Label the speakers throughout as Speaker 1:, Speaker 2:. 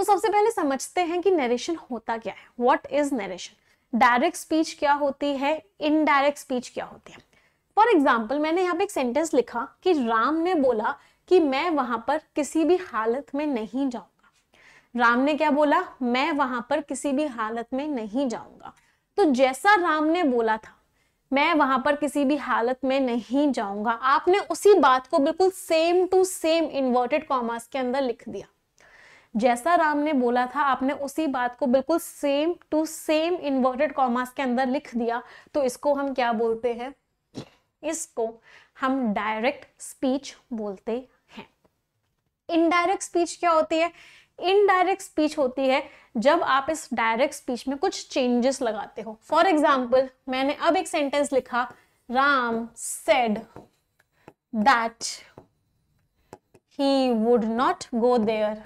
Speaker 1: तो सबसे पहले समझते हैं कि नरेशन होता क्या है what is narration direct speech क्या होती है इनडायरेक्ट स्पीच क्या होती है फॉर एग्जाम्पल मैंने यहाँ पे एक सेंटेंस लिखा कि राम ने बोला कि मैं वहां पर किसी भी हालत में नहीं जाऊंगा राम ने क्या बोला मैं वहां पर किसी भी हालत में नहीं जाऊंगा तो जैसा राम ने बोला था मैं वहां पर किसी भी हालत में नहीं जाऊंगा आपने उसी बात को बिल्कुल same to same inverted commas के अंदर लिख दिया जैसा राम ने बोला था आपने उसी बात को बिल्कुल same to same inverted commas के अंदर लिख दिया तो इसको हम क्या बोलते हैं इसको हम डायरेक्ट स्पीच बोलते हैं इनडायरेक्ट स्पीच क्या होती है इनडायरेक्ट स्पीच होती है जब आप इस डायरेक्ट स्पीच में कुछ चेंजेस लगाते हो फॉर एग्जाम्पल मैंने अब एक सेंटेंस लिखा Ram said that he would not go there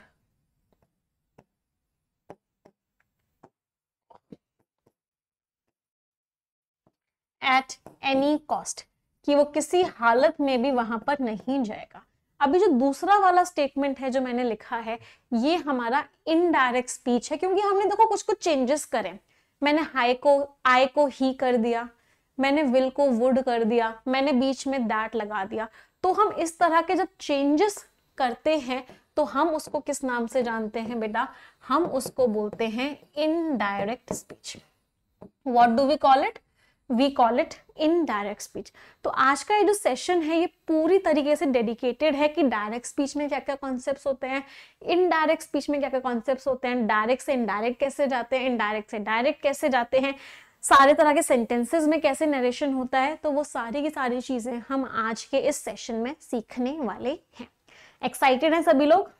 Speaker 1: at any cost कि वो किसी हालत में भी वहां पर नहीं जाएगा अभी जो दूसरा वाला स्टेटमेंट है जो मैंने लिखा है ये हमारा इनडायरेक्ट स्पीच है क्योंकि हमने देखो कुछ कुछ चेंजेस करें मैंने हाई को आई को ही कर दिया मैंने विल को वुड कर दिया मैंने बीच में दैट लगा दिया तो हम इस तरह के जब चेंजेस करते हैं तो हम उसको किस नाम से जानते हैं बेटा हम उसको बोलते हैं indirect speech what do we call it we call it indirect speech तो आज का ये जो सेशन है ये पूरी तरीके से डेडिकेटेड है कि डायरेक्ट स्पीच में क्या क्या कॉन्सेप्ट होते हैं इनडायरेक्ट स्पीच में क्या क्या कॉन्सेप्ट होते हैं डायरेक्ट से इनडायरेक्ट कैसे जाते हैं इनडायरेक्ट से डायरेक्ट कैसे जाते हैं सारे तरह के सेंटेंसेस में कैसे नरेशन होता है तो वो सारी की सारी चीज़ें हम आज के इस सेशन में सीखने वाले हैं एक्साइटेड हैं सभी लोग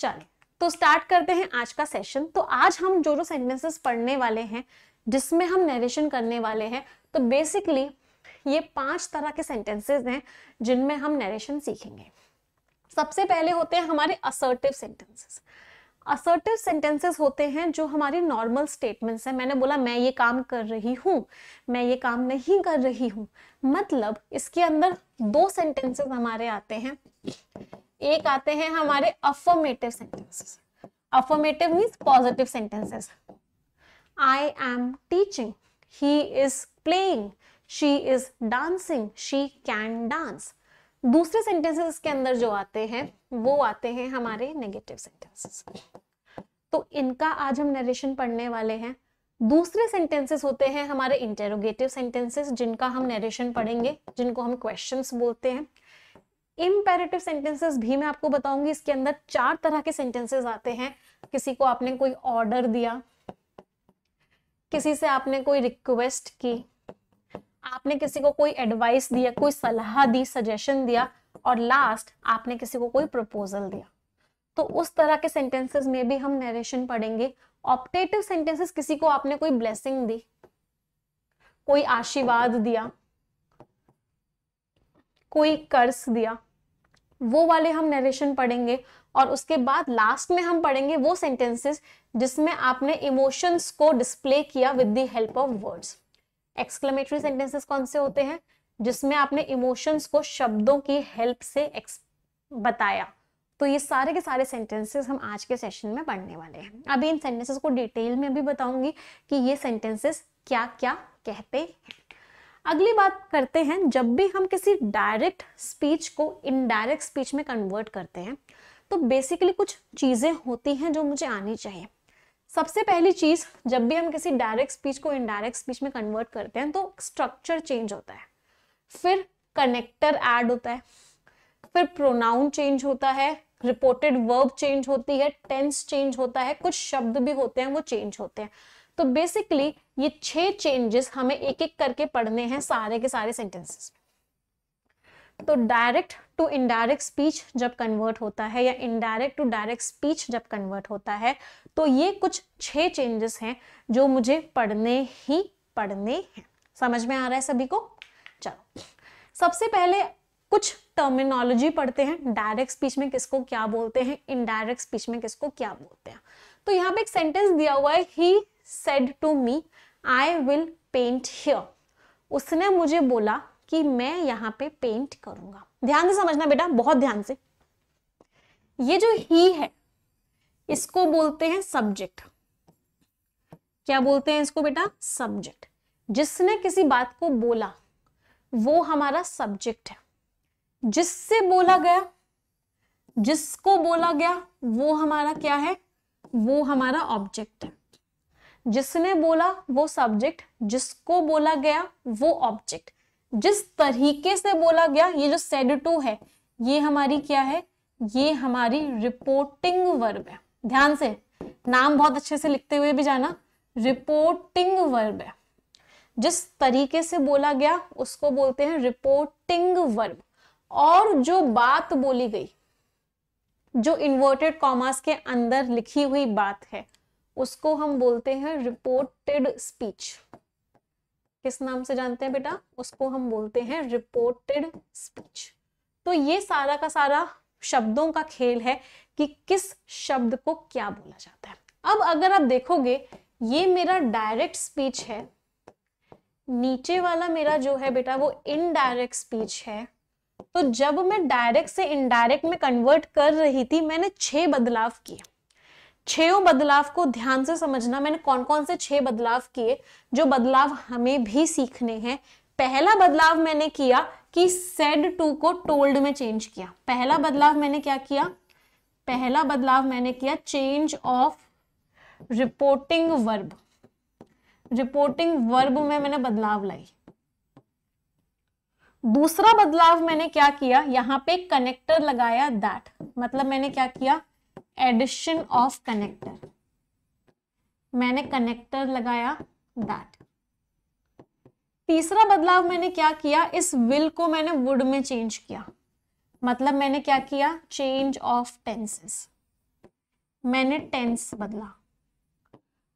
Speaker 1: चलिए तो स्टार्ट करते हैं आज का सेशन तो आज हम जो जो सेंटेंसेस पढ़ने वाले हैं जिसमें हम नरेशन करने वाले हैं तो बेसिकली ये पांच तरह के सेंटेंसेस हैं जिनमें हम नरेशन सीखेंगे सबसे पहले होते हैं हमारे असर्टिव सेंटेंसेस असर्टिव सेंटेंसेस होते हैं जो हमारी नॉर्मल स्टेटमेंट्स हैं मैंने बोला मैं ये काम कर रही हूँ मैं ये काम नहीं कर रही हूँ मतलब इसके अंदर दो सेंटेंसेस हमारे आते हैं एक आते हैं हमारे affirmative sentences affirmative means positive sentences I am teaching. He is playing. She is dancing. She can dance. दूसरे सेंटेंसेस के अंदर जो आते हैं वो आते हैं हमारे नेगेटिव सेंटेंसेस तो इनका आज हम नरेशन पढ़ने वाले हैं दूसरे सेंटेंसेस होते हैं हमारे इंटेरोगेटिव सेंटेंसेस जिनका हम नरेशन पढ़ेंगे जिनको हम क्वेश्चंस बोलते हैं इम्पेरेटिव सेंटेंसेस भी मैं आपको बताऊंगी इसके अंदर चार तरह के सेंटेंसेस आते हैं किसी को आपने कोई ऑर्डर दिया किसी से आपने कोई रिक्वेस्ट की आपने किसी को कोई एडवाइस दिया कोई सलाह दी सजेशन दिया और लास्ट आपने किसी को कोई प्रपोजल दिया तो उस तरह के सेंटेंसेस में भी हम नरेशन पढ़ेंगे ऑप्टेटिव सेंटेंसेस किसी को आपने कोई ब्लेसिंग दी कोई आशीर्वाद दिया कोई कर्स दिया वो वाले हम नरेशन पढ़ेंगे और उसके बाद लास्ट में हम पढ़ेंगे वो सेंटेंसेस जिसमें आपने इमोशंस को डिस्प्ले किया with the help of words exclamatory sentences कौन से होते हैं जिसमें आपने इमोशंस को शब्दों की हेल्प से बताया तो ये सारे के सारे सेंटेंसेस हम आज के सेशन में पढ़ने वाले हैं अभी इन सेंटेंसेस को डिटेल में भी बताऊंगी कि ये सेंटेंसेस क्या क्या कहते हैं अगली बात करते हैं जब भी हम किसी डायरेक्ट स्पीच को इनडायरेक्ट स्पीच में कन्वर्ट करते हैं तो बेसिकली कुछ चीज़ें होती हैं जो मुझे आनी चाहिए सबसे पहली चीज़ जब भी हम किसी डायरेक्ट स्पीच को इनडायरेक्ट स्पीच में कन्वर्ट करते हैं तो स्ट्रक्चर चेंज होता है फिर कनेक्टर ऐड होता है फिर प्रोनाउन चेंज होता है रिपोर्टेड वर्ब चेंज होती है टेंस चेंज होता है कुछ शब्द भी होते हैं वो चेंज होते हैं तो बेसिकली ये छह चेंजेस हमें एक एक करके पढ़ने हैं सारे के सारे सेंटेंसेस तो डायरेक्ट टू इनडायरेक्ट स्पीच जब कन्वर्ट होता है या इनडायरेक्ट टू डायरेक्ट स्पीच जब कन्वर्ट होता है तो ये कुछ छह चेंजेस हैं जो मुझे पढ़ने ही पढ़ने हैं समझ में आ रहा है सभी को चलो सबसे पहले कुछ टर्मिनोलॉजी पढ़ते हैं डायरेक्ट स्पीच में किसको क्या बोलते हैं इनडायरेक्ट स्पीच में किसको क्या बोलते हैं तो यहाँ पे एक सेंटेंस दिया हुआ है he said to me I will paint here उसने मुझे बोला कि मैं यहाँ पे पेंट करूंगा ध्यान से समझना बेटा बहुत ध्यान से ये जो ही है इसको बोलते हैं सब्जेक्ट क्या बोलते हैं इसको बेटा सब्जेक्ट जिसने किसी बात को बोला वो हमारा सब्जेक्ट है जिससे बोला गया जिसको बोला गया वो हमारा क्या है वो हमारा ऑब्जेक्ट है जिसने बोला वो सब्जेक्ट जिसको बोला गया वो ऑब्जेक्ट जिस तरीके से बोला गया ये जो सेड टू है ये हमारी क्या है ये हमारी रिपोर्टिंग वर्ब है ध्यान से नाम बहुत अच्छे से लिखते हुए भी जाना रिपोर्टिंग वर्ब है जिस तरीके से बोला गया उसको बोलते हैं रिपोर्टिंग वर्ब और जो बात बोली गई जो इन्वर्टेड कॉमर्स के अंदर लिखी हुई बात है उसको हम बोलते हैं रिपोर्टेड स्पीच किस नाम से जानते हैं बेटा उसको हम बोलते हैं रिपोर्टेड स्पीच तो ये सारा का सारा शब्दों का खेल है कि किस शब्द को क्या बोला जाता है अब अगर आप देखोगे ये मेरा डायरेक्ट स्पीच है नीचे वाला मेरा जो है बेटा वो इनडायरेक्ट स्पीच है तो जब मैं डायरेक्ट से इनडायरेक्ट में कन्वर्ट कर रही थी मैंने छह बदलाव किए छो बदलाव को ध्यान से समझना मैंने कौन कौन से छह बदलाव किए जो बदलाव हमें भी सीखने हैं पहला बदलाव मैंने किया कि सेड टू को टोल्ड में चेंज किया पहला बदलाव मैंने क्या किया पहला बदलाव मैंने किया change of reporting verb reporting verb में मैंने बदलाव लाई दूसरा बदलाव मैंने क्या किया यहां पे कनेक्टर लगाया दैट मतलब मैंने क्या किया एडिशन ऑफ कनेक्टर मैंने कनेक्टर लगाया दैट तीसरा बदलाव मैंने क्या किया इस विल को मैंने वुड में चेंज किया मतलब मैंने क्या किया चेंज ऑफ टेंसेस मैंने टेंस बदला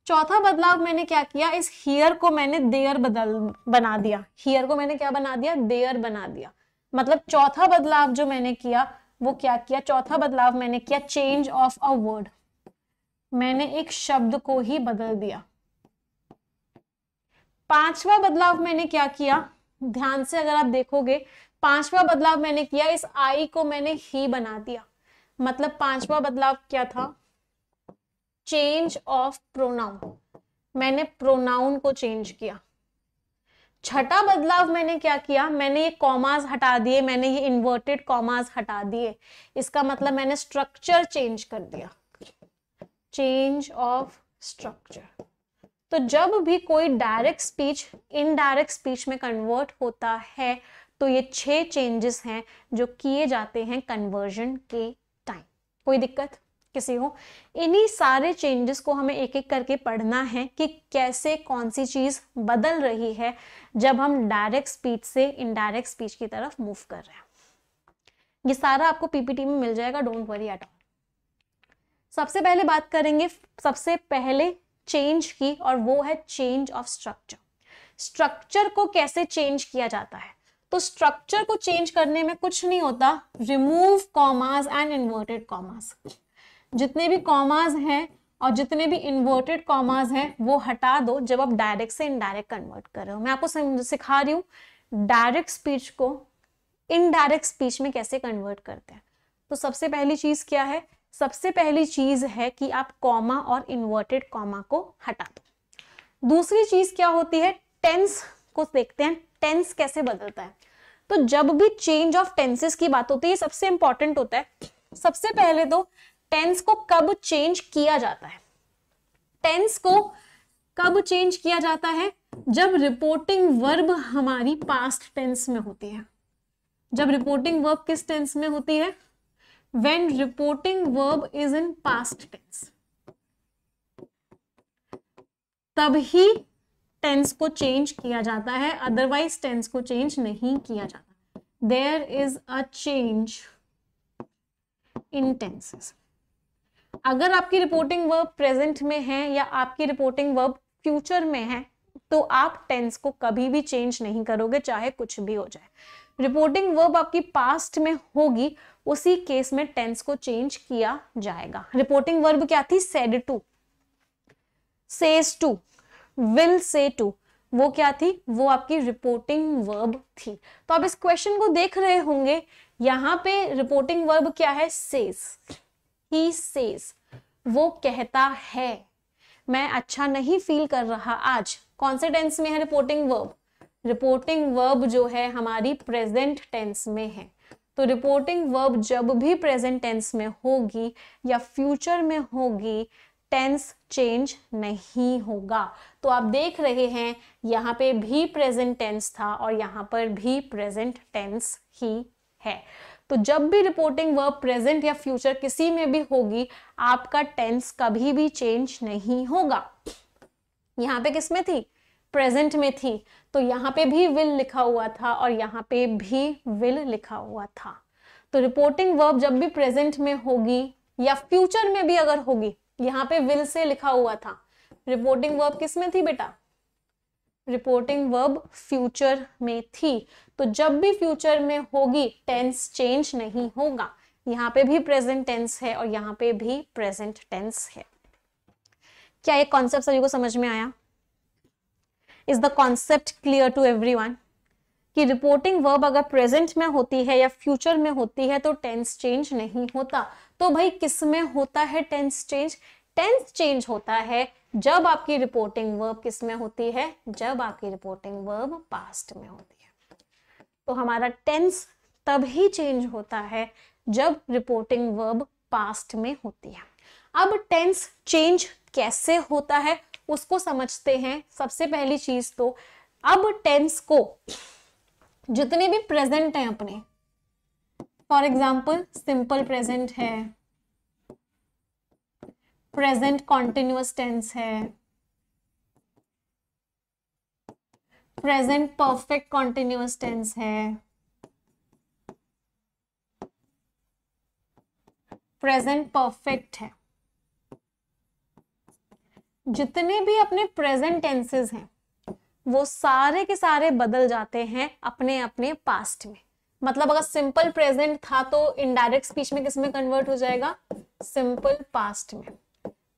Speaker 1: चौथा बदलाव मैंने क्या किया इस हियर को मैंने देयर बदल बना दिया हियर को मैंने क्या बना दिया देयर बना दिया मतलब चौथा बदलाव जो मैंने किया वो क्या किया चौथा बदलाव मैंने किया चेंज ऑफ अ वर्ड मैंने एक शब्द को ही बदल दिया पांचवा बदलाव मैंने क्या किया ध्यान से अगर आप देखोगे पांचवा बदलाव मैंने किया इस आई को मैंने ही बना दिया मतलब पांचवा बदलाव क्या था चेंज ऑफ प्रोनाउन मैंने प्रोनाउन को चेंज किया छठा बदलाव मैंने क्या किया मैंने ये कॉमास हटा दिए मैंने ये इन्वर्टेड कॉमाज हटा दिए इसका मतलब मैंने स्ट्रक्चर चेंज कर दिया चेंज ऑफ स्ट्रक्चर तो जब भी कोई डायरेक्ट स्पीच इनडायरेक्ट स्पीच में कन्वर्ट होता है तो ये छह चेंजेस हैं जो किए जाते हैं कन्वर्जन के टाइम कोई दिक्कत किसी को इन्हीं सारे चेंजेस को हमें एक एक करके पढ़ना है कि कैसे कौन सी चीज़ बदल रही है जब हम डायरेक्ट स्पीच से इनडायरेक्ट स्पीच की तरफ मूव कर रहे हैं ये सारा आपको पीपीटी में मिल जाएगा डोंट वरी एट ऑल सबसे पहले बात करेंगे सबसे पहले चेंज की और वो है चेंज ऑफ स्ट्रक्चर स्ट्रक्चर को कैसे चेंज किया जाता है तो स्ट्रक्चर को चेंज करने में कुछ नहीं होता remove commas and inverted commas जितने भी कॉमाज हैं और जितने भी इन्वर्टेड कॉमास हैं वो हटा दो जब आप डायरेक्ट से इनडायरेक्ट कन्वर्ट कर रहे हो मैं आपको सिखा रही हूँ डायरेक्ट स्पीच को इनडायरेक्ट स्पीच में कैसे कन्वर्ट करते हैं तो सबसे पहली चीज़ क्या है सबसे पहली चीज़ है कि आप कॉमा और इन्वर्टेड कॉमा को हटा दो दूसरी चीज़ क्या होती है टेंस को देखते हैं टेंस कैसे बदलता है तो जब भी चेंज ऑफ टेंसेस की बात होती है सबसे इंपॉर्टेंट होता है सबसे पहले तो टेंस को कब चेंज किया जाता है टेंस को कब चेंज किया जाता है जब रिपोर्टिंग वर्ब हमारी पास्ट टेंस में होती है जब रिपोर्टिंग वर्ब किस टेंस में होती है when reporting verb is in past tense तब ही टेंस को चेंज किया जाता है अदरवाइज टेंस को चेंज नहीं किया जाता there is a change in tenses अगर आपकी रिपोर्टिंग वर्ब प्रेजेंट में है या आपकी रिपोर्टिंग वर्ब फ्यूचर में है तो आप टेंस को कभी भी चेंज नहीं करोगे चाहे कुछ भी हो जाए रिपोर्टिंग वर्ब आपकी पास्ट में होगी उसी केस में टेंस को चेंज किया जाएगा रिपोर्टिंग वर्ब क्या थी said to says to will say to वो क्या थी वो आपकी रिपोर्टिंग वर्ब थी तो आप इस क्वेश्चन को देख रहे होंगे यहाँ पे रिपोर्टिंग वर्ब क्या है सेज ही सेज वो कहता है मैं अच्छा नहीं फील कर रहा आज कौन से टेंस में है रिपोर्टिंग वर्ब रिपोर्टिंग वर्ब जो है हमारी प्रेजेंट टेंस में है तो रिपोर्टिंग वर्ब जब भी प्रेजेंट टेंस में होगी या फ्यूचर में होगी टेंस चेंज नहीं होगा तो आप देख रहे हैं यहाँ पे भी प्रेजेंट टेंस था और यहाँ पर भी प्रेजेंट टेंस ही है तो जब भी रिपोर्टिंग वर्ब प्रेजेंट या फ्यूचर किसी में भी होगी आपका टेंस कभी भी चेंज नहीं होगा यहाँ पे किस में थी प्रेजेंट में थी तो यहाँ पे भी विल लिखा हुआ था और यहाँ पे भी विल लिखा हुआ था तो रिपोर्टिंग वर्ब जब भी प्रेजेंट में होगी या फ्यूचर में भी अगर होगी यहाँ पे विल से लिखा हुआ था रिपोर्टिंग वर्ब किस में थी बेटा रिपोर्टिंग वर्ब फ्यूचर में थी तो जब भी फ्यूचर में होगी टेंस चेंज नहीं होगा यहाँ पे भी प्रेजेंट टेंस है और यहाँ पे भी प्रेजेंट टेंस है क्या ये कॉन्सेप्ट सभी को समझ में आया is the concept clear to every कि रिपोर्टिंग वर्ब अगर प्रेजेंट में होती है या फ्यूचर में होती है तो टेंस चेंज नहीं होता तो भाई किस में होता है टेंस चेंज टेंस चेंज होता है जब आपकी रिपोर्टिंग वर्ब किस में होती है जब आपकी रिपोर्टिंग वर्ब पास्ट में होती है तो हमारा टेंस तब ही चेंज होता है जब रिपोर्टिंग वर्ब पास्ट में होती है अब टेंस चेंज कैसे होता है उसको समझते हैं सबसे पहली चीज तो अब टेंस को जितने भी प्रेजेंट हैं अपने फॉर एग्जाम्पल सिंपल प्रेजेंट है प्रेजेंट कॉन्टिन्यूस टेंस है प्रेजेंट परफेक्ट कॉन्टिन्यूस टेंस है प्रेजेंट परफेक्ट है जितने भी अपने प्रेजेंट टेंसेस हैं वो सारे के सारे बदल जाते हैं अपने अपने पास्ट में मतलब अगर सिंपल प्रेजेंट था तो इनडायरेक्ट स्पीच में किसमें कन्वर्ट हो जाएगा सिंपल पास्ट में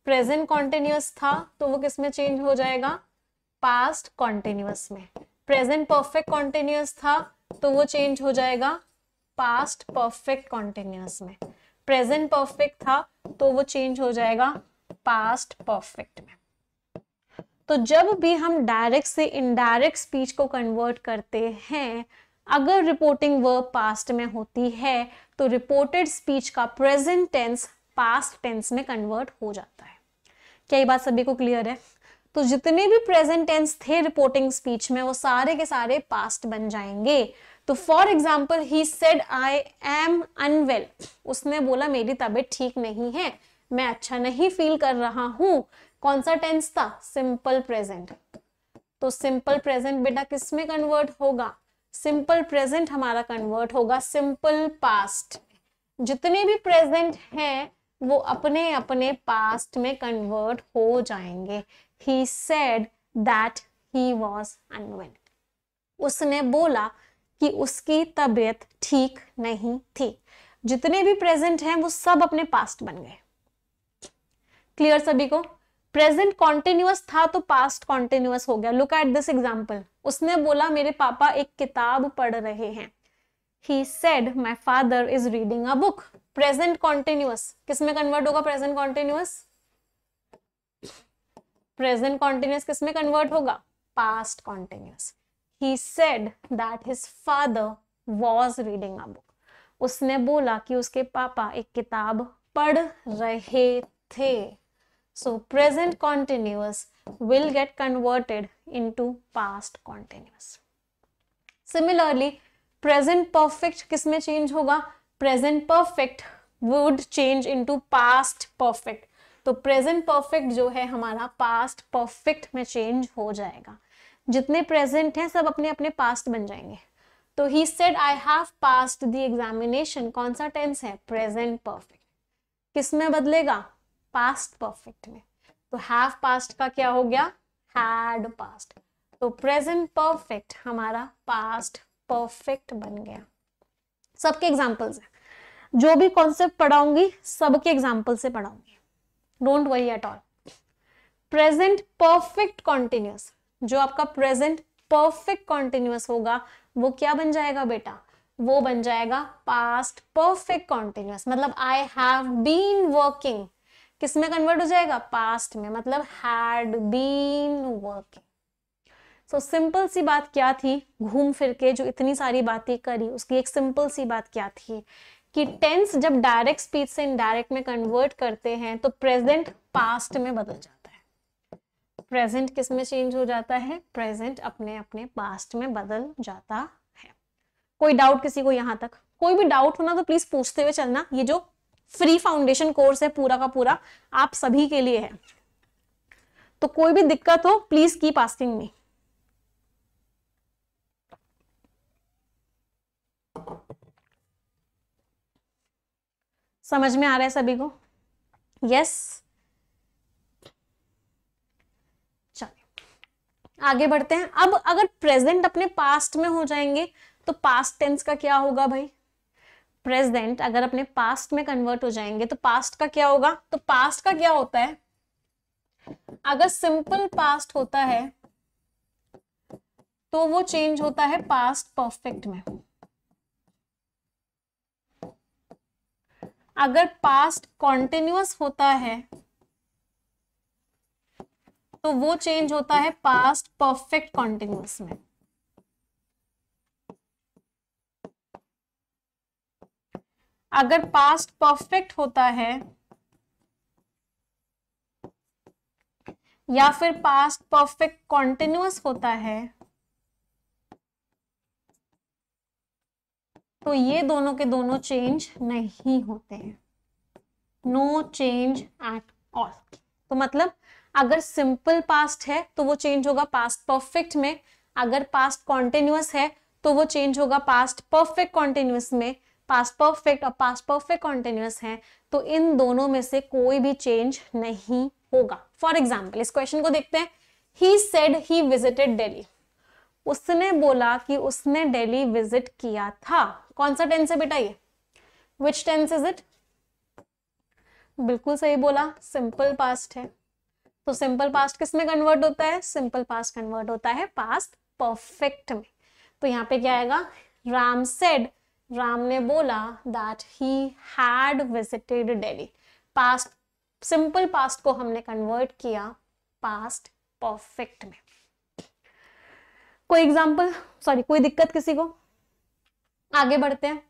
Speaker 1: प्रेजेंट कॉन्टिन्यूस था तो वो किसमें चेंज हो जाएगा पास्ट कॉन्टिन्यूस में प्रेजेंट परफेक्ट कॉन्टिन्यूस था तो वो चेंज हो जाएगा पास्ट परफेक्ट कॉन्टिन्यूस में प्रेजेंट परफेक्ट था तो वो चेंज हो जाएगा पास्ट परफेक्ट में तो जब भी हम डायरेक्ट से इनडायरेक्ट स्पीच को कन्वर्ट करते हैं अगर रिपोर्टिंग वर्ब पास्ट में होती है तो रिपोर्टेड स्पीच का प्रेजेंट टेंस पास्ट टेंस में कन्वर्ट हो जाता है क्या ये बात सभी को क्लियर है तो जितने भी प्रेजेंट टेंस थे रिपोर्टिंग स्पीच में वो सारे के सारे पास्ट बन जाएंगे तो for example he said I am unwell उसने बोला मेरी तबीयत ठीक नहीं है मैं अच्छा नहीं फील कर रहा हूं कौन सा टेंस था सिंपल प्रेजेंट तो सिंपल प्रेजेंट बेटा किस में कन्वर्ट होगा सिंपल प्रेजेंट हमारा कन्वर्ट होगा सिंपल पास्ट जितने भी प्रेजेंट हैं वो अपने अपने पास्ट में कन्वर्ट हो जाएंगे he said that he was unwell. उसने बोला कि उसकी तबीयत ठीक नहीं थी जितने भी प्रेजेंट हैं वो सब अपने पास्ट बन गए क्लियर सभी को प्रेजेंट कॉन्टिन्यूस था तो पास्ट कॉन्टिन्यूस हो गया लुक एट दिस एग्जाम्पल उसने बोला मेरे पापा एक किताब पढ़ रहे हैं he said my father is reading a book present continuous किसमें कन्वर्ट होगा प्रेजेंट कॉन्टिन्यूस प्रेजेंट कॉन्टिन्यूस किस कन्वर्ट होगा past continuous he said that his father was reading a book उसने बोला कि उसके पापा एक किताब पढ़ रहे थे so present continuous will get converted into past continuous similarly present perfect किसमें चेंज होगा present perfect would change into past perfect तो प्रेजेंट परफेक्ट जो है हमारा पास्ट परफेक्ट में चेंज हो जाएगा जितने प्रेजेंट हैं सब अपने अपने पास्ट बन जाएंगे तो he said I have passed the examination कौन सा टेंस है प्रेजेंट परफेक्ट किस में बदलेगा पास्ट परफेक्ट में तो हैव पास्ट का क्या हो गया हैड पास्ट तो प्रेजेंट परफेक्ट हमारा पास्ट परफेक्ट बन गया सबके एग्जाम्पल्स हैं जो भी कॉन्सेप्ट पढ़ाऊंगी सबके एग्जाम्पल से पढ़ाऊंगी don't worry at all present perfect continuous जो आपका प्रेजेंट परफेक्ट कॉन्टिन्यूस होगा वो क्या बन जाएगा बेटा वो बन जाएगा पास्ट परफेक्ट कॉन्टिन्यूस मतलब आई हैव बीन वर्किंग किसमें कन्वर्ट हो जाएगा पास्ट में मतलब had been working so simple सी बात क्या थी घूम फिर के जो इतनी सारी बातें करी उसकी एक सिंपल सी बात क्या थी कि टेंस जब डायरेक्ट स्पीच से इनडायरेक्ट में कन्वर्ट करते हैं तो प्रेजेंट पास्ट में बदल जाता है प्रेजेंट किस में चेंज हो जाता है प्रेजेंट अपने अपने पास्ट में बदल जाता है कोई डाउट किसी को यहां तक कोई भी डाउट होना तो प्लीज पूछते हुए चलना ये जो फ्री फाउंडेशन कोर्स है पूरा का पूरा आप सभी के लिए है तो कोई भी दिक्कत हो प्लीज कीप आस्किंग मी समझ में आ रहा है सभी को यस चलिए आगे बढ़ते हैं अब अगर प्रेजेंट अपने पास्ट में हो जाएंगे तो पास्ट टेंस का क्या होगा भाई प्रेजेंट अगर अपने पास्ट में कन्वर्ट हो जाएंगे तो पास्ट का क्या होगा तो पास्ट का क्या होता है अगर सिंपल पास्ट होता है तो वो चेंज होता है पास्ट परफेक्ट में अगर पास्ट कॉन्टिन्यूस होता है तो वो चेंज होता है पास्ट परफेक्ट कॉन्टिन्यूस में अगर पास्ट परफेक्ट होता है या फिर पास्ट परफेक्ट कॉन्टिन्यूस होता है तो ये दोनों के दोनों चेंज नहीं होते हैं नो चेंज एट ऑल तो मतलब अगर सिंपल पास्ट है तो वो चेंज होगा पास्ट परफेक्ट में अगर पास्ट कॉन्टिन्यूस है तो वो चेंज होगा पास्ट परफेक्ट कॉन्टिन्यूस में पास्ट परफेक्ट और पास्ट परफेक्ट कॉन्टिन्यूस है तो इन दोनों में से कोई भी चेंज नहीं होगा फॉर एग्जाम्पल इस क्वेश्चन को देखते हैं he said he visited daily उसने बोला कि उसने दिल्ली विजिट किया था कौन सा टेंस है बेटा ये विच टेंस इज इट बिल्कुल सही बोला सिंपल पास्ट है तो सिंपल पास्ट किस में कन्वर्ट होता है सिंपल पास्ट कन्वर्ट होता है पास्ट परफेक्ट में तो यहाँ पे क्या आएगा राम सेड राम ने बोला that he had visited daily past simple past को हमने कन्वर्ट किया पास्ट परफेक्ट में कोई एग्जाम्पल सॉरी कोई दिक्कत किसी को आगे बढ़ते हैं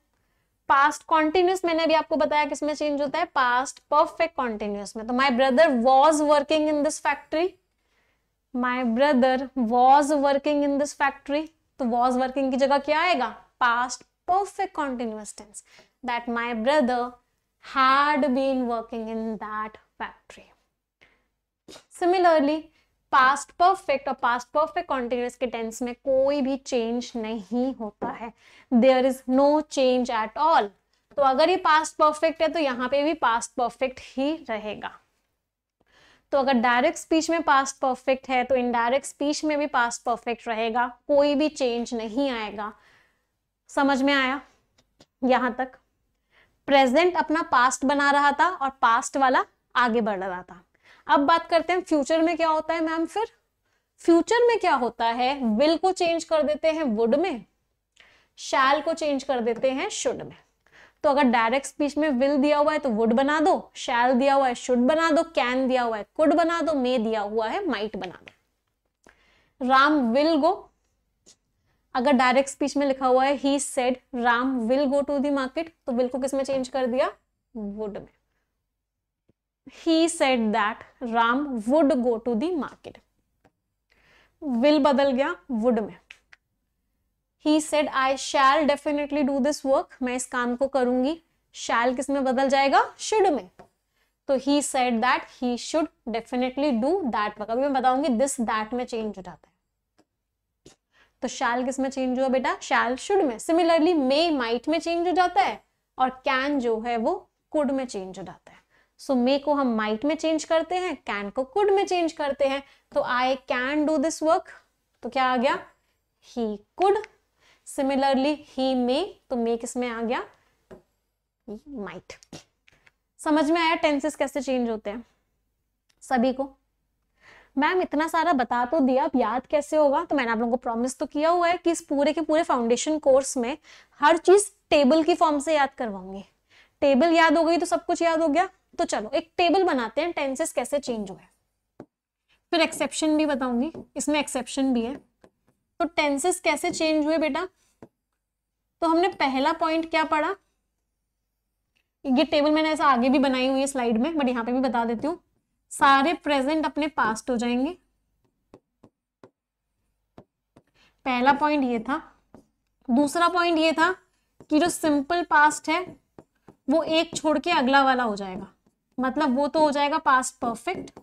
Speaker 1: पास्ट कॉन्टिन्यूस मैंने अभी आपको बताया किसमें चेंज होता है पास्ट परफेक्ट कॉन्टिन्यूस में तो my brother was working in this factory my brother was working in this factory तो वाज वर्किंग की जगह क्या आएगा past perfect continuous tense that my brother had been working in that factory similarly past perfect और past perfect continuous के tense में कोई भी चेंज नहीं होता है there is no change at all तो अगर ये पास्ट परफेक्ट है तो यहाँ पे भी पास्ट परफेक्ट ही रहेगा तो अगर डायरेक्ट स्पीच में पास्ट परफेक्ट है तो इनडायरेक्ट स्पीच में भी पास्ट परफेक्ट रहेगा कोई भी चेंज नहीं आएगा समझ में आया यहां तक प्रेजेंट अपना पास्ट बना रहा था और पास्ट वाला आगे बढ़ रहा था अब बात करते हैं फ्यूचर में क्या होता है मैम फिर फ्यूचर में क्या होता है विल को चेंज कर देते हैं वुड में शैल को चेंज कर देते हैं शुड में तो अगर डायरेक्ट स्पीच में विल दिया हुआ है तो वुड बना दो शैल दिया हुआ है शुड बना दो कैन दिया हुआ है कुड बना दो मे दिया हुआ है माइट बना दो राम विल गो अगर डायरेक्ट स्पीच में लिखा हुआ है he said Ram will go to the market तो विल को किस में चेंज कर दिया वुड में he said that Ram would go to the market will बदल गया वुड में he said I shall definitely do this work मैं इस काम को करूंगी शैल किस में बदल जाएगा शुड में तो he said that he should definitely do that work अभी मैं बताऊंगी दिस दैट में चेंज हो जाता है तो शैल किस में चेंज हुआ बेटा शैल शुड में सिमिलरली मे माइट में चेंज हो जाता है और कैन जो है वो कुड में चेंज हो जाता है सो मे को हम माइट में चेंज करते हैं कैन को कुड में चेंज करते हैं तो I can do this work तो क्या आ गया ही कुड सिमिलरली ही मे तो मे किस में आ गया माइट समझ में आया टेंसेस कैसे चेंज होते हैं सभी को मैम इतना सारा बता तो दिया अब याद कैसे होगा तो मैंने आप लोगों को प्रॉमिस तो किया हुआ है कि इस पूरे के पूरे फाउंडेशन कोर्स में हर चीज टेबल की फॉर्म से याद करवाऊंगी टेबल याद हो गई तो सब कुछ याद हो गया तो चलो एक टेबल बनाते हैं टेंसेस कैसे चेंज हुए फिर एक्सेप्शन भी बताऊंगी इसमें एक्सेप्शन भी है तो टेंसेस कैसे चेंज हुए बेटा तो हमने पहला पॉइंट क्या पढ़ा ये टेबल मैंने ऐसा आगे भी बनाई हुई है स्लाइड में बट यहां पे भी बता देती हूँ सारे प्रेजेंट अपने पास्ट हो जाएंगे पहला पॉइंट ये था दूसरा पॉइंट ये था कि जो सिंपल पास्ट है वो एक छोड़ के अगला वाला हो जाएगा मतलब वो तो हो जाएगा पास्ट परफेक्ट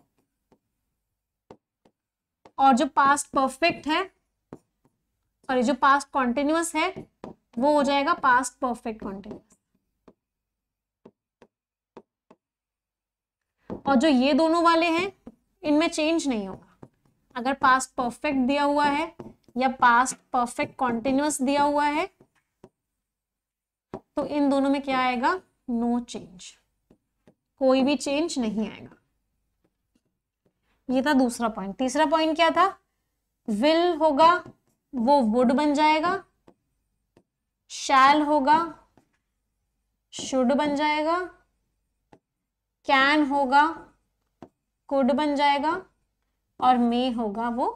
Speaker 1: और जो पास्ट परफेक्ट है सॉरी जो पास्ट कॉन्टिन्यूस है वो हो जाएगा पास्ट परफेक्ट कॉन्टिन्यूस और जो ये दोनों वाले हैं इनमें चेंज नहीं होगा अगर पास्ट परफेक्ट दिया हुआ है या पास्ट परफेक्ट कॉन्टिन्यूस दिया हुआ है तो इन दोनों में क्या आएगा नो no चेंज कोई भी चेंज नहीं आएगा ये था दूसरा पॉइंट तीसरा पॉइंट क्या था विल होगा वो वुड बन जाएगा शैल होगा शुड बन जाएगा कैन होगा कुड बन जाएगा और मे होगा वो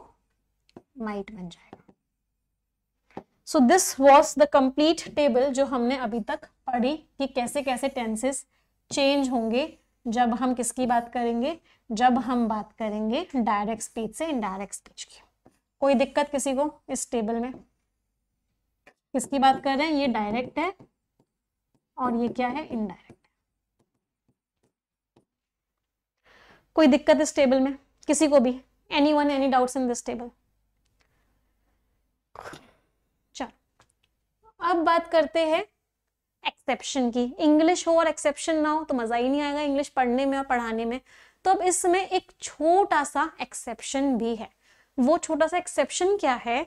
Speaker 1: माइट बन जाएगा so this was the complete table जो हमने अभी तक पढ़ी कि कैसे कैसे टेंसेस चेंज होंगे जब हम किसकी बात करेंगे जब हम बात करेंगे डायरेक्ट स्पीच से इनडायरेक्ट स्पीच की कोई दिक्कत किसी को इस टेबल में किसकी बात कर रहे हैं ये डायरेक्ट है और ये क्या है इनडायरेक्ट कोई दिक्कत इस टेबल में किसी को भी anyone any doubt in this table चलो अब बात करते हैं एक्सेप्शन की इंग्लिश हो और एक्सेप्शन ना हो तो मज़ा ही नहीं आएगा इंग्लिश पढ़ने में और पढ़ाने में तो अब इसमें एक छोटा सा एक्सेप्शन भी है वो छोटा सा एक्सेप्शन क्या है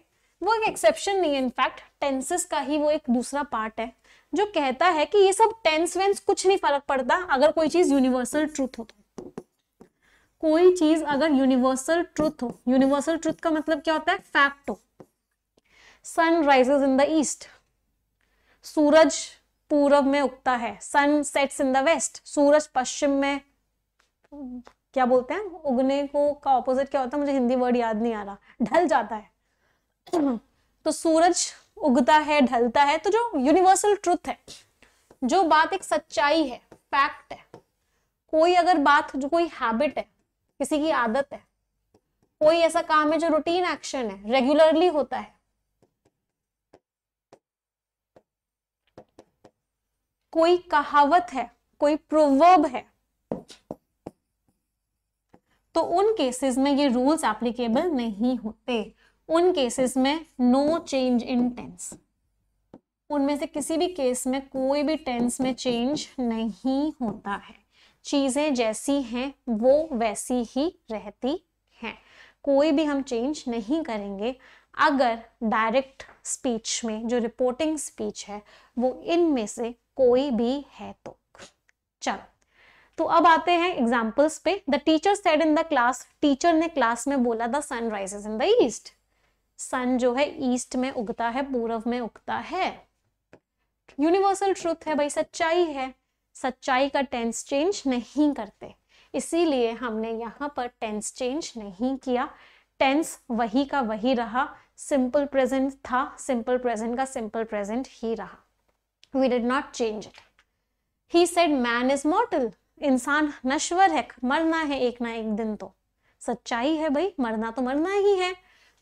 Speaker 1: वो एक एक्सेप्शन नहीं है इनफैक्ट टेंसेस का ही वो एक दूसरा पार्ट है जो कहता है कि ये सब टेंस वेंस कुछ नहीं फर्क पड़ता अगर कोई चीज़ यूनिवर्सल ट्रूथ हो तो कोई चीज़ अगर यूनिवर्सल ट्रूथ हो यूनिवर्सल ट्रूथ का मतलब क्या होता है फैक्ट हो sun rises in the east सूरज पूर्व में उगता है sun sets in the west सूरज पश्चिम में क्या बोलते हैं उगने को का ऑपोजिट क्या होता है मुझे हिंदी वर्ड याद नहीं आ रहा ढल जाता है तो सूरज उगता है ढलता है तो जो यूनिवर्सल ट्रुथ है जो बात एक सच्चाई है फैक्ट है कोई अगर बात जो कोई हैबिट है किसी की आदत है कोई ऐसा काम है जो रूटीन एक्शन है रेगुलरली होता है कोई कहावत है कोई प्रोवर्ब है तो उन केसेस में ये रूल्स एप्लीकेबल नहीं होते उन केसेस में नो चेंज इन टेंस उनमें से किसी भी केस में कोई भी टेंस में चेंज नहीं होता है चीज़ें जैसी हैं वो वैसी ही रहती हैं कोई भी हम चेंज नहीं करेंगे अगर डायरेक्ट स्पीच में जो रिपोर्टिंग स्पीच है वो इनमें से कोई भी है तो चलो तो अब आते हैं एग्जाम्पल्स पे the teacher said in the class teacher ने क्लास में बोला the sun rises in the east sun जो है ईस्ट में उगता है पूर्व में उगता है यूनिवर्सल ट्रूथ है भाई सच्चाई है सच्चाई का टेंस चेंज नहीं करते इसीलिए हमने यहाँ पर टेंस चेंज नहीं किया टेंस वही का वही रहा सिंपल प्रेजेंट था सिंपल प्रेजेंट का सिंपल प्रेजेंट ही रहा we did not change it he said man is mortal इंसान नश्वर है मरना है एक ना एक दिन तो सच्चाई है भाई मरना तो मरना ही है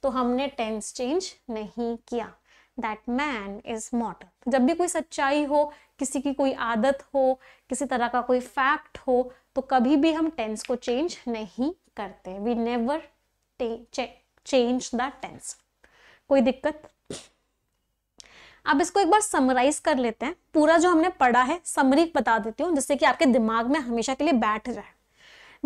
Speaker 1: तो हमने टेंस चेंज नहीं किया दैट मैन इज मॉटल जब भी कोई सच्चाई हो किसी की कोई आदत हो किसी तरह का कोई फैक्ट हो तो कभी भी हम टेंस को चेंज नहीं करते we never change the tense कोई दिक्कत अब इसको एक बार समराइज कर लेते हैं पूरा जो हमने पढ़ा है समरी बता देती हूँ जिससे कि आपके दिमाग में हमेशा के लिए बैठ जाए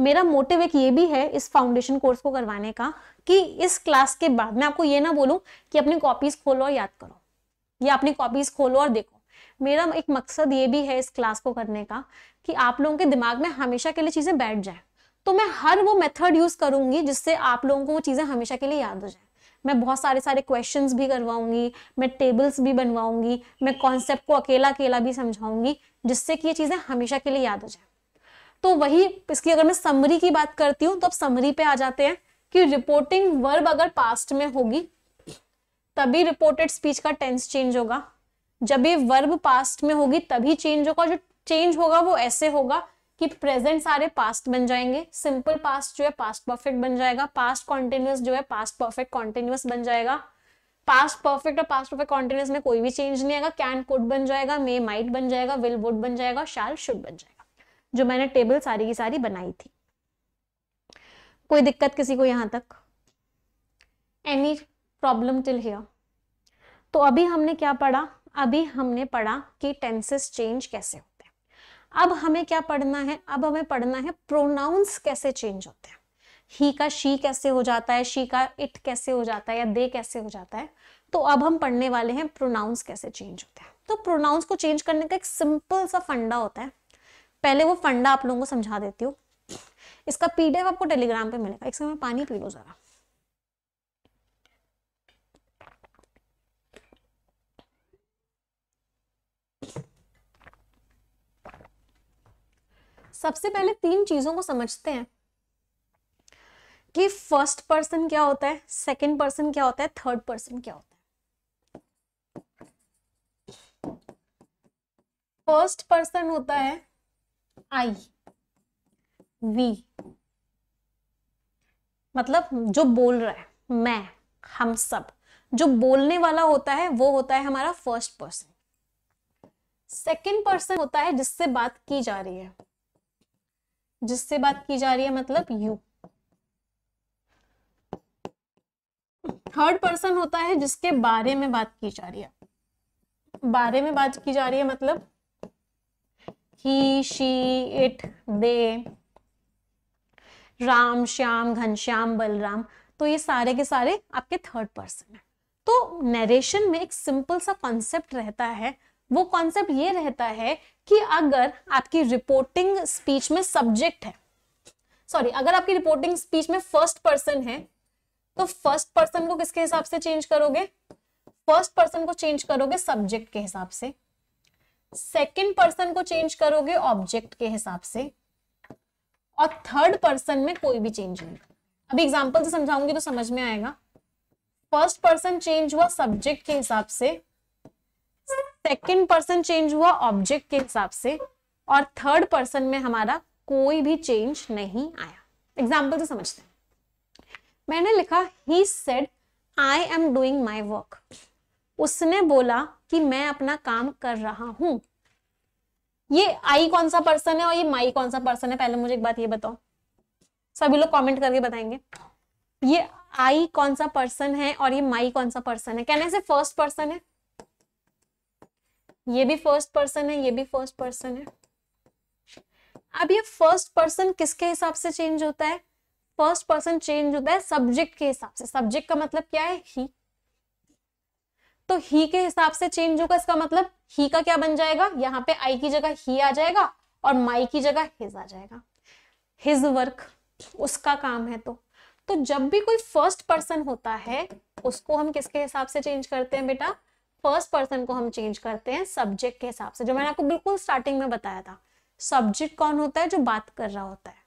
Speaker 1: मेरा मोटिव एक ये भी है इस फाउंडेशन कोर्स को करवाने का कि इस क्लास के बाद मैं आपको ये ना बोलूँ कि अपनी कॉपीज खोलो और याद करो या अपनी कॉपीज खोलो और देखो मेरा एक मकसद ये भी है इस क्लास को करने का कि आप लोगों के दिमाग में हमेशा के लिए चीज़ें बैठ जाए तो मैं हर वो मेथड यूज़ करूंगी जिससे आप लोगों को वो चीज़ें हमेशा के लिए याद हो जाए मैं बहुत सारे सारे क्वेश्चन भी करवाऊंगी मैं टेबल्स भी बनवाऊंगी मैं कॉन्सेप्ट को अकेला अकेला भी समझाऊंगी जिससे कि ये चीज़ें हमेशा के लिए याद हो जाए तो वही इसकी अगर मैं समरी की बात करती हूँ तो अब समरी पे आ जाते हैं कि रिपोर्टिंग वर्ब अगर पास्ट में होगी तभी रिपोर्टेड स्पीच का टेंस चेंज होगा जब ये वर्ब पास्ट में होगी तभी चेंज होगा जो चेंज होगा वो ऐसे होगा कि प्रेजेंट सारे पास्ट बन जाएंगे सिंपल पास्ट जो है पास्ट परफेक्ट बन जाएगा पास्ट कॉन्टिन्यूस जो है पास्ट परफेक्ट कॉन्टिन्यूस बन जाएगा पास्ट परफेक्ट और पास्ट परफेक्ट कॉन्टिन्यूस में कोई भी चेंज नहीं आएगा कैन कुड बन जाएगा मे माइट बन जाएगा विल वुड बन जाएगा शाल शुड बन जाएगा जो मैंने टेबल सारी की सारी बनाई थी कोई दिक्कत किसी को यहां तक एनी प्रॉब्लम टिल हियर तो अभी हमने क्या पढ़ा अभी हमने पढ़ा कि टेंसेस चेंज कैसे हो अब हमें क्या पढ़ना है अब हमें पढ़ना है प्रोनाउंस कैसे चेंज होते हैं ही का शी कैसे हो जाता है शी का इट कैसे हो जाता है या दे कैसे हो जाता है तो अब हम पढ़ने वाले हैं प्रोनाउंस कैसे चेंज होते हैं तो प्रोनाउंस को चेंज करने का एक सिंपल सा फंडा होता है पहले वो फंडा आप लोगों को समझा देती हूँ इसका पीडीएफ आपको टेलीग्राम पे मिलेगा एक समय पानी पी लो जरा सबसे पहले तीन चीजों को समझते हैं कि फर्स्ट पर्सन क्या होता है सेकंड पर्सन क्या होता है थर्ड पर्सन क्या होता है फर्स्ट पर्सन होता है आई वी मतलब जो बोल रहा है मैं हम सब जो बोलने वाला होता है वो होता है हमारा फर्स्ट पर्सन सेकंड पर्सन होता है जिससे बात की जा रही है जिससे बात की जा रही है मतलब यू थर्ड पर्सन होता है जिसके बारे में बात की जा रही है बारे में बात की जा रही है मतलब he she it they Ram Shyam Ghanshyam Balram तो ये सारे के सारे आपके थर्ड पर्सन है तो नरेशन में एक सिंपल सा कॉन्सेप्ट रहता है वो कॉन्सेप्ट ये रहता है कि अगर आपकी रिपोर्टिंग स्पीच में सब्जेक्ट है सॉरी अगर आपकी रिपोर्टिंग स्पीच में फर्स्ट पर्सन है तो फर्स्ट पर्सन को किसके हिसाब से चेंज करोगे फर्स्ट पर्सन को चेंज करोगे सब्जेक्ट के हिसाब से सेकंड पर्सन को चेंज करोगे ऑब्जेक्ट के हिसाब से और थर्ड पर्सन में कोई भी चेंज नहीं अभी एग्जांपल से समझाऊंगी तो समझ में आएगा फर्स्ट पर्सन चेंज हुआ सब्जेक्ट के हिसाब से सेकेंड पर्सन चेंज हुआ ऑब्जेक्ट के हिसाब से और थर्ड पर्सन में हमारा कोई भी चेंज नहीं आया एग्जाम्पल से तो समझते हैं मैंने लिखा he said I am doing my work उसने बोला कि मैं अपना काम कर रहा हूं ये आई कौन सा पर्सन है और ये माई कौन सा पर्सन है पहले मुझे एक बात ये बताओ सभी लोग कमेंट करके बताएंगे ये आई कौन सा पर्सन है और ये माई कौन सा पर्सन है कहने से फर्स्ट पर्सन है ये भी फर्स्ट पर्सन है ये भी फर्स्ट पर्सन है अब ये फर्स्ट पर्सन किसके हिसाब से चेंज होता है फर्स्ट पर्सन चेंज होता है सब्जेक्ट के हिसाब से सब्जेक्ट का मतलब क्या है ही तो ही के हिसाब से चेंज होगा इसका मतलब ही का क्या बन जाएगा यहाँ पे आई की जगह ही आ जाएगा और माई की जगह हिज आ जाएगा हिज वर्क उसका काम है तो तो जब भी कोई फर्स्ट पर्सन होता है उसको हम किसके हिसाब से चेंज करते हैं बेटा फर्स्ट पर्सन को हम चेंज करते हैं सब्जेक्ट के हिसाब से जो मैंने आपको बिल्कुल स्टार्टिंग में बताया था सब्जेक्ट कौन होता है जो बात कर रहा होता है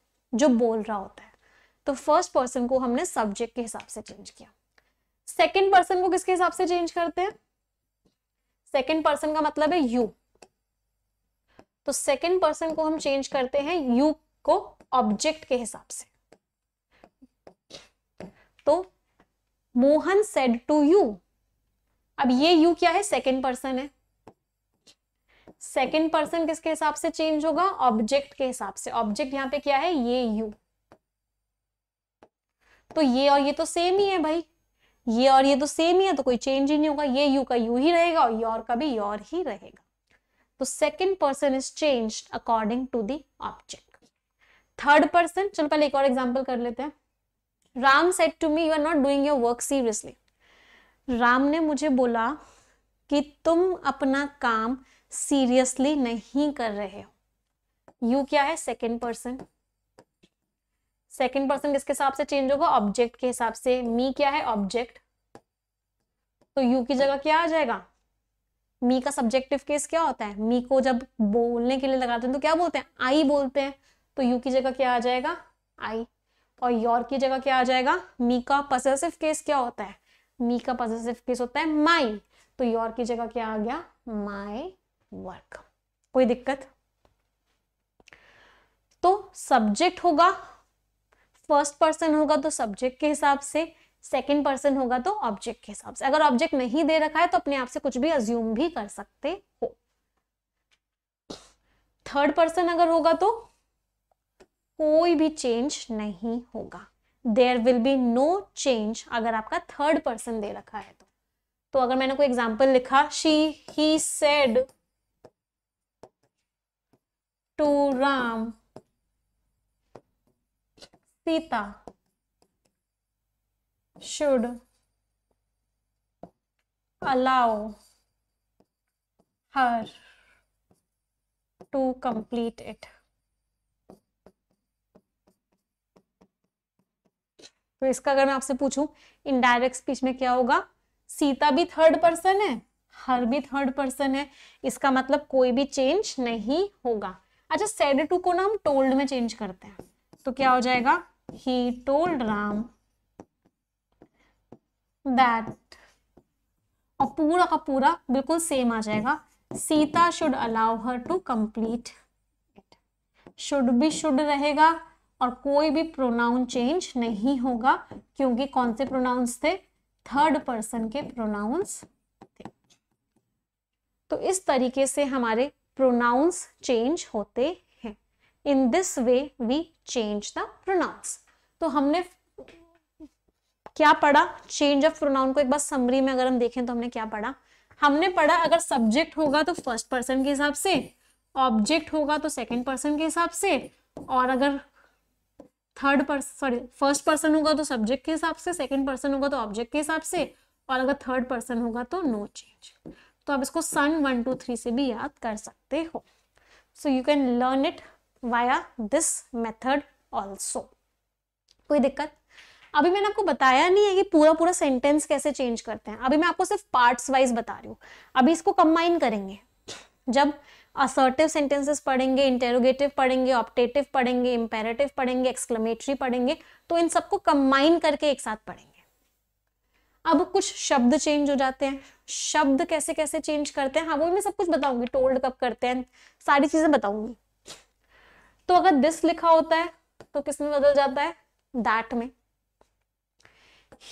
Speaker 1: जो बोल रहा होता है तो फर्स्ट पर्सन को हमने सब्जेक्ट के हिसाब से चेंज किया सेकेंड पर्सन को किसके हिसाब से चेंज करते हैं सेकेंड पर्सन का मतलब है यू तो सेकेंड पर्सन को हम चेंज करते हैं यू को ऑब्जेक्ट के हिसाब से तो मोहन सेड टू यू अब ये यू क्या है सेकेंड पर्सन है सेकेंड पर्सन किसके हिसाब से चेंज होगा ऑब्जेक्ट के हिसाब से ऑब्जेक्ट यहाँ पे क्या है ये यू तो ये और ये तो सेम ही है भाई ये और ये तो सेम ही है तो कोई चेंज ही नहीं होगा ये यू का यू ही रहेगा और योर का भी योर ही रहेगा तो second person is change according to the object third person चलो पहले एक और एग्जाम्पल कर लेते हैं Ram said to me you are not doing your work seriously Ram ने मुझे बोला कि तुम अपना काम सीरियसली नहीं कर रहे हो यू क्या है सेकेंड पर्सन सेकेंड पर्सन किसके हिसाब से चेंज होगा ऑब्जेक्ट के हिसाब से मी क्या है ऑब्जेक्ट तो यू की जगह क्या आ जाएगा मी का सब्जेक्टिव केस क्या होता है मी को जब बोलने के लिए लगाते हैं तो क्या बोलते हैं आई बोलते हैं तो यू की जगह क्या आ जाएगा आई और योर की जगह क्या आ जाएगा मी का पसेसिव केस क्या होता है मी का पॉजिटिव केस होता है माई तो योर की जगह क्या आ गया माई वर्क कोई दिक्कत तो सब्जेक्ट होगा फर्स्ट पर्सन होगा तो सब्जेक्ट के हिसाब से सेकेंड पर्सन होगा तो ऑब्जेक्ट के हिसाब से अगर ऑब्जेक्ट नहीं दे रखा है तो अपने आप से कुछ भी अज्यूम भी कर सकते हो थर्ड पर्सन अगर होगा तो कोई भी चेंज नहीं होगा there will be no change अगर आपका थर्ड पर्सन दे रखा है तो तो अगर मैंने कोई एग्जाम्पल लिखा she he said to Ram Sita should allow her to complete it तो इसका अगर मैं आपसे पूछूं इनडायरेक्ट स्पीच में क्या होगा सीता भी थर्ड पर्सन है हर भी थर्ड पर्सन है इसका मतलब कोई भी चेंज नहीं होगा अच्छा सेड टू को ना हम टोल्ड में चेंज करते हैं तो क्या हो जाएगा ही टोल्ड राम दैट और पूरा का पूरा बिल्कुल सेम आ जाएगा Sita should allow her to complete should भी शुड रहेगा और कोई भी प्रोनाउन चेंज नहीं होगा क्योंकि कौन से प्रोनाउंस थे थर्ड पर्सन के प्रोनाउंस थे तो इस तरीके से हमारे प्रोनाउंस चेंज होते हैं in this way we change the pronouns तो हमने क्या पढ़ा चेंज ऑफ प्रोनाउन को एक बार समरी में अगर हम देखें तो हमने क्या पढ़ा हमने पढ़ा अगर सब्जेक्ट होगा तो फर्स्ट पर्सन के हिसाब से ऑब्जेक्ट होगा तो सेकंड पर्सन के हिसाब से और अगर third person sorry first person होगा तो सब्जेक्ट के हिसाब से सेकंड पर्सन होगा तो ऑब्जेक्ट के हिसाब से और अगर थर्ड पर्सन होगा तो नो चेंज तो आप इसको सन वन टू थ्री से भी याद कर सकते हो so you can learn it via this method also कोई दिक्कत अभी मैंने आपको बताया नहीं है कि पूरा पूरा सेंटेंस कैसे चेंज करते हैं अभी मैं आपको सिर्फ पार्ट्स वाइज बता रही हूँ अभी इसको कंबाइन करेंगे जब असर्टिव सेंटेंसेस पढ़ेंगे इंटेरोगेटिव पढ़ेंगे ऑप्टेटिव पढ़ेंगे इंपेरेटिव पढ़ेंगे एक्सक्लेमेटरी पढ़ेंगे तो इन सबको कंबाइन करके एक साथ पढ़ेंगे अब कुछ शब्द चेंज हो जाते हैं शब्द कैसे कैसे चेंज करते हैं हाँ वो मैं सब कुछ बताऊंगी टोल्ड कब करते हैं सारी चीजें बताऊंगी तो अगर दिस लिखा होता है तो किस में बदल जाता है दैट में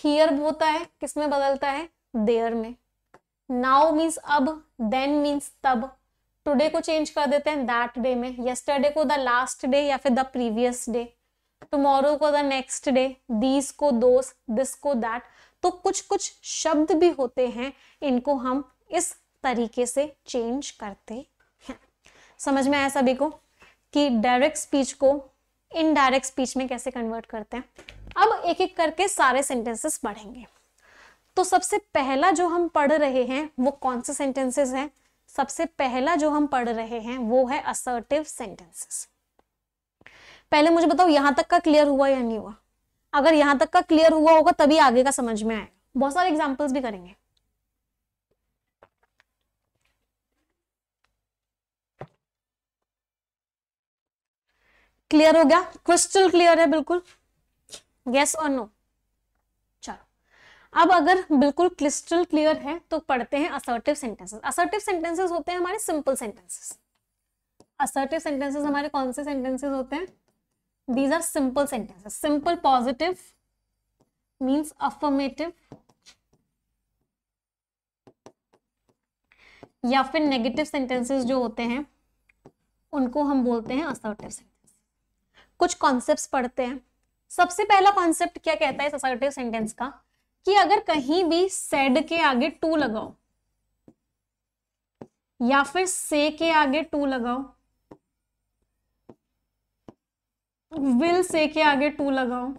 Speaker 1: हियर होता है किस में बदलता है देयर में नाउ मीन्स अब देन मीन्स तब टुडे को चेंज कर देते हैं दैट डे में यस्टरडे को द लास्ट डे या फिर द प्रीवियस डे टुमारो को द नेक्स्ट डे दीस को दोस दिस को दैट तो कुछ कुछ शब्द भी होते हैं इनको हम इस तरीके से चेंज करते हैं समझ में आया सभी को कि डायरेक्ट स्पीच को इनडायरेक्ट स्पीच में कैसे कन्वर्ट करते हैं अब एक एक करके सारे सेंटेंसेस पढ़ेंगे तो सबसे पहला जो हम पढ़ रहे हैं वो कौन से सेंटेंसेस हैं सबसे पहला जो हम पढ़ रहे हैं वो है असर्टिव सेंटेंसेस पहले मुझे बताओ यहां तक का क्लियर हुआ या नहीं हुआ अगर यहां तक का क्लियर हुआ होगा तभी आगे का समझ में आएगा बहुत सारे एग्जाम्पल्स भी करेंगे क्लियर हो गया क्रिस्टल क्लियर है बिल्कुल यस और नो अब अगर बिल्कुल क्रिस्टल क्लियर है तो पढ़ते हैं असर्टिव सेंटेंसेस असर्टिव सेंटेंसेस होते हैं हमारे सिंपल सेंटेंसेस असर्टिव सेंटेंसेस हमारे कौन से सेंटेंसेस होते हैं these are simple sentences simple positive means affirmative या फिर नेगेटिव सेंटेंसेस जो होते हैं उनको हम बोलते हैं असर्टिव सेंटेंस कुछ कॉन्सेप्ट पढ़ते हैं सबसे पहला कॉन्सेप्ट क्या कहता है असर्टिव सेंटेंस का कि अगर कहीं भी सेड के आगे टू लगाओ या फिर से के आगे टू लगाओ विल से के आगे टू लगाओ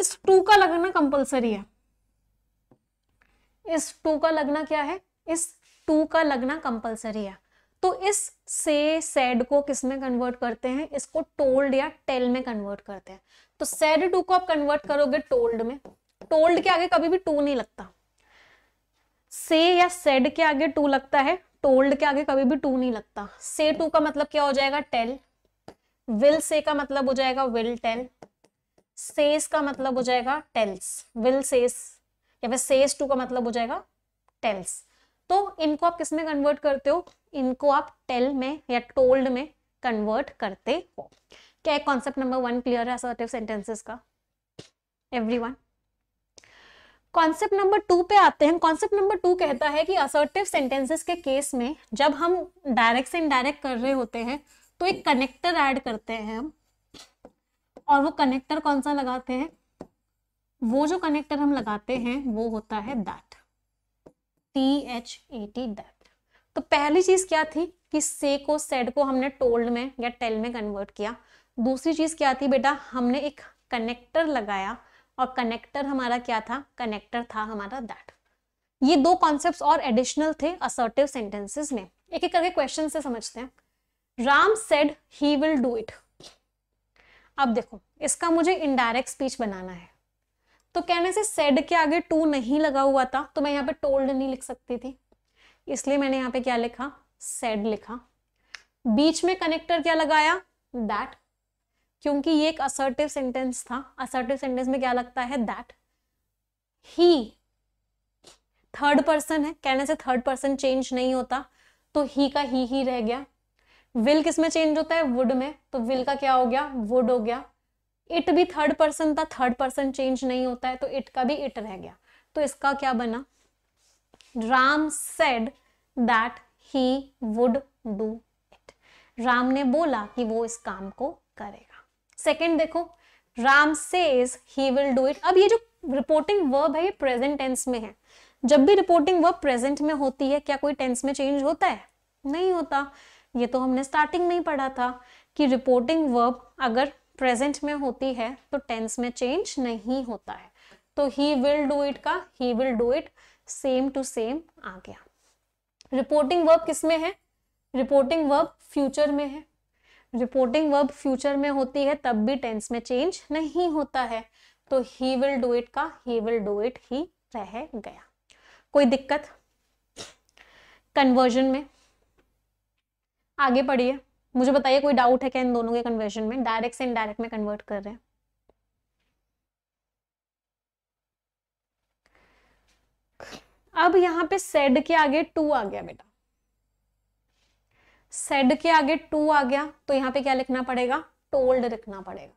Speaker 1: इस टू का लगाना कंपलसरी है इस टू का लगना क्या है इस टू का लगना कंपलसरी है तो इस से सेड को किसमें कन्वर्ट करते हैं इसको टोल्ड या टेल में कन्वर्ट करते हैं तो सेड टू को आप कन्वर्ट करोगे टोल्ड में टोल्ड के आगे कभी भी टू नहीं लगता से या सेड के आगे टू लगता है टोल्ड के आगे कभी भी टू नहीं लगता से टू का मतलब क्या हो जाएगा टेल विल से का मतलब हो जाएगा विल टेल सेस का मतलब हो जाएगा टेल्स विल सेस या फिर सेस टू का मतलब हो जाएगा टेल्स तो इनको आप किसमें कन्वर्ट करते हो इनको आप टेल में या टोल्ड में कन्वर्ट करते हो क्या है कॉन्सेप्ट नंबर वन क्लियर है असर्टिव सेंटेंसेस का एवरीवन कॉन्सेप्ट नंबर टू पे आते हैं कॉन्सेप्ट नंबर टू कहता है कि असर्टिव सेंटेंसेस के केस में जब हम डायरेक्ट से इनडायरेक्ट कर रहे होते हैं तो एक कनेक्टर ऐड करते हैं हम और वो कनेक्टर कौन सा लगाते हैं वो जो कनेक्टर हम लगाते हैं वो होता है that T H A T that तो पहली चीज क्या थी कि से को सेड को हमने टोल्ड में या टेल में कन्वर्ट किया दूसरी चीज़ क्या थी बेटा हमने एक कनेक्टर लगाया और कनेक्टर हमारा क्या था कनेक्टर था हमारा दैट ये दो कॉन्सेप्ट और एडिशनल थे असर्टिव सेंटेंसेस में एक एक करके क्वेश्चन से समझते हैं Ram said he will do it अब देखो इसका मुझे इनडायरेक्ट स्पीच बनाना है तो कहने से सेड के आगे टू नहीं लगा हुआ था तो मैं यहाँ पे टोल्ड नहीं लिख सकती थी इसलिए मैंने यहाँ पे क्या लिखा सेड लिखा बीच में कनेक्टर क्या लगाया दैट क्योंकि ये एक असर्टिव सेंटेंस था असर्टिव सेंटेंस में क्या लगता है दैट ही थर्ड पर्सन है कहने से थर्ड पर्सन चेंज नहीं होता तो ही का ही ही रह गया विल किस में चेंज होता है वुड में तो विल का क्या हो गया वुड हो गया इट भी थर्ड पर्सन था थर्ड पर्सन चेंज नहीं होता है तो इट का भी इट रह गया तो इसका क्या बना Ram said that he would do it Ram ने बोला कि वो इस काम को करे सेकेंड देखो Ram says he will do it अब ये जो रिपोर्टिंग वर्ब है ये प्रेजेंट टेंस में है जब भी रिपोर्टिंग वर्ब प्रेजेंट में होती है क्या कोई टेंस में चेंज होता है नहीं होता ये तो हमने स्टार्टिंग में ही पढ़ा था कि रिपोर्टिंग वर्ब अगर प्रेजेंट में होती है तो टेंस में चेंज नहीं होता है तो ही विल डू इट का he will do it same to same आ गया रिपोर्टिंग वर्ब किस में है रिपोर्टिंग वर्ब फ्यूचर में है रिपोर्टिंग वर्ब फ्यूचर में होती है तब भी टेंस में चेंज नहीं होता है तो ही विल डू इट का ही विल डू इट ही रह गया कोई दिक्कत कन्वर्जन में आगे पढ़िए मुझे बताइए कोई डाउट है क्या इन दोनों के कन्वर्जन में डायरेक्ट से इनडायरेक्ट में कन्वर्ट कर रहे हैं अब यहाँ पे सेड के आगे टू आ गया बेटा सेड के आगे टू आ गया तो यहाँ पे क्या लिखना पड़ेगा टोल्ड लिखना पड़ेगा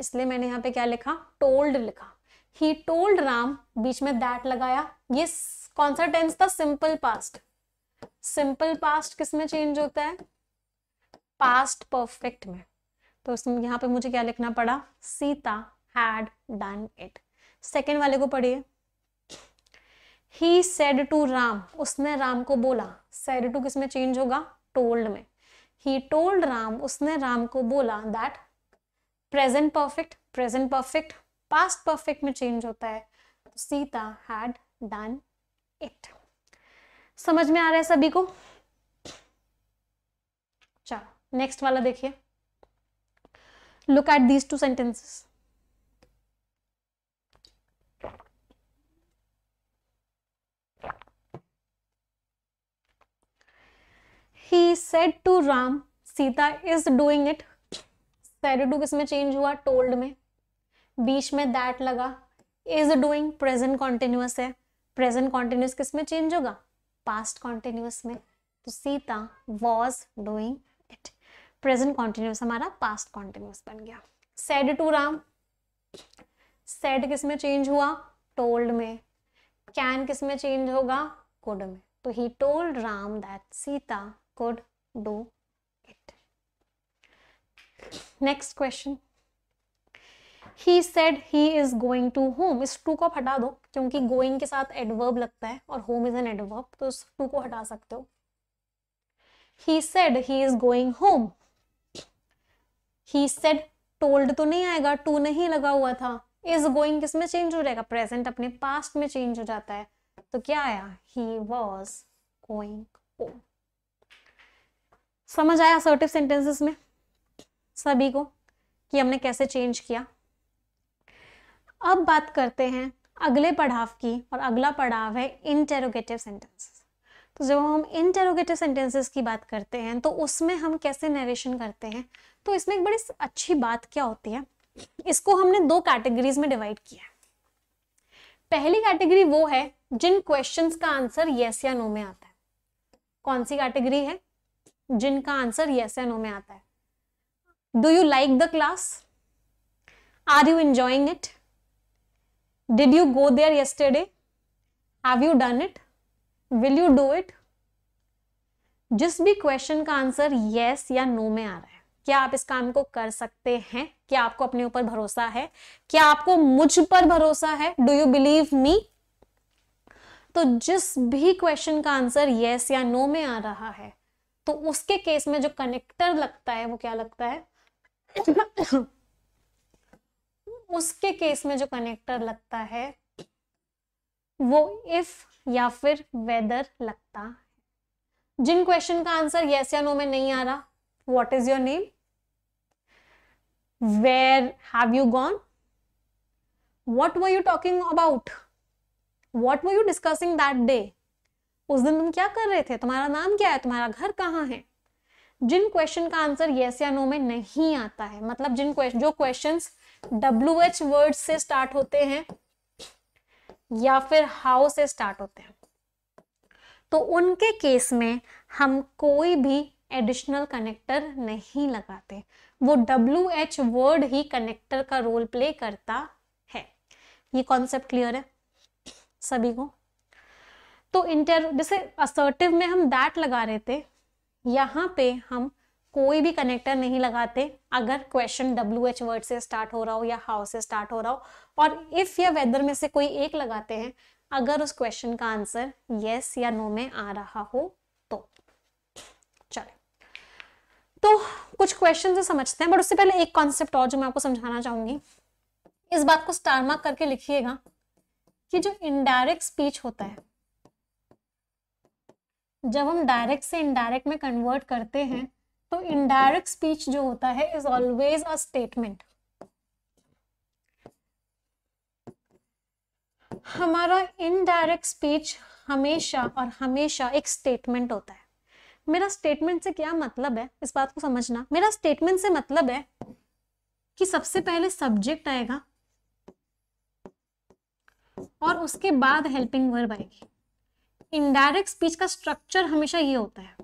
Speaker 1: इसलिए मैंने यहाँ पे क्या लिखा टोल्ड लिखा ही टोल्ड राम बीच में दैट लगाया ये कौन सा टेंस था सिंपल पास्ट सिंपल पास्ट किस में चेंज होता है पास्ट परफेक्ट में तो यहाँ पे मुझे क्या लिखना पड़ा Sita had done it second वाले को पढ़िए ही सेड टू राम उसने राम को बोला सेड टू किसमें चेंज होगा टोल्ड में ही टोल्ड राम उसने राम को बोला that present perfect present perfect past perfect में चेंज होता है तो सीता हैड डन इट समझ में आ रहा है सभी को चलो नेक्स्ट वाला देखिए look at these two sentences he said to Ram Sita is doing it टू किस में चेंज हुआ टोल्ड में बीच में दैट लगा इज डूइंग प्रेजेंट कॉन्टिन्यूस है प्रेजेंट कॉन्टिन्यूस किस में चेंज होगा पास्ट कॉन्टिन्यूस में तो Sita was doing it present continuous हमारा पास्ट कॉन्टिन्यूस बन गया सेड टू राम सेड किस में चेंज हुआ टोल्ड में कैन किस में चेंज होगा कुड में तो he told Ram that Sita could do it. Next question. He said he is going to home इस टू को हटा दो क्योंकि गोइंग के साथ एडवर्ब लगता है और होम इज एन एडवर्ब तो इस टू को हटा सकते हो he said he is going home he said told तो नहीं आएगा टू नहीं लगा हुआ था इज गोइंग किस में चेंज हो जाएगा प्रेजेंट अपने पास्ट में चेंज हो जाता है तो क्या आया ही वॉज गोइंग होम समझ आया असर्टिव सेंटेंसेस में सभी को कि हमने कैसे चेंज किया अब बात करते हैं अगले पढ़ाव की और अगला पढ़ाव है इंटेरोगेटिव सेंटेंसेस तो जब हम इंटेरोगेटिव सेंटेंसेस की बात करते हैं तो उसमें हम कैसे नरेशन करते हैं तो इसमें एक बड़ी अच्छी बात क्या होती है इसको हमने दो कैटेगरीज में डिवाइड किया है पहली कैटेगरी वो है जिन क्वेश्चंस का आंसर यस या नो में आता है कौन सी कैटेगरी है जिनका आंसर यस या नो में आता है do you like the class are you enjoying it did you go there yesterday have you done it will you do it जिस भी क्वेश्चन का आंसर यस या नो में आ रहा है क्या आप इस काम को कर सकते हैं क्या आपको अपने ऊपर भरोसा है क्या आपको मुझ पर भरोसा है डू यू बिलीव मी तो जिस भी क्वेश्चन का आंसर यस या नो में आ रहा है तो उसके केस में जो कनेक्टर लगता है वो क्या लगता है उसके केस में जो कनेक्टर लगता है वो इफ या फिर वेदर लगता जिन क्वेश्चन का आंसर यस या नो में नहीं आ रहा what is your name where have you gone what were you talking about what were you discussing that day उस दिन तुम क्या कर रहे थे तुम्हारा नाम क्या है तुम्हारा घर कहाँ है जिन क्वेश्चन का आंसर येस या नो में नहीं आता है मतलब जिन क्वेश्चन जो क्वेश्चन डब्ल्यू एच वर्ड से स्टार्ट होते हैं या फिर हाउ से स्टार्ट होते हैं तो उनके केस में हम कोई भी एडिशनल कनेक्टर नहीं लगाते वो डब्ल्यू एच वर्ड ही कनेक्टर का रोल प्ले करता है ये कॉन्सेप्ट क्लियर है सभी को तो इंटर जैसे असर्टिव में हम दैट लगा रहे थे यहाँ पे हम कोई भी कनेक्टर नहीं लगाते अगर क्वेश्चन डब्ल्यू एच वर्ड से स्टार्ट हो रहा हो या हाउ से स्टार्ट हो रहा हो और इफ या वेदर में से कोई एक लगाते हैं अगर उस क्वेश्चन का आंसर यस या नो में आ रहा हो तो चले तो कुछ क्वेश्चन समझते हैं बट उससे पहले एक कॉन्सेप्ट और जो मैं आपको समझाना चाहूंगी इस बात को स्टार मार्क करके लिखिएगा कि जो इनडायरेक्ट स्पीच होता है जब हम डायरेक्ट से इनडायरेक्ट में कन्वर्ट करते हैं तो इनडायरेक्ट स्पीच जो होता है इज ऑलवेज अ स्टेटमेंट हमारा इनडायरेक्ट स्पीच हमेशा और हमेशा एक स्टेटमेंट होता है मेरा स्टेटमेंट से क्या मतलब है इस बात को समझना मेरा स्टेटमेंट से मतलब है कि सबसे पहले सब्जेक्ट आएगा और उसके बाद हेल्पिंग वर्ब आएगी इनडायरेक्ट स्पीच का स्ट्रक्चर हमेशा ये होता है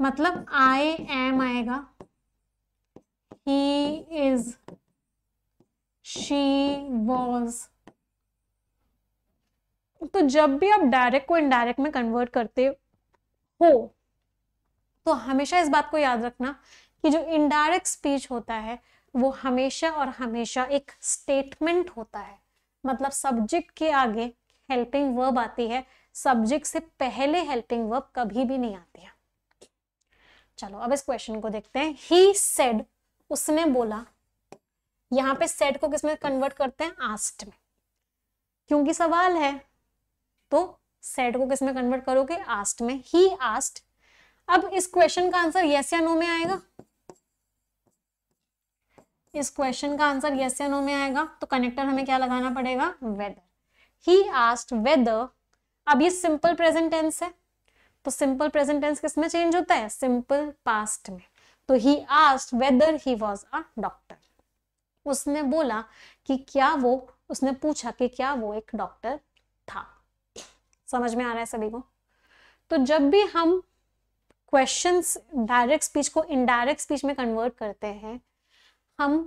Speaker 1: मतलब आई एम आएगा ही इज शी वॉज तो जब भी आप डायरेक्ट को इनडायरेक्ट में कन्वर्ट करते हो तो हमेशा इस बात को याद रखना कि जो इनडायरेक्ट स्पीच होता है वो हमेशा और हमेशा एक स्टेटमेंट होता है मतलब सब्जेक्ट के आगे हेल्पिंग वर्ब आती है सब्जेक्ट से पहले हेल्पिंग वर्ब कभी भी नहीं आती है चलो अब इस क्वेश्चन को देखते हैं ही सेड उसने बोला यहाँ पे सेड को किसमें कन्वर्ट करते हैं आस्ट में क्योंकि सवाल है तो सेड को किसमें कन्वर्ट करोगे आस्ट में ही आस्ट अब इस क्वेश्चन का आंसर यस या नो में आएगा इस क्वेश्चन का आंसर यस या नो में आएगा तो कनेक्टर हमें क्या लगाना पड़ेगा वेदर ही आस्ट वेदर अब ये सिंपल प्रेजेंट टेंस है तो सिंपल प्रेजेंट टेंस किस में चेंज होता है सिंपल पास्ट में तो he asked whether he was a doctor उसने बोला कि क्या वो उसने पूछा कि क्या वो एक डॉक्टर था समझ में आ रहा है सभी को तो जब भी हम क्वेश्चंस डायरेक्ट स्पीच को इनडायरेक्ट स्पीच में कन्वर्ट करते हैं हम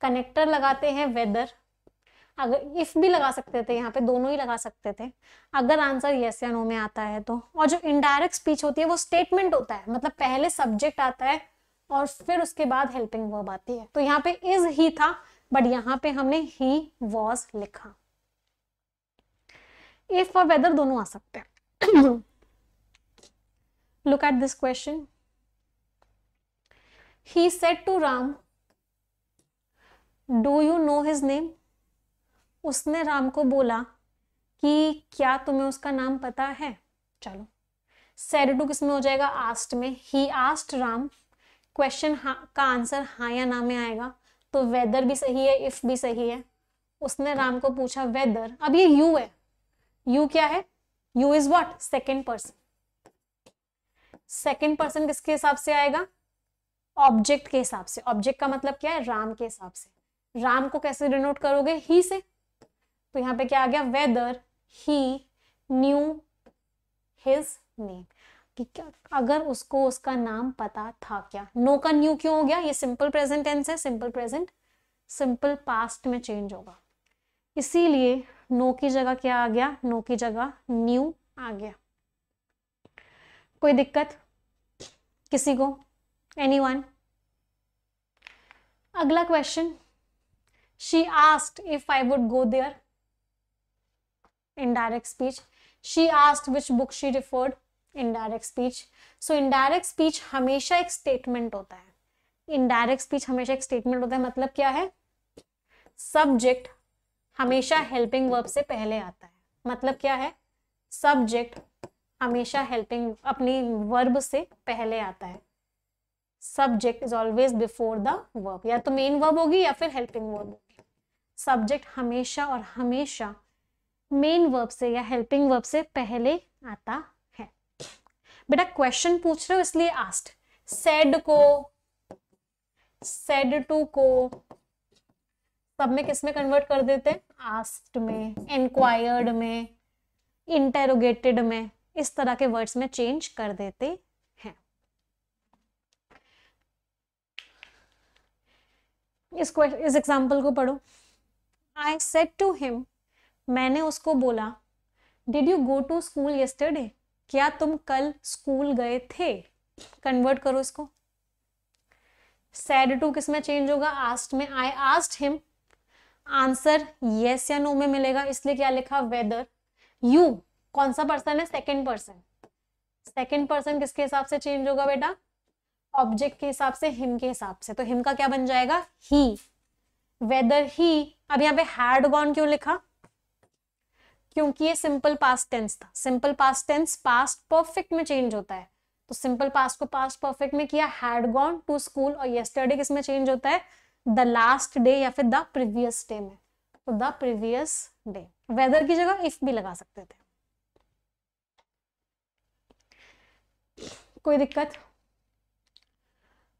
Speaker 1: कनेक्टर लगाते हैं वेदर अगर इफ भी लगा सकते थे यहाँ पे दोनों ही लगा सकते थे अगर आंसर यस या नो में आता है तो और जो इनडायरेक्ट स्पीच होती है वो स्टेटमेंट होता है मतलब पहले सब्जेक्ट आता है और फिर उसके बाद हेल्पिंग वर्ब आती है तो यहाँ पे इज ही था बट यहाँ पे हमने ही वॉज लिखा इफ और वेदर दोनों आ सकते हैं look at this question he said to Ram do you know his name उसने राम को बोला कि क्या तुम्हें उसका नाम पता है चलो सैरडू किसमें हो जाएगा आस्ट में ही आस्ट राम क्वेश्चन का आंसर हाँ या ना में आएगा तो वेदर भी सही है इफ भी सही है उसने राम को पूछा वेदर अब ये यू है यू क्या है you is what second person second person किसके हिसाब से आएगा ऑब्जेक्ट के हिसाब से ऑब्जेक्ट का मतलब क्या है राम के हिसाब से राम को कैसे डिनोट करोगे ही से तो यहाँ पे क्या आ गया whether he knew his name कि क्या अगर उसको उसका नाम पता था क्या नो का न्यू क्यों हो गया ये सिंपल प्रेजेंट टेंस है सिंपल प्रेजेंट सिंपल पास्ट में चेंज होगा इसीलिए नो की जगह क्या आ गया नो की जगह न्यू आ गया कोई दिक्कत किसी को एनी वन अगला question she asked if I would go there indirect speech she asked which book she referred indirect speech so indirect speech हमेशा एक statement होता है indirect speech हमेशा एक statement होता है मतलब क्या है subject हमेशा helping verb से पहले आता है मतलब क्या है subject हमेशा helping अपनी verb से पहले आता है subject is always before the verb या तो main verb होगी या फिर helping verb होगी subject हमेशा और हमेशा मेन वर्ब से या हेल्पिंग वर्ब से पहले आता है बेटा क्वेश्चन पूछ रहे हो इसलिए आस्ट सेड को सेड टू को सब में किस में कन्वर्ट कर देते हैं आस्ट में इंक्वायर्ड में इंटेरोगेटेड में इस तरह के वर्ड्स में चेंज कर देते हैं इस क्वेश्चन इस एग्जाम्पल को पढ़ो आई सेड टू हिम मैंने उसको बोला did you go to school yesterday क्या तुम कल स्कूल गए थे कन्वर्ट करो इसको सैड टू किस में चेंज होगा आस्ट में I asked him answer yes या नो में मिलेगा इसलिए क्या लिखा वेदर यू कौन सा पर्सन है सेकेंड पर्सन सेकेंड पर्सन किसके हिसाब से चेंज होगा बेटा ऑब्जेक्ट के हिसाब से हिम के हिसाब से तो हिम का क्या बन जाएगा ही वेदर ही अब यहाँ पे हैड गॉन क्यों लिखा क्योंकि ये सिंपल पास्ट टेंस था simple past tense past perfect में चेंज होता है तो सिंपल पास्ट को पास्ट परफेक्ट में किया हैड गॉन टू स्कूल और येस्टरडे किसमें चेंज होता है द लास्ट डे या फिर द प्रीवियस डे में तो द प्रीवियस डे वेदर की जगह इफ भी लगा सकते थे कोई दिक्कत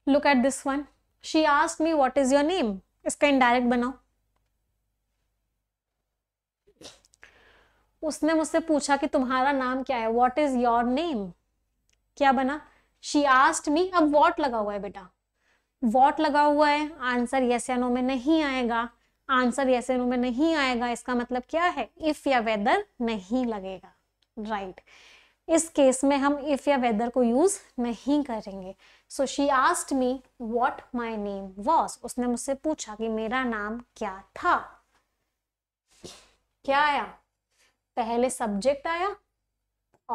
Speaker 1: look at this one she ask me what is your name इसका इनडायरेक्ट बनाओ उसने मुझसे पूछा कि तुम्हारा नाम क्या है वॉट इज योर नेम क्या बना शी आस्ट मी अब वॉट लगा हुआ है बेटा वॉट लगा हुआ है आंसर यस या नो में नहीं आएगा आंसर यस या नो में नहीं आएगा इसका मतलब क्या है इफ या वेदर नहीं लगेगा राइट right. इस केस में हम इफ या वेदर को यूज नहीं करेंगे so she asked me what my name was उसने मुझसे पूछा कि मेरा नाम क्या था क्या आया पहले सब्जेक्ट आया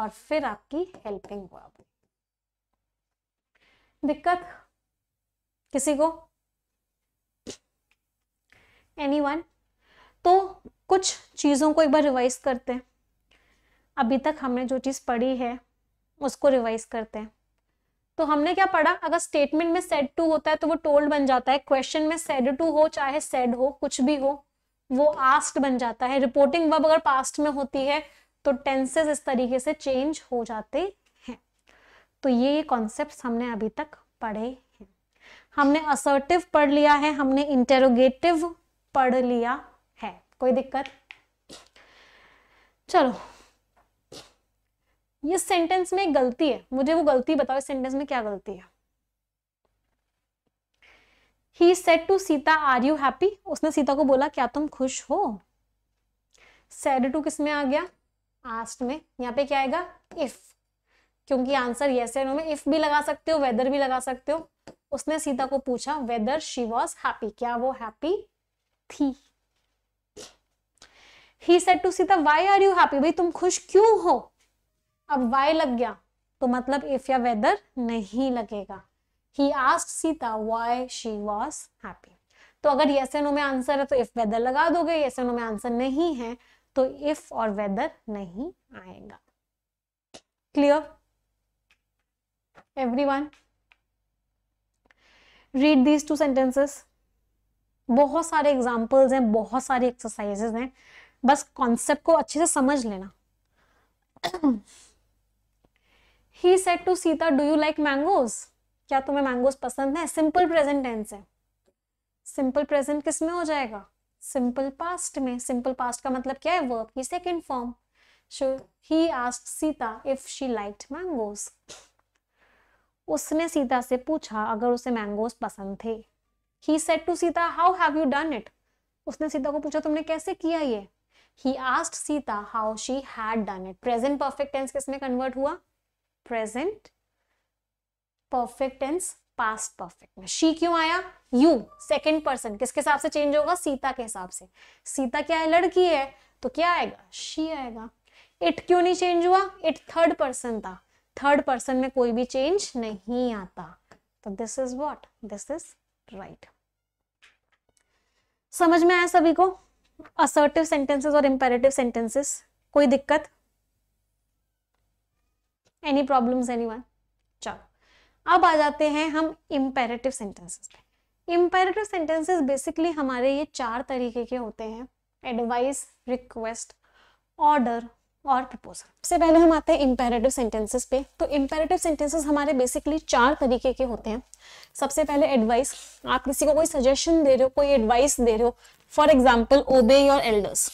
Speaker 1: और फिर आपकी हेल्पिंग वर्ब दिक्कत किसी को एनीवन तो कुछ चीज़ों को एक बार रिवाइज करते हैं अभी तक हमने जो चीज़ पढ़ी है उसको रिवाइज करते हैं तो हमने क्या पढ़ा अगर स्टेटमेंट में सेड टू होता है तो वो टोल्ड बन जाता है क्वेश्चन में सेड टू हो चाहे सेड हो कुछ भी हो वो आस्ट बन जाता है रिपोर्टिंग वर्ब अगर पास्ट में होती है तो टेंसेस इस तरीके से चेंज हो जाते हैं तो ये कॉन्सेप्ट हमने अभी तक पढ़े हैं हमने असर्टिव पढ़ लिया है हमने इंटेरोगेटिव पढ़ लिया है कोई दिक्कत चलो ये सेंटेंस में एक गलती है मुझे वो गलती बताओ इस सेंटेंस में क्या गलती है he said to Sita are you happy उसने सीता को बोला क्या तुम खुश हो सेड टू किस में आ गया आस्ट में यहाँ पे क्या आएगा इफ क्योंकि आंसर येस एंड नो में इफ भी लगा सकते हो वेदर भी लगा सकते हो उसने सीता को पूछा वेदर शी वॉज हैप्पी क्या वो हैप्पी थी he said to Sita why are you happy भाई तुम खुश क्यों हो अब वाई लग गया तो मतलब इफ या वेदर नहीं लगेगा he asked Sita why she was happy तो अगर यस एनो में आंसर है तो इफ वेदर लगा दोगे यस एनो में आंसर नहीं है तो इफ और वेदर नहीं आएगा clear everyone read these two sentences बहुत सारे एग्जाम्पल्स हैं बहुत सारी एक्सरसाइजेस हैं बस कॉन्सेप्ट को अच्छे से समझ लेना he said to Sita do you like mangoes क्या तुम्हें मैंगोज पसंद है सिंपल प्रेजेंट टेंस है सिंपल प्रेजेंट किस में हो जाएगा सिंपल पास्ट में सिंपल पास्ट का मतलब क्या है वर्ब की second form so he asked Sita if she liked mangoes उसने सीता से पूछा अगर उसे मैंगोज पसंद थे he said to Sita how have you done it उसने सीता को पूछा तुमने कैसे किया ये he asked Sita how she had done it present perfect tense किस में कन्वर्ट हुआ present perfect tense past perfect में शी क्यों आया यू सेकेंड पर्सन किसके हिसाब से चेंज होगा सीता के हिसाब से सीता क्या है लड़की है तो क्या आएगा शी आएगा इट क्यों नहीं चेंज हुआ इट थर्ड पर्सन था थर्ड पर्सन में कोई भी चेंज नहीं आता तो this is what this is right समझ में आया सभी को असर्टिव सेंटेंसेस और इंपेरेटिव सेंटेंसेस कोई दिक्कत एनी प्रॉब्लम्स एनी वन चलो अब आ जाते हैं हम इम्पेरेटिव सेंटेंसेस पे इम्पेरेटिव सेंटेंसेस बेसिकली हमारे ये चार तरीके के होते हैं एडवाइस रिक्वेस्ट ऑर्डर और प्रपोजल सबसे पहले हम आते हैं इम्पेरेटिव सेंटेंसेस पे तो इम्पेरेटिव सेंटेंसेस हमारे बेसिकली चार तरीके के होते हैं सबसे पहले एडवाइस आप किसी को कोई सजेशन दे रहे हो कोई एडवाइस दे रहे हो for example obey your elders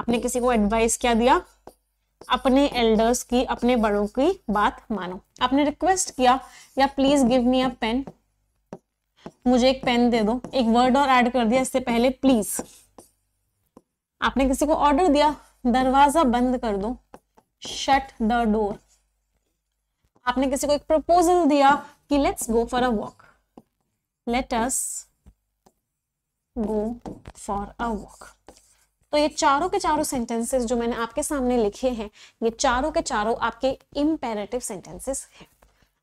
Speaker 1: आपने किसी को एडवाइस क्या दिया अपने एल्डर्स की अपने बड़ों की बात मानो आपने रिक्वेस्ट किया या please give me a pen मुझे एक पेन दे दो एक वर्ड और ऐड कर दिया इससे पहले प्लीज आपने किसी को ऑर्डर दिया दरवाजा बंद कर दो शट द डोर आपने किसी को एक प्रपोजल दिया कि let's go for a walk let us go for a walk तो ये चारों के चारों सेंटेंसेस जो मैंने आपके सामने लिखे हैं ये चारों के चारों आपके इम्पेरेटिव सेंटेंसेस हैं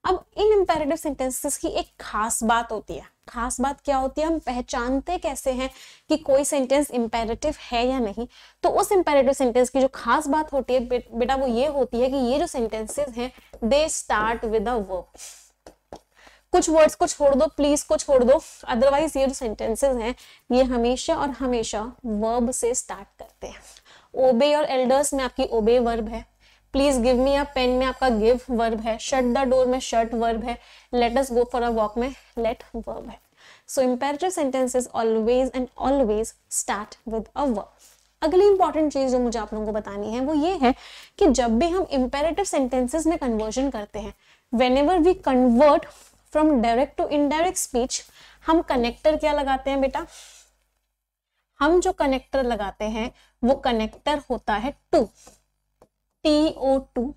Speaker 1: अब इन इम्पेरेटिव सेंटेंसेस की एक खास बात होती है खास बात क्या होती है हम पहचानते कैसे हैं कि कोई सेंटेंस इम्पेरेटिव है या नहीं तो उस इम्पेरेटिव सेंटेंस की जो खास बात होती है बेटा वो ये होती है कि ये जो सेंटेंसेस हैं they start with a verb कुछ वर्ड्स को छोड़ दो प्लीज को छोड़ दो अदरवाइज ये जो सेंटेंसेस हैं ये हमेशा और हमेशा वर्ब से स्टार्ट करते हैं ओबे और एल्डर्स में आपकी ओबे वर्ब है please give me a pen में आपका गिव वर्ब है शट द डोर में शर्ट वर्ब है let us go for a walk में लेट वर्ब है so imperative sentences always and always start with a verb अगली important चीज जो मुझे आप लोगों को बतानी है वो ये है कि जब भी हम इम्पेरेटिव सेंटेंसेस में कन्वर्जन करते हैं whenever we convert from direct to indirect speech हम कनेक्टर क्या लगाते हैं बेटा हम जो कनेक्टर लगाते हैं वो कनेक्टर होता है टू टी ओ टू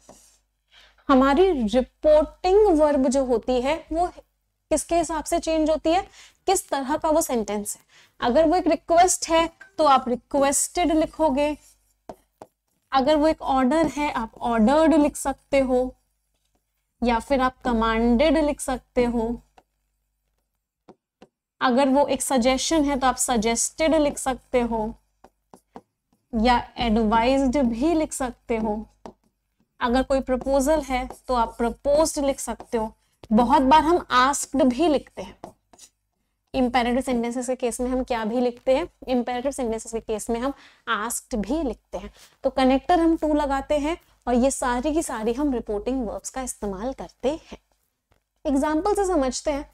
Speaker 1: हमारी रिपोर्टिंग वर्ब जो होती है वो किसके हिसाब से चेंज होती है किस तरह का वो सेंटेंस है अगर वो एक रिक्वेस्ट है तो आप रिक्वेस्टेड लिखोगे अगर वो एक ऑर्डर है आप ऑर्डर्ड लिख सकते हो या फिर आप कमांडेड लिख सकते हो अगर वो एक सजेशन है तो आप सजेस्टेड लिख सकते हो या एडवाइज्ड भी लिख सकते हो अगर कोई प्रपोजल है तो आप प्रपोज लिख सकते हो बहुत बार हम आस्क्ड भी लिखते हैं इम्पेरेटिव सेंटेंसेस के केस में हम क्या भी लिखते हैं इम्पेरेटिव सेंटेंसेस के केस में हम आस्क्ड भी लिखते हैं तो कनेक्टर हम टू लगाते हैं और ये सारी की सारी हम रिपोर्टिंग वर्ब्स का इस्तेमाल करते हैं एग्जाम्पल से समझते हैं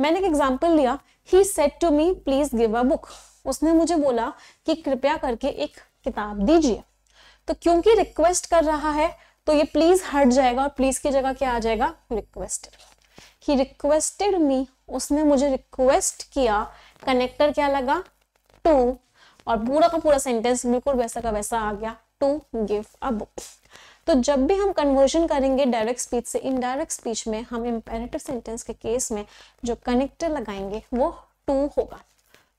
Speaker 1: मैंने एक एग्जाम्पल लिया he said to me please give a book उसने मुझे बोला कि कृपया करके एक किताब दीजिए तो क्योंकि रिक्वेस्ट कर रहा है तो ये प्लीज हट जाएगा और प्लीज की जगह क्या आ जाएगा रिक्वेस्टेड ही रिक्वेस्टेड मी उसने मुझे रिक्वेस्ट किया कनेक्टर क्या लगा टू और पूरा का पूरा सेंटेंस बिल्कुल वैसा का वैसा आ गया टू गिव अ बुक तो जब भी हम कन्वर्जन करेंगे डायरेक्ट स्पीच से इनडायरेक्ट स्पीच में हम इम्पेरेटिव सेंटेंस के केस में जो कनेक्टर लगाएंगे वो टू होगा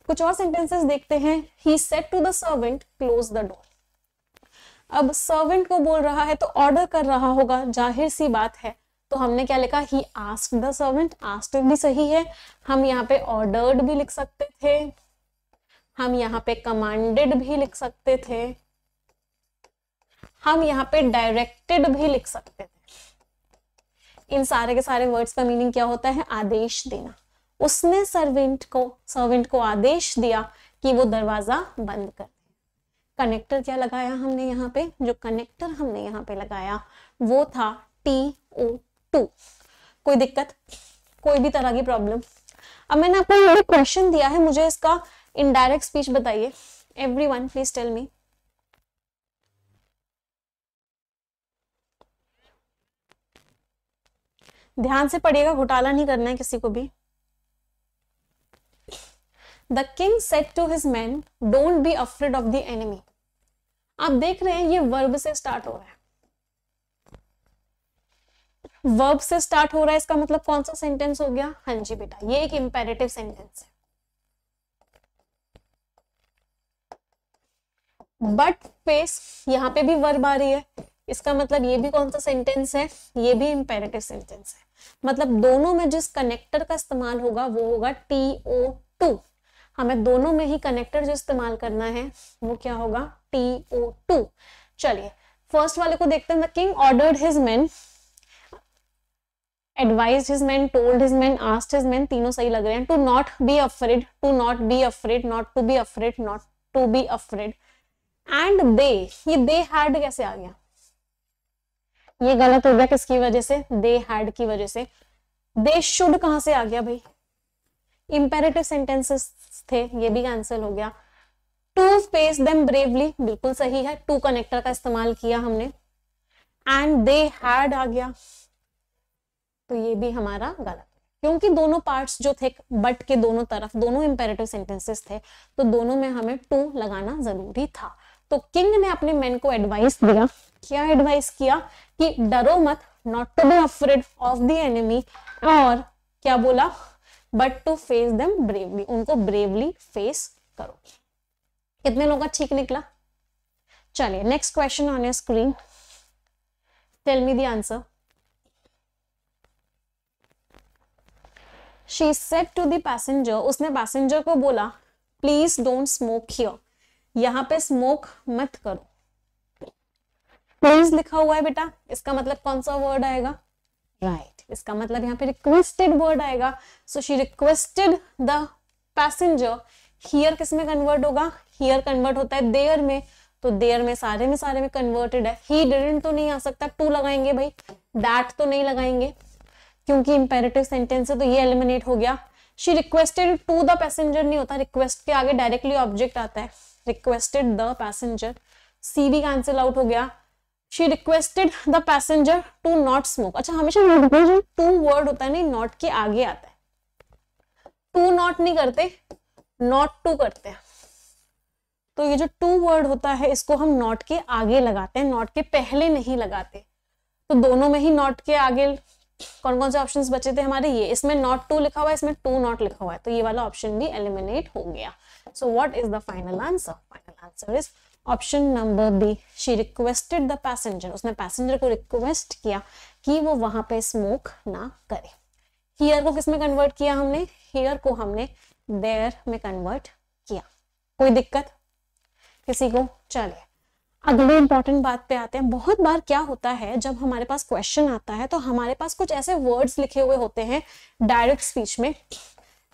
Speaker 1: कुछ और सेंटेंसेस देखते हैं he said to the servant close the door अब सर्वेंट को बोल रहा है तो ऑर्डर कर रहा होगा जाहिर सी बात है तो हमने क्या लिखा he asked the servant asked भी सही है हम यहाँ पे ऑर्डर्ड भी लिख सकते थे हम यहाँ पे कमांडेड भी लिख सकते थे हम यहाँ पे डायरेक्टेड भी लिख सकते थे इन सारे के सारे वर्ड्स का मीनिंग क्या होता है आदेश देना उसने सर्वेंट को सर्वेंट को आदेश दिया कि वो दरवाजा बंद कर कनेक्टर क्या लगाया हमने यहाँ पे जो कनेक्टर हमने यहाँ पे लगाया वो था टी ओ टू कोई दिक्कत कोई भी तरह की प्रॉब्लम अब मैंने आपको क्वेश्चन दिया है मुझे इसका इनडायरेक्ट स्पीच बताइए everyone please tell me ध्यान से पढ़िएगा घोटाला नहीं करना है किसी को भी the king said to his man don't be afraid of the enemy आप देख रहे हैं ये वर्ब से स्टार्ट हो रहा है वर्ब से स्टार्ट हो रहा है इसका मतलब कौन सा सेंटेंस हो गया हाँ जी बेटा ये एक इंपेरेटिव सेंटेंस है बट फेस यहां पे भी वर्ब आ रही है इसका मतलब ये भी कौन सा सेंटेंस है ये भी इंपेरेटिव सेंटेंस है मतलब दोनों में जिस कनेक्टर का इस्तेमाल होगा वो होगा टी ओ टू हमें दोनों में ही कनेक्टर जो इस्तेमाल करना है वो क्या होगा टी ओ टू चलिए फर्स्ट वाले को देखते हैं the king ordered his man advised his man told his man asked his man तीनों सही लग रहे हैं to not be afraid to not be afraid not to be afraid not to be afraid and they ये they hard कैसे आ गया ये गलत हो गया किसकी वजह से दे हैड की वजह से दे शुड कहां से आ गया भाई इंपेरेटिव सेंटेंसेस थे ये भी कैंसिल हो गया टू फेस देम ब्रेवली बिल्कुल सही है टू कनेक्टर का इस्तेमाल किया हमने एंड दे हैड आ गया तो ये भी हमारा गलत क्योंकि दोनों पार्ट्स जो थे बट के दोनों तरफ दोनों इंपेरेटिव सेंटेंसेस थे तो दोनों में हमें टू लगाना जरूरी था तो किंग ने अपने मेन को एडवाइस दिया क्या एडवाइस किया कि डरो मत not to be afraid of the enemy और क्या बोला but to face them bravely उनको ब्रेवली फेस करो कितने लोगों का ठीक निकला चलिए next question on your screen tell me the answer she said to passenger passenger उसने पैसेंजर को बोला प्लीज डोंट स्मोक हियर यहां पे स्मोक मत करो प्लीज लिखा हुआ है बेटा इसका मतलब कौन सा वर्ड आएगा राइट right. इसका मतलब यहाँ पे रिक्वेस्टेड वर्ड आएगा so she requested the passenger here किस में कन्वर्ट होगा हियर कन्वर्ट होता है देयर में तो देयर में सारे में सारे में कन्वर्टेड है ही डिडेंट तो नहीं आ सकता टू लगाएंगे भाई दैट तो नहीं लगाएंगे क्योंकि इंपेरेटिव सेंटेंस है तो ये एलिमिनेट हो गया she requested to the passenger नहीं होता रिक्वेस्ट के आगे डायरेक्टली ऑब्जेक्ट आता है रिक्वेस्टेड द पैसेंजर सी भी कैंसिल आउट हो गया she requested the passenger to not smoke अच्छा हमेशा टू वर्ड होता है नहीं नॉट के आगे आता है टू नॉट नहीं करते नॉट टू करते हैं तो ये जो टू वर्ड होता है इसको हम नॉट के आगे लगाते हैं नॉट के पहले नहीं लगाते तो दोनों में ही नॉट के आगे कौन कौन से ऑप्शंस बचे थे हमारे ये इसमें नॉट टू लिखा हुआ है इसमें टू नॉट लिखा हुआ है तो ये वाला ऑप्शन भी एलिमिनेट हो गया so what is the final answer final answer is option number B she requested the passenger उसने पैसेंजर को रिक्वेस्ट किया कि वो वहां पे स्मोक ना करे हियर को किसमें कन्वर्ट किया हमने हियर को हमने देयर में कन्वर्ट किया कोई दिक्कत किसी को चले अगले इंपॉर्टेंट बात पे आते हैं बहुत बार क्या होता है जब हमारे पास क्वेश्चन आता है तो हमारे पास कुछ ऐसे वर्ड्स लिखे हुए होते हैं डायरेक्ट स्पीच में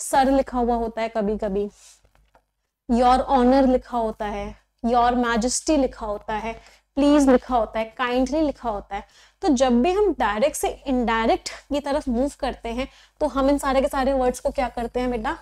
Speaker 1: सर लिखा हुआ होता है कभी कभी योर ऑनर लिखा होता है योर मैजेस्टी लिखा होता है प्लीज लिखा होता है काइंडली लिखा होता है तो जब भी हम डायरेक्ट से इनडायरेक्ट की तरफ मूव करते हैं तो हम इन सारे के सारे वर्ड्स को क्या करते हैं बेटा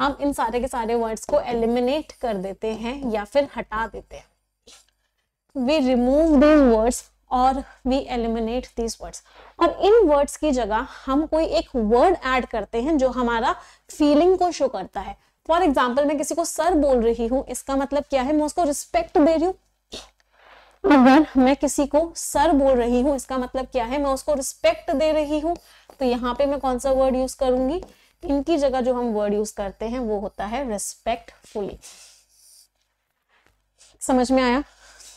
Speaker 1: हम इन सारे के सारे वर्ड्स को एलिमिनेट कर देते हैं या फिर हटा देते हैं वी रिमूव दीज वर्ड्स और वी एलिमिनेट दीज वर्ड्स और इन वर्ड्स की जगह हम कोई एक वर्ड ऐड करते हैं जो हमारा फीलिंग को शो करता है फॉर एग्जाम्पल मैं किसी को सर बोल रही हूँ इसका मतलब क्या है मैं उसको रिस्पेक्ट दे रही हूँ अगर मैं किसी को सर बोल रही हूँ इसका मतलब क्या है मैं उसको रिस्पेक्ट दे रही हूँ तो यहाँ पे मैं कौन सा वर्ड यूज करूंगी इनकी जगह जो हम वर्ड यूज करते हैं वो होता है रिस्पेक्टफुली समझ में आया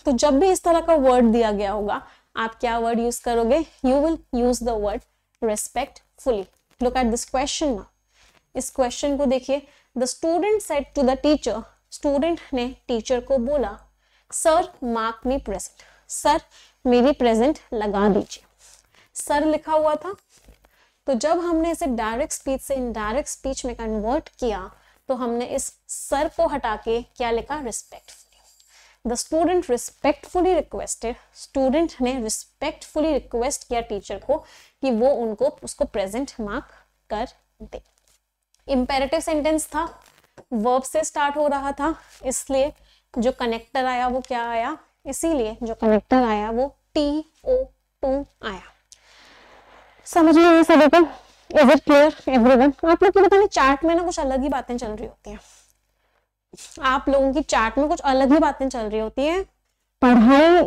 Speaker 1: तो जब भी इस तरह का वर्ड दिया गया होगा आप क्या वर्ड यूज करोगे you will use the word respectfully look at this question इस क्वेश्चन को देखिए the student said to the teacher student ने टीचर को बोला sir mark me present sir मेरी प्रेजेंट लगा दीजिए सर लिखा हुआ था तो जब हमने इसे डायरेक्ट स्पीच से इनडायरेक्ट स्पीच में कन्वर्ट किया तो हमने इस सर को हटा के क्या लिखा respectfully the student respectfully requested student ने रिस्पेक्टफुली रिक्वेस्ट किया टीचर को कि वो उनको उसको प्रेजेंट मार्क कर दे इम्पेरेटिव सेंटेंस था वर्ब से स्टार्ट हो रहा था इसलिए जो कनेक्टर आया वो क्या आया इसीलिए जो कनेक्टर आया वो टी ओ टू आया समझ में आया सभी को is it clear everyone आप लोग की बताने चार्ट में ना कुछ अलग ही बातें चल रही होती हैं आप लोगों की चार्ट में कुछ अलग ही बातें चल रही होती हैं पढ़ाई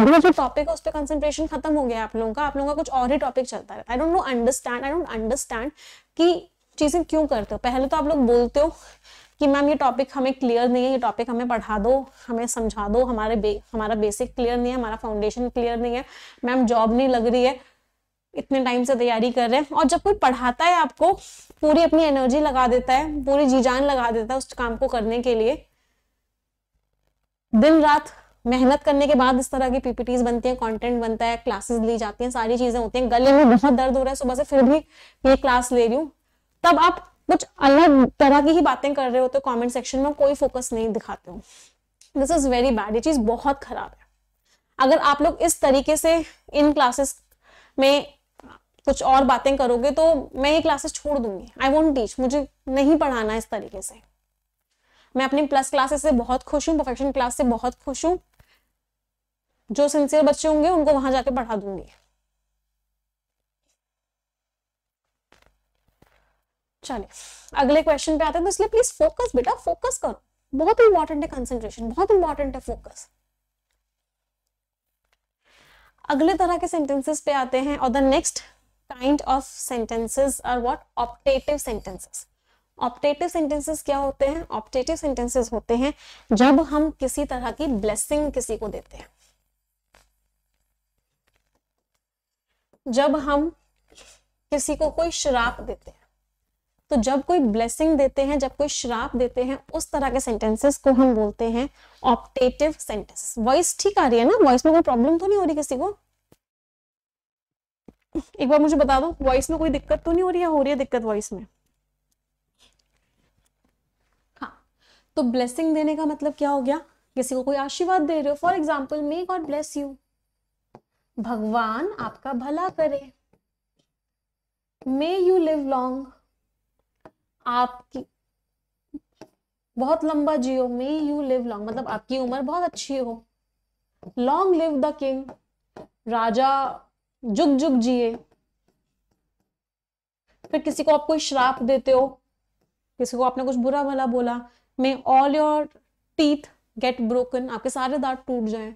Speaker 1: अभी जो टॉपिक है उस पर कंसेंट्रेशन खत्म हो गया आप लोगों का आप लोगों का कुछ और ही टॉपिक चलता है I don't know understand I don't understand कि चीज़ें क्यों करते हो पहले तो आप लोग बोलते हो कि मैम ये टॉपिक हमें क्लियर नहीं है ये टॉपिक हमें पढ़ा दो हमें समझा दो हमारे बे, हमारा बेसिक क्लियर नहीं है हमारा फाउंडेशन क्लियर नहीं है मैम जॉब नहीं लग रही है इतने टाइम से तैयारी कर रहे हैं और जब कोई पढ़ाता है आपको पूरी अपनी एनर्जी लगा देता है पूरी जी जान लगा देता है उस काम को करने के लिए दिन रात मेहनत करने के बाद इस तरह की पीपीटीज बनती हैं कंटेंट बनता है क्लासेस ली जाती हैं सारी चीजें होती हैं गले में बहुत दर्द हो रहा है सुबह से फिर भी ये क्लास ले रही हूँ तब आप कुछ अलग तरह की ही बातें कर रहे हो कॉमेंट सेक्शन में कोई फोकस नहीं दिखाते हो दिस इज वेरी बैड ये चीज बहुत खराब है अगर आप लोग इस तरीके से इन क्लासेस में कुछ और बातें करोगे तो मैं ये क्लासेस छोड़ दूंगी आई वॉन्ट टीच मुझे नहीं पढ़ाना इस तरीके से मैं अपनी प्लस क्लासेस से बहुत खुश हूँ परफेक्शन क्लास से बहुत खुश हूँ जो सिंसियर बच्चे होंगे उनको वहां जाके पढ़ा दूंगी चलिए अगले क्वेश्चन पे आते हैं तो इसलिए प्लीज फोकस बेटा फोकस करो बहुत इंपॉर्टेंट है कंसेंट्रेशन बहुत इंपॉर्टेंट है फोकस अगले तरह के सेंटेंसेस पे आते हैं और the next kind of sentences are what optative sentences optative sentences क्या होते हैं ऑप्टेटिव सेंटेंसेस होते हैं जब हम किसी तरह की ब्लेसिंग किसी को देते हैं जब हम किसी को कोई श्राप देते हैं तो जब कोई ब्लेसिंग देते हैं जब कोई श्राप देते हैं उस तरह के सेंटेंसेस को हम बोलते हैं ऑप्टेटिव सेंटेंस वॉइस ठीक आ रही है ना वॉइस में कोई प्रॉब्लम तो नहीं हो रही किसी को एक बार मुझे बता दो वॉइस में कोई दिक्कत तो नहीं हो रही है हो रही है दिक्कत वॉइस में हाँ, तो ब्लेसिंग देने का मतलब क्या हो गया किसी को कोई आशीर्वाद दे रहे हो for example may God bless you भगवान आपका भला करे मे यू लिव लॉन्ग आपकी बहुत लंबा जियो मे यू लिव लॉन्ग मतलब आपकी उम्र बहुत अच्छी हो लॉन्ग लिव द किंग राजा जुग जुग जिए फिर किसी को आप कोई श्राप देते हो किसी को आपने कुछ बुरा भला बोला may all your teeth get broken आपके सारे दांत टूट जाए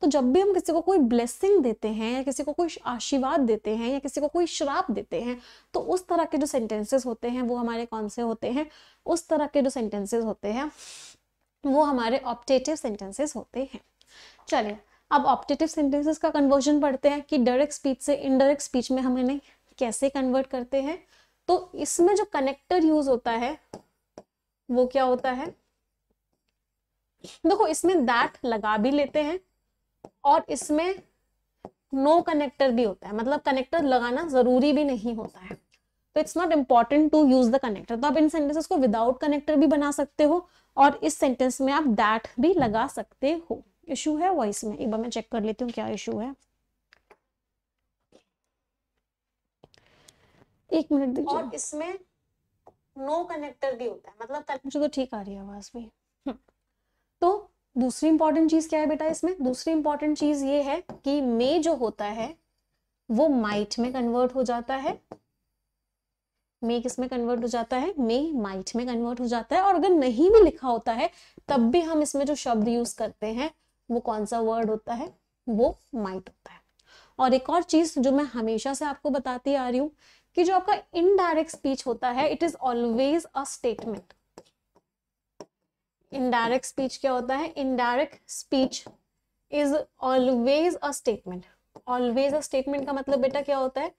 Speaker 1: तो जब भी हम किसी को कोई ब्लेसिंग देते हैं या किसी को कोई आशीर्वाद देते हैं या किसी को कोई श्राप देते हैं तो उस तरह के जो सेंटेंसेस होते हैं वो हमारे कौन से होते हैं उस तरह के जो सेंटेंसेस होते हैं वो हमारे ऑप्टेटिव सेंटेंसेस होते हैं चलिए अब ऑप्टेटिव सेंटेंसेस का कन्वर्जन पढ़ते हैं कि डायरेक्ट स्पीच से इनडायरेक्ट स्पीच में हम इन्हें कैसे कन्वर्ट करते हैं तो इसमें जो कनेक्टर यूज होता है वो क्या होता है देखो इसमें दैट लगा भी लेते हैं और इसमें नो no कनेक्टर भी होता है मतलब कनेक्टर लगाना जरूरी भी नहीं होता है तो it's not important to use the connector तो आप इन सेंटेंसेस को विदाउट कनेक्टर भी बना सकते हो और इस सेंटेंस में आप दैट भी लगा सकते हो इशू है वॉइस में एक बार मैं चेक कर लेती हूँ क्या इशू है एक मिनट दीजिए और इसमें नो कनेक्टर भी होता है मतलब तो ठीक आ रही है आवाज भी हम्म। तो दूसरी इंपॉर्टेंट चीज क्या है बेटा इसमें दूसरी इंपॉर्टेंट चीज ये है कि मे जो होता है वो माइट में कन्वर्ट हो जाता है मे किसमें कन्वर्ट हो जाता है मे माइट में कन्वर्ट हो जाता है और अगर नहीं भी लिखा होता है तब भी हम इसमें जो शब्द यूज करते हैं वो कौन सा वर्ड होता है वो माइट होता है और एक और चीज जो मैं हमेशा से आपको बताती आ रही हूँ कि जो आपका इनडायरेक्ट स्पीच होता है it is always a statement indirect speech क्या होता है indirect speech is always a statement always a statement का मतलब बेटा क्या होता है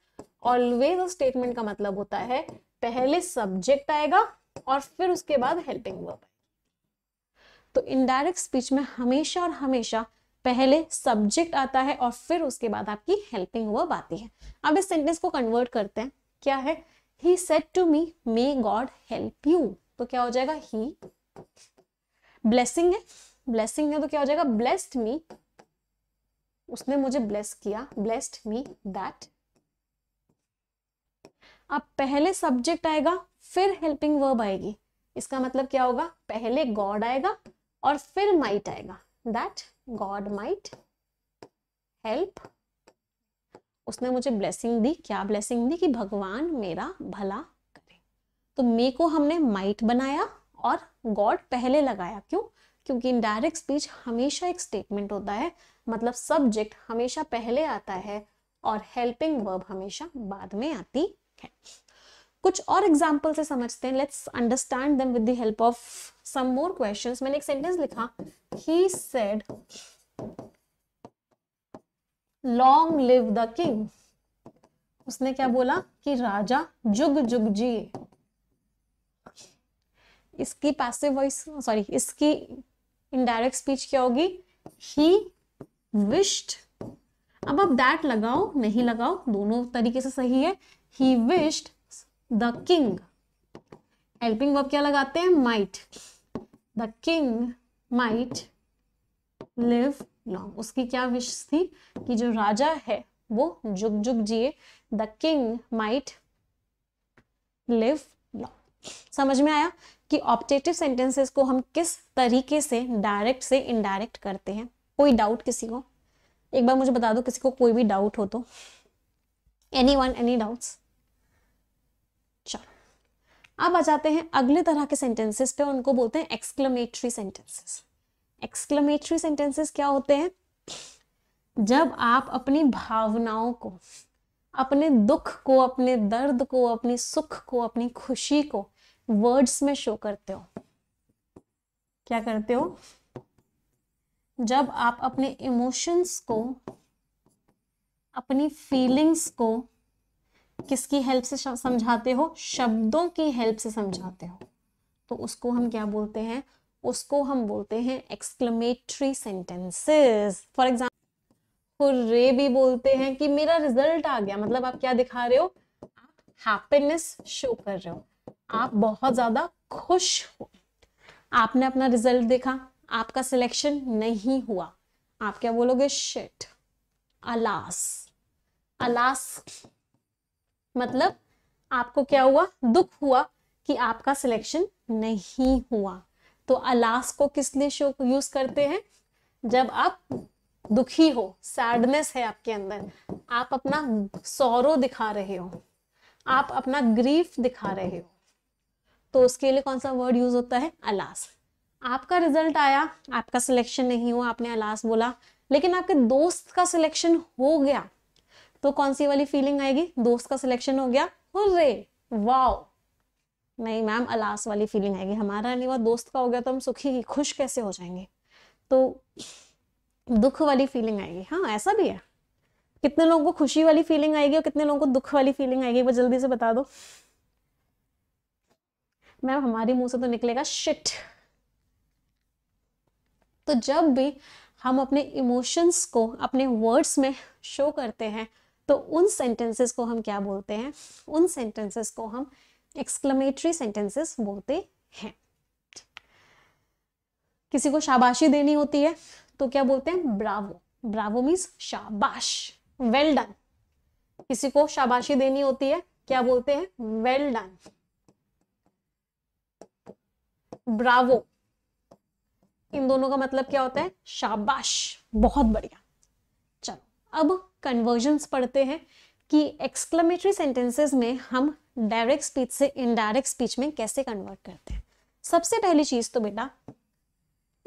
Speaker 1: ऑलवेज अ स्टेटमेंट का मतलब होता है पहले सब्जेक्ट आएगा और फिर उसके बाद हेल्पिंग वर्ब तो इनडायरेक्ट स्पीच में हमेशा और हमेशा पहले सब्जेक्ट आता है और फिर उसके बाद आपकी हेल्पिंग वर्ब आती है अब इस सेंटेंस को कन्वर्ट करते हैं क्या है he said to me may God help you तो क्या हो जाएगा ही ब्लेसिंग है ब्लेसिंग है तो क्या हो जाएगा ब्लेस्ड मी उसने मुझे ब्लेस किया ब्लेस्ड मी दैट अब पहले सब्जेक्ट आएगा फिर हेल्पिंग वर्ब आएगी इसका मतलब क्या होगा पहले गॉड आएगा और फिर माइट आएगा दैट गॉड माइट हेल्प उसने मुझे ब्लेसिंग दी क्या ब्लेसिंग दी कि भगवान मेरा भला करे तो मे को हमने माइट बनाया और गॉड पहले लगाया क्यों क्योंकि इनडायरेक्ट स्पीच हमेशा एक स्टेटमेंट होता है मतलब सब्जेक्ट हमेशा पहले आता है और हेल्पिंग वर्ब हमेशा बाद में आती है कुछ और एग्जाम्पल से समझते हैं let's understand them with the help of some more question मैंने एक सेंटेंस लिखा he said long live the king उसने क्या बोला कि राजा जुग जुग जिए इसकी पैसिव वॉइस सॉरी इसकी इनडायरेक्ट स्पीच क्या होगी ही विश्ड अब आप दैट लगाओ नहीं लगाओ दोनों तरीके से सही है he wished the king helping verb क्या लगाते हैं might the king might live long उसकी क्या विश थी कि जो राजा है वो जुग जुग जिए the king might live long समझ में आया कि ऑप्टेटिव सेंटेंसेस को हम किस तरीके से डायरेक्ट से इनडायरेक्ट करते हैं कोई डाउट किसी को एक बार मुझे बता दो किसी को कोई भी डाउट हो तो एनी वन एनी डाउट चलो अब आ जाते हैं अगले तरह के सेंटेंसेस पे उनको बोलते हैं एक्सक्लमेटरी सेंटेंसेस एक्सक्लमेटरी सेंटेंसेस क्या होते हैं जब आप अपनी भावनाओं को अपने दुख को अपने दर्द को अपनी सुख को अपनी खुशी को वर्ड्स में शो करते हो क्या करते हो जब आप अपने इमोशंस को अपनी फीलिंग्स को किसकी हेल्प से समझाते हो शब्दों की हेल्प से समझाते हो तो उसको हम क्या बोलते हैं उसको हम बोलते हैं exclamatory sentences for example hurray भी बोलते हैं कि मेरा रिजल्ट आ गया मतलब आप क्या दिखा रहे हो आप हैप्पीनेस शो कर रहे हो आप बहुत ज्यादा खुश हो आपने अपना रिजल्ट देखा आपका सिलेक्शन नहीं हुआ आप क्या बोलोगे शिट अलास अलास मतलब आपको क्या हुआ दुख हुआ कि आपका सिलेक्शन नहीं हुआ तो अलास को किस लिए शो यूज करते हैं जब आप दुखी हो सैडनेस है आपके अंदर आप अपना सौरो दिखा रहे हो आप अपना ग्रीफ दिखा रहे हो तो उसके लिए कौन सा वर्ड यूज होता है अलास आपका रिजल्ट आया आपका सिलेक्शन नहीं हुआ आपने अलास बोला लेकिन आपके दोस्त का सिलेक्शन हो गया तो कौन सी वाली फीलिंग आएगी दोस्त का सिलेक्शन हो गया हुर्रे वाओ नहीं मैम अलास वाली फीलिंग आएगी हमारा नहीं हुआ दोस्त का हो गया तो हम सुखी ही खुश कैसे हो जाएंगे तो दुख वाली फीलिंग आएगी हाँ ऐसा भी है कितने लोगों को खुशी वाली फीलिंग आएगी और कितने लोगों को दुख वाली फीलिंग आएगी वो जल्दी से बता दो मैम हमारे मुंह से तो निकलेगा शिट तो जब भी हम अपने इमोशंस को अपने वर्ड्स में शो करते हैं तो उन सेंटेंसेस को हम क्या बोलते हैं उन सेंटेंसेस को हम एक्सक्लमेटरी सेंटेंसेस बोलते हैं किसी को शाबाशी देनी होती है तो क्या बोलते हैं ब्रावो ब्रावो मीन्स शाबाश वेल डन किसी को शाबाशी देनी होती है क्या बोलते हैं वेल डन ब्रावो इन दोनों का मतलब क्या होता है शाबाश बहुत बढ़िया चलो अब कन्वर्जन्स पढ़ते हैं कि एक्सक्लमेटरी सेंटेंसेस में हम डायरेक्ट स्पीच से इनडायरेक्ट स्पीच में कैसे कन्वर्ट करते हैं सबसे पहली चीज तो बेटा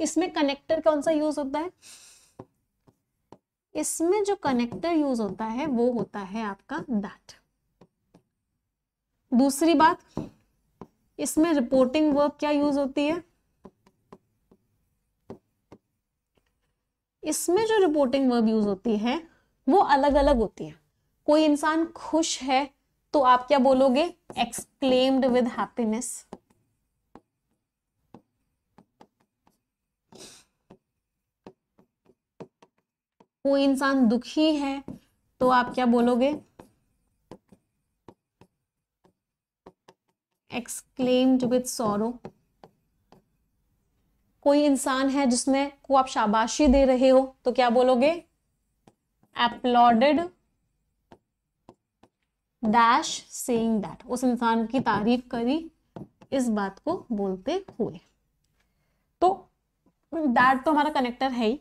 Speaker 1: इसमें कनेक्टर कौन सा यूज होता है इसमें जो कनेक्टर यूज होता है वो होता है आपका दैट दूसरी बात इसमें रिपोर्टिंग वर्ब क्या यूज होती है इसमें जो रिपोर्टिंग वर्ब यूज होती है वो अलग अलग होती है कोई इंसान खुश है तो आप क्या बोलोगे एक्सक्लेम्ड विद हैप्पीनेस कोई इंसान दुखी है तो आप क्या बोलोगे एक्सक्लेम्ड विद सोरो कोई इंसान है जिसमें को आप शाबाशी दे रहे हो तो क्या बोलोगे अपलॉडेड डैश सेइंग दैट उस इंसान की तारीफ करी इस बात को बोलते हुए तो दैट तो हमारा कनेक्टर है ही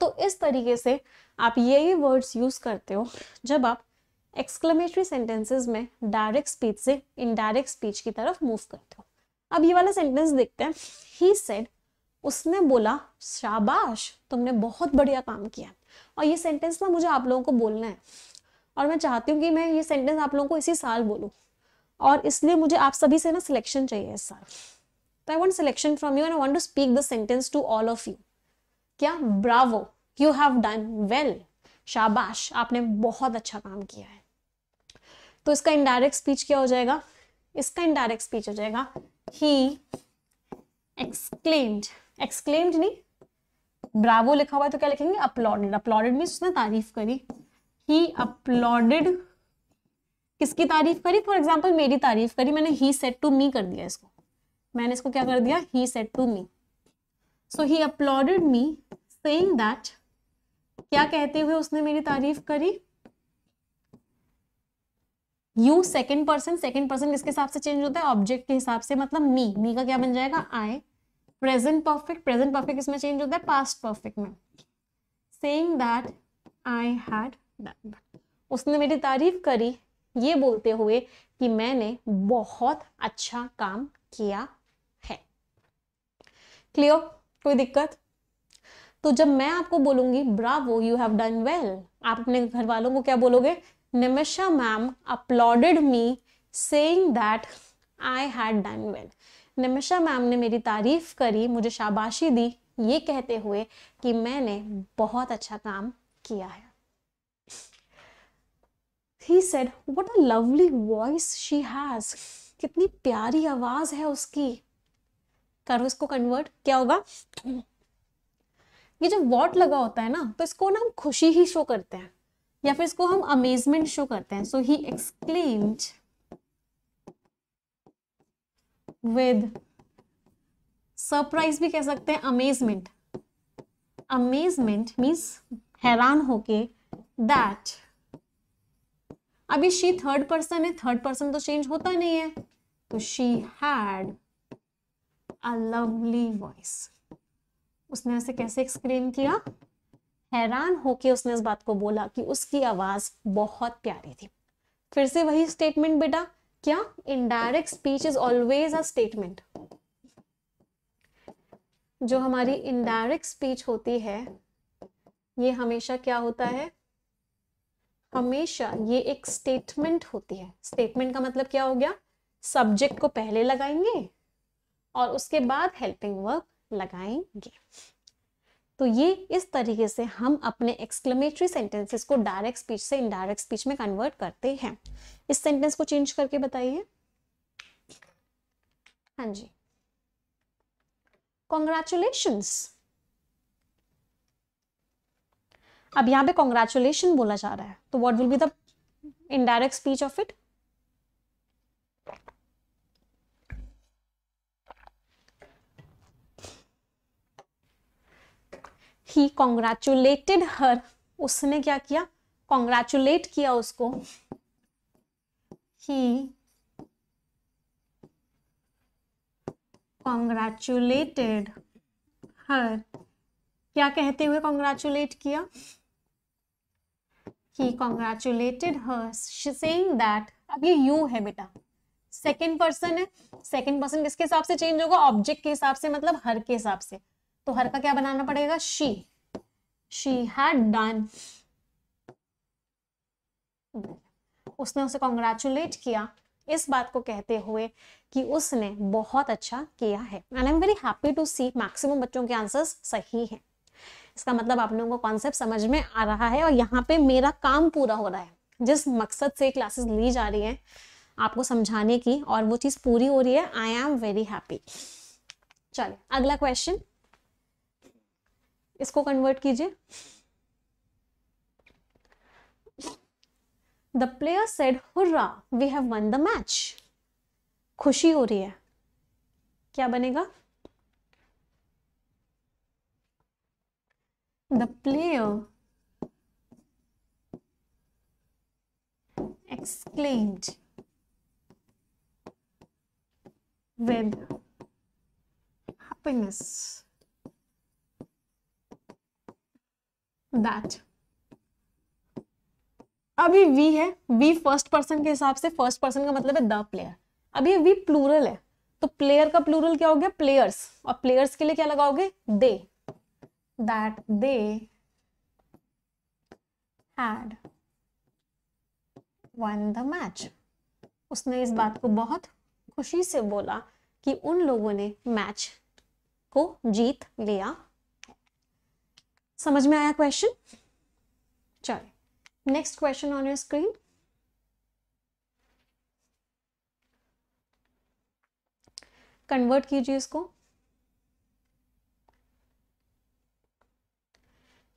Speaker 1: तो इस तरीके से आप यही वर्ड्स यूज करते हो जब आप एक्सक्लेमेटरी सेंटेंसेज में डायरेक्ट स्पीच से इनडायरेक्ट स्पीच की तरफ मूव करते हो अब ये वाला सेंटेंस देखते हैं ही सेड उसने बोला शाबाश तुमने बहुत बढ़िया काम किया और ये सेंटेंस ना मुझे आप लोगों को बोलना है और मैं चाहती हूँ कि मैं ये सेंटेंस आप लोगों को इसी साल बोलूँ और इसलिए मुझे आप सभी से ना सिलेक्शन चाहिए इस साल तो I want selection from you and I want to speak the sentence to all of you क्या bravo you have done well शाबाश आपने बहुत अच्छा काम किया है तो इसका इनडायरेक्ट स्पीच क्या हो जाएगा इसका इनडायरेक्ट स्पीच हो जाएगा ही एक्सक्लेम्ड एक्सक्लेम्ड नहीं ब्रावो लिखा हुआ है तो क्या लिखेंगे अपलॉडेड अपलॉडेड मीन उसने तारीफ करी ही अपलॉडेड किसकी तारीफ करी फॉर एग्जाम्पल मेरी तारीफ करी मैंने ही सेट टू मी कर दिया इसको मैंने इसको क्या कर दिया he said to me so he applauded me saying that क्या कहते हुए उसने मेरी तारीफ करी you second person second person किसके हिसाब से चेंज होता है ऑब्जेक्ट के हिसाब से मतलब मी मी का क्या बन जाएगा I present perfect present perfect इसमें चेंज होता है पास्ट परफेक्ट में सेइंग दैट आई हैड उसने मेरी तारीफ करी ये बोलते हुए कि मैंने बहुत अच्छा काम किया है क्लियर कोई दिक्कत तो जब मैं आपको बोलूंगी bravo you have done well आप अपने घर वालों को क्या बोलोगे Nimisha ma'am applauded me saying that I had done well. Nimisha ma'am ने मेरी तारीफ करी मुझे शाबाशी दी ये कहते हुए कि मैंने बहुत अच्छा काम किया है He said, what a lovely voice she has. कितनी प्यारी आवाज है उसकी करो इसको कन्वर्ट क्या होगा ये जब वॉट लगा होता है ना तो इसको ना हम खुशी ही शो करते हैं या फिर इसको हम अमेजमेंट शो करते हैं so he exclaimed with surprise भी कह सकते हैं अमेजमेंट अमेजमेंट मीन्स हैरान होके दैट अभी शी थर्ड पर्सन है थर्ड पर्सन तो चेंज होता नहीं है तो she had a lovely voice उसने ऐसे कैसे एक्सक्लेम किया हैरान होके उसने इस बात को बोला कि उसकी आवाज बहुत प्यारी थी फिर से वही स्टेटमेंट बेटा क्या indirect speech is always a statement जो हमारी इनडायरेक्ट स्पीच होती है ये हमेशा क्या होता है हमेशा ये एक स्टेटमेंट होती है स्टेटमेंट का मतलब क्या हो गया सब्जेक्ट को पहले लगाएंगे और उसके बाद हेल्पिंग वर्क लगाएंगे तो ये इस तरीके से हम अपने एक्सक्लेमेटरी सेंटेंसेस को डायरेक्ट स्पीच से इनडायरेक्ट स्पीच में कन्वर्ट करते हैं इस सेंटेंस को चेंज करके बताइए हाँ जी कॉन्ग्रेचुलेशन अब यहां पे कॉन्ग्रेचुलेशन बोला जा रहा है तो what will be the indirect speech of it he congratulated her उसने क्या किया कॉन्ग्रेचुलेट किया उसको ही कॉन्ग्रेचुलेटेड हर क्या कहते हुए कॉन्ग्रेचुलेट किया he congratulated her saying that अब ये यू है बेटा सेकेंड पर्सन है सेकेंड पर्सन किसके हिसाब से चेंज होगा ऑब्जेक्ट के हिसाब से मतलब हर के हिसाब से तो हर का क्या बनाना पड़ेगा शी शी हैड डन उसने उसे कॉन्ग्रेचुलेट किया इस बात को कहते हुए कि उसने बहुत अच्छा किया है and I am very happy to see maximum बच्चों के आंसर्स सही हैं इसका मतलब आप लोगों को कॉन्सेप्ट समझ में आ रहा है और यहाँ पे मेरा काम पूरा हो रहा है जिस मकसद से क्लासेस ली जा रही हैं आपको समझाने की और वो चीज़ पूरी हो रही है आई एम वेरी हैप्पी चलिए अगला क्वेश्चन इसको कन्वर्ट कीजिए the player said hurrah we have won the match खुशी हो रही है क्या बनेगा the player exclaimed with happiness that अभी वी है वी फर्स्ट पर्सन के हिसाब से फर्स्ट पर्सन का मतलब है द प्लेयर अभी वी प्लूरल है तो प्लेयर का प्लूरल क्या हो गया प्लेयर्स और प्लेयर्स के लिए क्या लगाओगे they that they had won the match उसने इस बात को बहुत खुशी से बोला कि उन लोगों ने मैच को जीत लिया समझ में आया क्वेश्चन चलो next question on your screen convert कीजिए इसको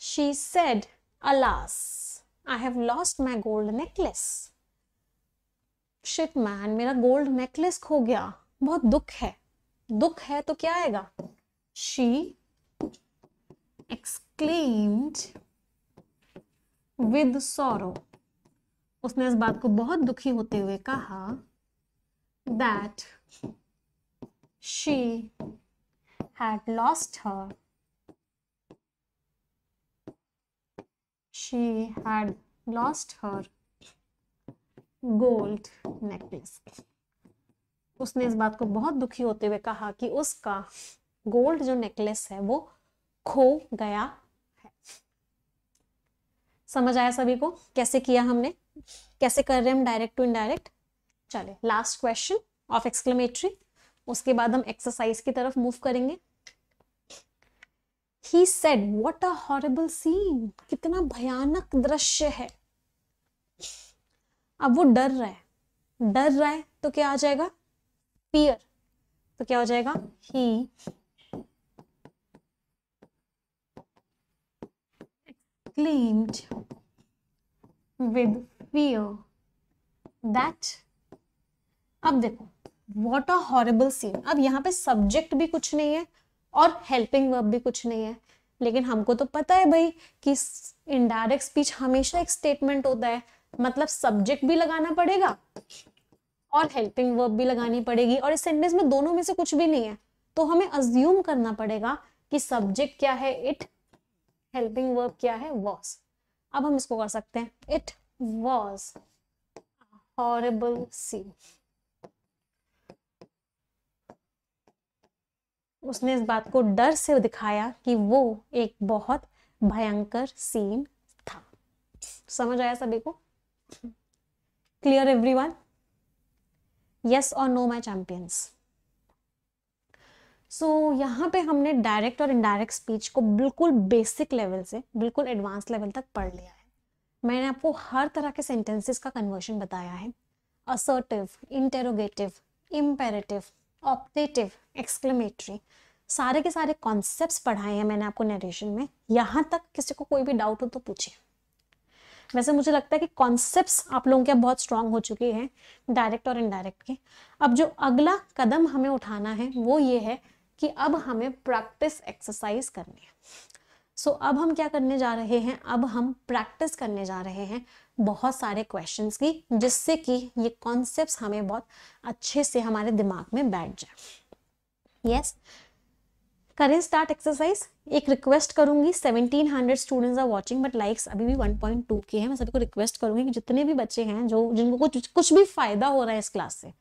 Speaker 1: she said alas I have lost my gold necklace shit man मेरा गोल्ड नेकलेस खो गया बहुत दुख है दुख है तो क्या आएगा शी एक्सक्लेम्ड विद सॉरो उसने इस बात को बहुत दुखी होते हुए कहा that she had lost her she had lost her gold necklace. उसने इस बात को बहुत दुखी होते हुए कहा कि उसका गोल्ड जो नेकलेस है वो खो गया है समझ आया सभी को कैसे किया हमने कैसे कर रहे हम डायरेक्ट टू इनडायरेक्ट चले लास्ट क्वेश्चन ऑफ एक्सक्लेमेटरी उसके बाद हम एक्सरसाइज की तरफ मूव करेंगे he said what a horrible scene कितना भयानक दृश्य है अब वो डर रहा है डर रहा है तो क्या आ जाएगा पियर तो क्या हो जाएगा ही exclaimed with fear that अब देखो वॉट अ हॉरेबल सीन अब यहाँ पे सब्जेक्ट भी कुछ नहीं है और हेल्पिंग वर्ब भी कुछ नहीं है लेकिन हमको तो पता है भाई कि इनडायरेक्ट स्पीच हमेशा एक स्टेटमेंट होता है मतलब सब्जेक्ट भी लगाना पड़ेगा और हेल्पिंग वर्ब भी लगानी पड़ेगी और इस सेंटेंस में दोनों में से कुछ भी नहीं है तो हमें अज्यूम करना पड़ेगा कि सब्जेक्ट क्या है इट हेल्पिंग वर्ब क्या है वॉज अब हम इसको कर सकते हैं इट वॉज हॉरेबल सीन उसने इस बात को डर से दिखाया कि वो एक बहुत भयंकर सीन था समझ आया सभी को क्लियर एवरीवन यस और no my champions so so, यहाँ पे हमने डायरेक्ट और इनडायरेक्ट स्पीच को बिल्कुल बेसिक लेवल से बिल्कुल एडवांस लेवल तक पढ़ लिया है मैंने आपको हर तरह के सेंटेंसेस का कन्वर्शन बताया है assertive interrogative imperative optative exclamatory सारे के सारे कॉन्सेप्ट पढ़ाए हैं मैंने आपको नरेशन में यहाँ तक किसी को कोई भी डाउट हो तो पूछिए वैसे मुझे लगता है कि कॉन्सेप्ट्स आप लोगों के बहुत स्ट्रांग हो चुके हैं डायरेक्ट और इनडायरेक्ट के अब जो अगला कदम हमें उठाना है वो ये है कि अब हमें प्रैक्टिस एक्सरसाइज करनी है सो so, अब हम क्या करने जा रहे हैं अब हम प्रैक्टिस करने जा रहे हैं बहुत सारे क्वेश्चंस की जिससे कि ये कॉन्सेप्ट्स हमें बहुत अच्छे से हमारे दिमाग में बैठ जाए यस yes? करें स्टार्ट एक्सरसाइज एक रिक्वेस्ट करूंगी 1700 students are watching but likes अभी भी 1.2 के हैं मैं सभी को रिक्वेस्ट करूंगी कि जितने भी बच्चे हैं जो जिनको कुछ कुछ भी फायदा हो रहा है इस क्लास से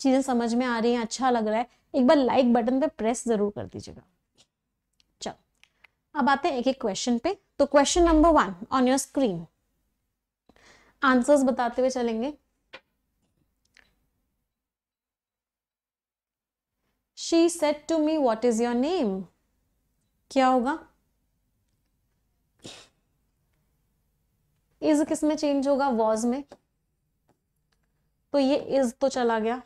Speaker 1: चीज़ें समझ में आ रही हैं अच्छा लग रहा है एक बार लाइक बटन पे प्रेस जरूर कर दीजिएगा चलो अब आते हैं एक एक क्वेश्चन पे तो question number one on your screen answers बताते हुए चलेंगे she said to me what is your name क्या होगा इज किस में चेंज होगा वॉज में तो ये इज तो चला गया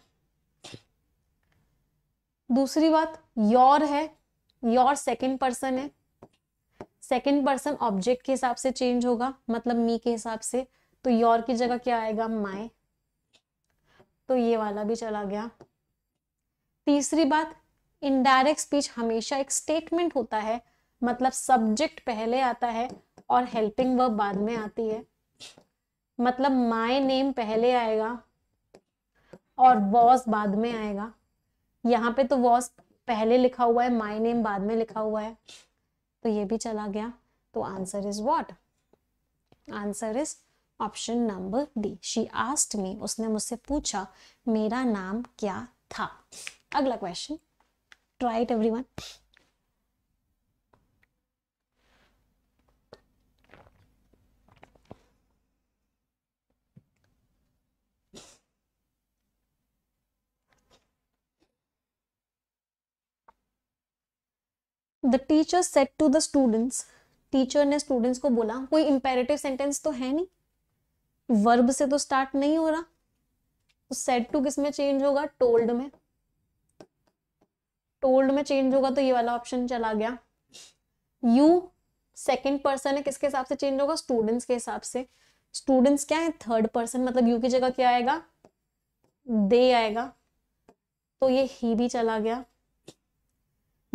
Speaker 1: दूसरी बात योर है योर सेकेंड पर्सन है सेकेंड पर्सन ऑब्जेक्ट के हिसाब से चेंज होगा मतलब मी के हिसाब से तो योर की जगह क्या आएगा माए तो ये वाला भी चला गया तीसरी बात इनडायरेक्ट स्पीच हमेशा एक स्टेटमेंट होता है मतलब सब्जेक्ट पहले आता है और हेल्पिंग वर्ब बाद में आती है मतलब माय नेम पहले आएगा और वॉज बाद में आएगा यहाँ पे तो वॉस पहले लिखा हुआ है माई नेम बाद में लिखा हुआ है तो ये भी चला गया तो answer is what answer is option number D she asked me उसने मुझसे पूछा मेरा नाम क्या था अगला question try it everyone the teacher said to the students teacher ने स्टूडेंट्स को बोला कोई इंपेरेटिव सेंटेंस तो है नहीं वर्ब से तो स्टार्ट नहीं हो रहा तो सेट टू किस में चेंज होगा टोल्ड में टोल्ड में चेंज होगा तो ये वाला ऑप्शन चला गया यू सेकेंड पर्सन है किसके हिसाब से चेंज होगा स्टूडेंट्स के हिसाब से स्टूडेंट्स क्या है थर्ड पर्सन मतलब यू की जगह क्या आएगा दे आएगा तो ये ही भी चला गया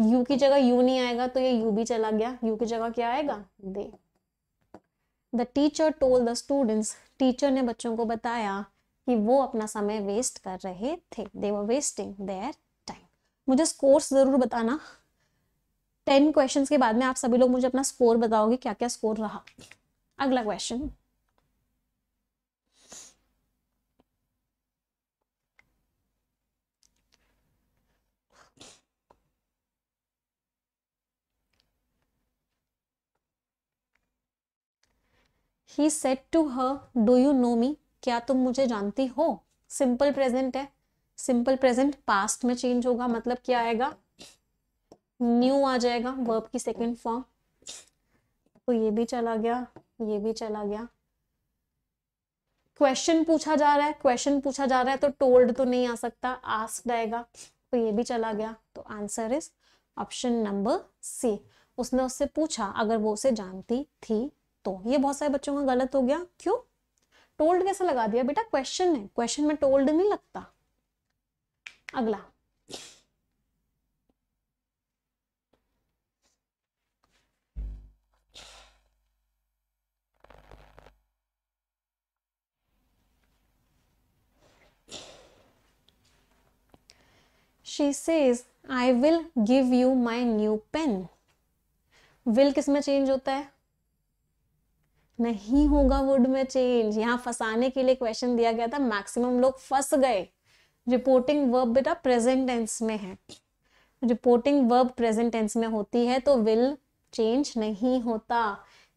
Speaker 1: यू की जगह यू नहीं आएगा तो ये यू भी चला गया यू की जगह क्या आएगा they the teacher told the students teacher ने बच्चों को बताया कि वो अपना समय वेस्ट कर रहे थे they were wasting their time मुझे स्कोर्स जरूर बताना टेन क्वेश्चंस के बाद में आप सभी लोग मुझे अपना स्कोर बताओगे क्या क्या स्कोर रहा अगला question he said to her do you know me क्या तुम मुझे जानती हो सिंपल प्रेजेंट है सिंपल प्रेजेंट पास्ट में चेंज होगा मतलब क्या आएगा न्यू आ जाएगा वर्ब की सेकेंड फॉर्म तो ये भी चला गया ये भी चला गया क्वेश्चन पूछा जा रहा है क्वेश्चन पूछा जा रहा है तो टोल्ड तो नहीं आ सकता आस्ड आएगा तो ये भी चला गया तो answer is option number C उसने उससे पूछा अगर वो उसे जानती थी तो ये बहुत सारे बच्चों का गलत हो गया क्यों टोल्ड कैसे लगा दिया बेटा क्वेश्चन है क्वेश्चन में टोल्ड नहीं लगता अगला she says i will give you my new pen will किस में चेंज होता है नहीं होगा वुड में चेंज यहाँ फंसाने के लिए क्वेश्चन दिया गया था मैक्सिमम लोग फंस गए रिपोर्टिंग वर्ब बेटा प्रेजेंट टेंस में है रिपोर्टिंग वर्ब प्रेजेंट टेंस में होती है तो विल चेंज नहीं होता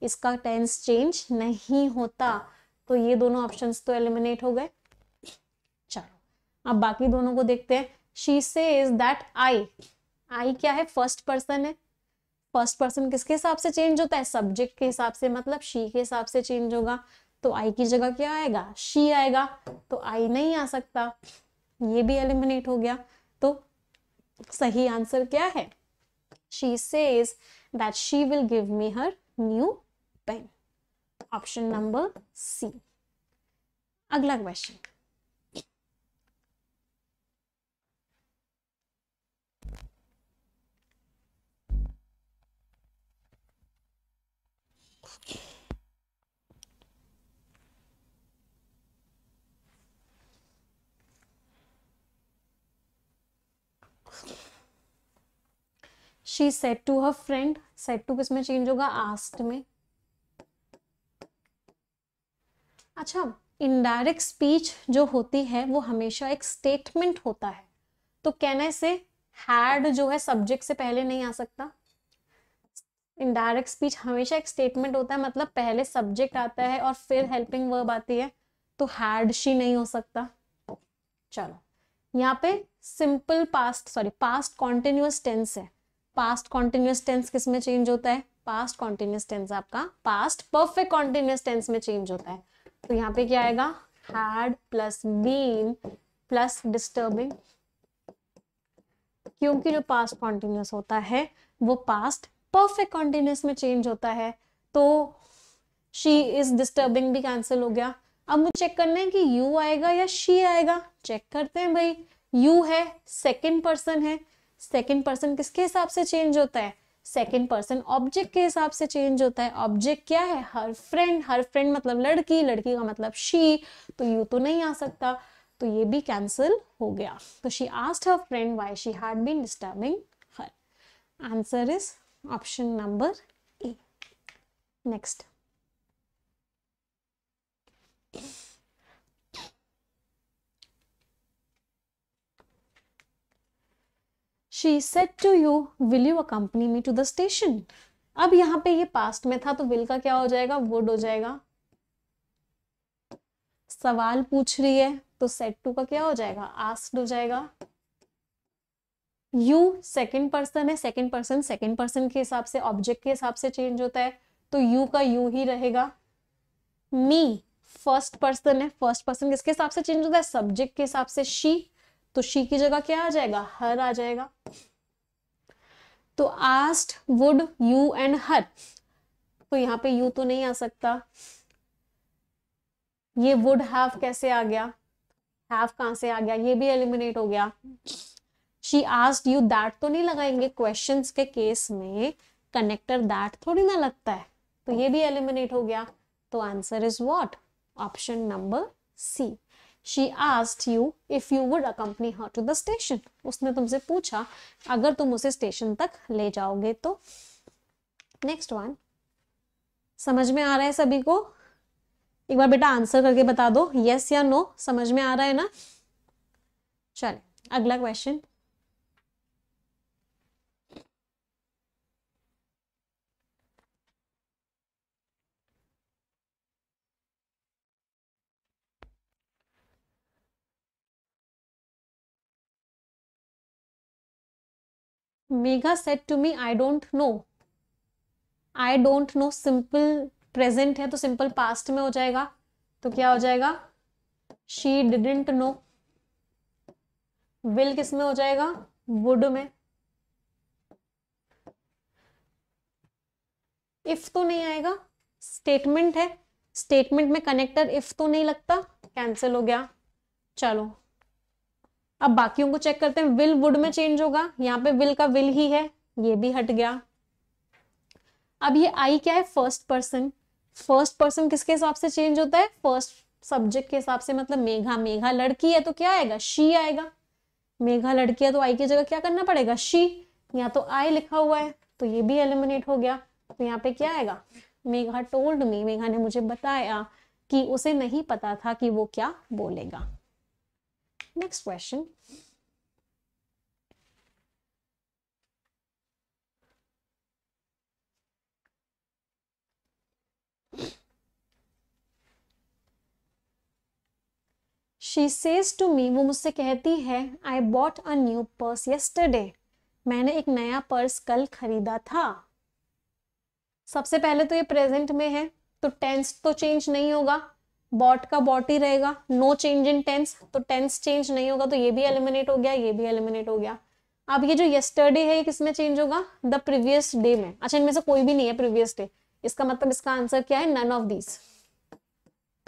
Speaker 1: इसका टेंस चेंज नहीं होता तो ये दोनों ऑप्शंस तो एलिमिनेट हो गए चलो अब बाकी दोनों को देखते हैं शी से इज दैट आई आई क्या है फर्स्ट पर्सन है फर्स्ट पर्सन किसके हिसाब से चेंज होता है सब्जेक्ट के हिसाब से मतलब शी के हिसाब से चेंज होगा तो आई की जगह क्या आएगा शी आएगा तो आई नहीं आ सकता ये भी एलिमिनेट हो गया तो सही आंसर क्या है she says that she will give me her new pen option number C अगला question she said to her friend said to किस में चेंज होगा आस्ट में अच्छा इनडायरेक्ट स्पीच जो होती है वो हमेशा एक स्टेटमेंट होता है तो कहने से हैड जो है सब्जेक्ट से पहले नहीं आ सकता इनडायरेक्ट स्पीच हमेशा एक स्टेटमेंट होता है मतलब पहले सब्जेक्ट आता है और फिर हेल्पिंग वर्ब आती है तो हैड शी नहीं हो सकता चलो यहाँ पे simple past sorry past continuous tense है पास्ट कॉन्टिन्यूस टेंस किस में चेंज होता है पास्ट कॉन्टिन्यूस टेंस आपका पास्ट परफेक्ट कॉन्टिन्यूस टेंस में चेंज होता है तो यहाँ पे क्या आएगा had plus been plus disturbing क्योंकि जो पास्ट कॉन्टिन्यूस होता है वो पास्ट परफेक्ट कॉन्टिन्यूस में चेंज होता है तो शी इज डिस्टर्बिंग भी कैंसिल हो गया अब मुझे चेक करना है कि यू आएगा या शी आएगा चेक करते हैं भाई यू है सेकेंड पर्सन है सेकेंड पर्सन किसके हिसाब से चेंज होता है सेकेंड पर्सन ऑब्जेक्ट के हिसाब से चेंज होता है ऑब्जेक्ट क्या है हर फ्रेंड हर फ्रेंड मतलब लड़की लड़की का मतलब शी तो यू तो नहीं आ सकता तो ये भी कैंसिल हो गया तो she asked her friend why she had been disturbing her answer is option number a Next. She said to you, will you accompany me to the station? अब यहां पे ये पास्ट में था तो विल का क्या हो जाएगा वुड हो जाएगा सवाल पूछ रही है तो सेट टू का क्या हो जाएगा आस्ट हो जाएगा यू सेकेंड पर्सन है सेकेंड पर्सन सेकेंड पर्सन के हिसाब से ऑब्जेक्ट के हिसाब से चेंज होता है तो यू का यू ही रहेगा मी फर्स्ट पर्सन है फर्स्ट पर्सन किसके हिसाब से चेंज होता है सब्जेक्ट के हिसाब से शी तो शी की जगह क्या आ जाएगा हर आ जाएगा तो asked would you and her तो यहां पे यू तो नहीं आ सकता ये वुड हैव कैसे आ गया हैव कहां से आ गया ये भी एलिमिनेट हो गया शी आस्ट यू दैट तो नहीं लगाएंगे क्वेश्चन के केस में कनेक्टर दैट थोड़ी ना लगता है तो ये भी एलिमिनेट हो गया तो answer is what option number C she asked you if you would accompany her to the station उसने तुमसे पूछा अगर तुम उसे स्टेशन तक ले जाओगे तो नेक्स्ट वन समझ में आ रहा है सभी को एक बार बेटा आंसर करके बता दो यस या नो समझ में आ रहा है ना चले अगला question Megha said to me I don't know I don't know simple present है तो सिंपल पास्ट में हो जाएगा तो क्या हो जाएगा शी डिडेंट नो विल किस में हो जाएगा वुड में इफ तो नहीं आएगा स्टेटमेंट है स्टेटमेंट में कनेक्टर इफ तो नहीं लगता कैंसिल हो गया चलो अब बाकियों को चेक करते हैं विल वुड में चेंज होगा यहाँ पे विल का विल ही है ये भी हट गया अब ये आई क्या है फर्स्ट पर्सन फर्स्ट पर्सन किसके हिसाब से चेंज होता है फर्स्ट सब्जेक्ट के हिसाब से मतलब मेघा मेघा लड़की है तो क्या आएगा शी आएगा मेघा लड़की है तो आई की जगह क्या करना पड़ेगा शी यहाँ तो आई लिखा हुआ है तो ये भी एलिमिनेट हो गया तो यहाँ पे क्या आएगा मेघा टोल्ड मी मेघा ने मुझे बताया कि उसे नहीं पता था कि वो क्या बोलेगा next question she says to me वो मुझसे कहती है I bought a new purse yesterday मैंने एक नया पर्स कल खरीदा था सबसे पहले तो ये प्रेजेंट में है तो टेंस तो चेंज नहीं होगा बॉट का बॉट ही रहेगा नो चेंज इन टेंस तो टेंस चेंज नहीं होगा तो ये भी एलिमिनेट हो गया ये भी एलिमिनेट हो गया अब ये जो येस्टरडे है ये किसमें चेंज होगा द प्रीवियस डे में अच्छा इनमें से कोई भी नहीं है प्रीवियस डे इसका मतलब इसका आंसर क्या है none of these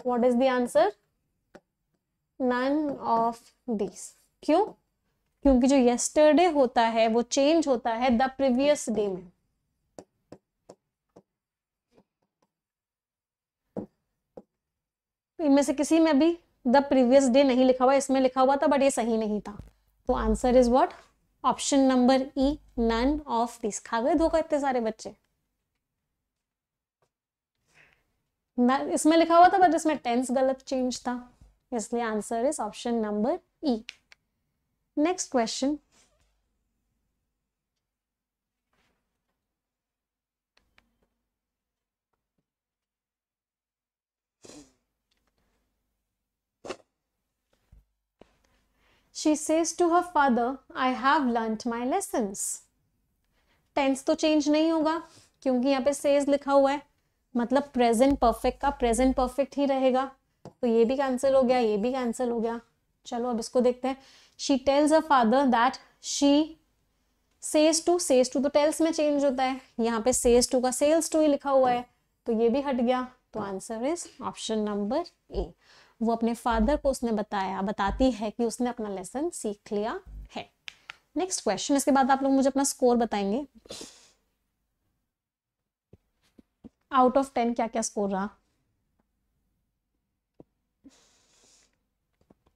Speaker 1: what is the answer none of this क्यों क्योंकि जो येस्टरडे होता है वो चेंज होता है द प्रीवियस डे में तो इनमें से किसी में भी द प्रीवियस डे नहीं लिखा हुआ इसमें लिखा हुआ था बट ये सही नहीं था तो answer is what option number E none of this खा गए धोखा इतने सारे बच्चे इसमें लिखा हुआ था बट इसमें टेंस गलत चेंज था इसलिए answer is option number E next question She says to her father, I have learnt my lessons. Tense तो चेंज नहीं होगा क्योंकि यहाँ पे सेज लिखा हुआ है मतलब प्रेजेंट परफेक्ट का प्रेजेंट परफेक्ट ही रहेगा तो ये भी कैंसिल हो गया ये भी कैंसिल हो गया चलो अब इसको देखते हैं she tells a father that she says to says to तो टेल्स में चेंज होता है यहाँ पे सेज टू का सेल्स टू ही लिखा हुआ है तो ये भी हट गया तो answer is option number A वो अपने फादर को उसने बताया बताती है कि उसने अपना लेसन सीख लिया है नेक्स्ट क्वेश्चन इसके बाद आप लोग मुझे अपना स्कोर बताएंगे आउट ऑफ टेन क्या क्या स्कोर रहा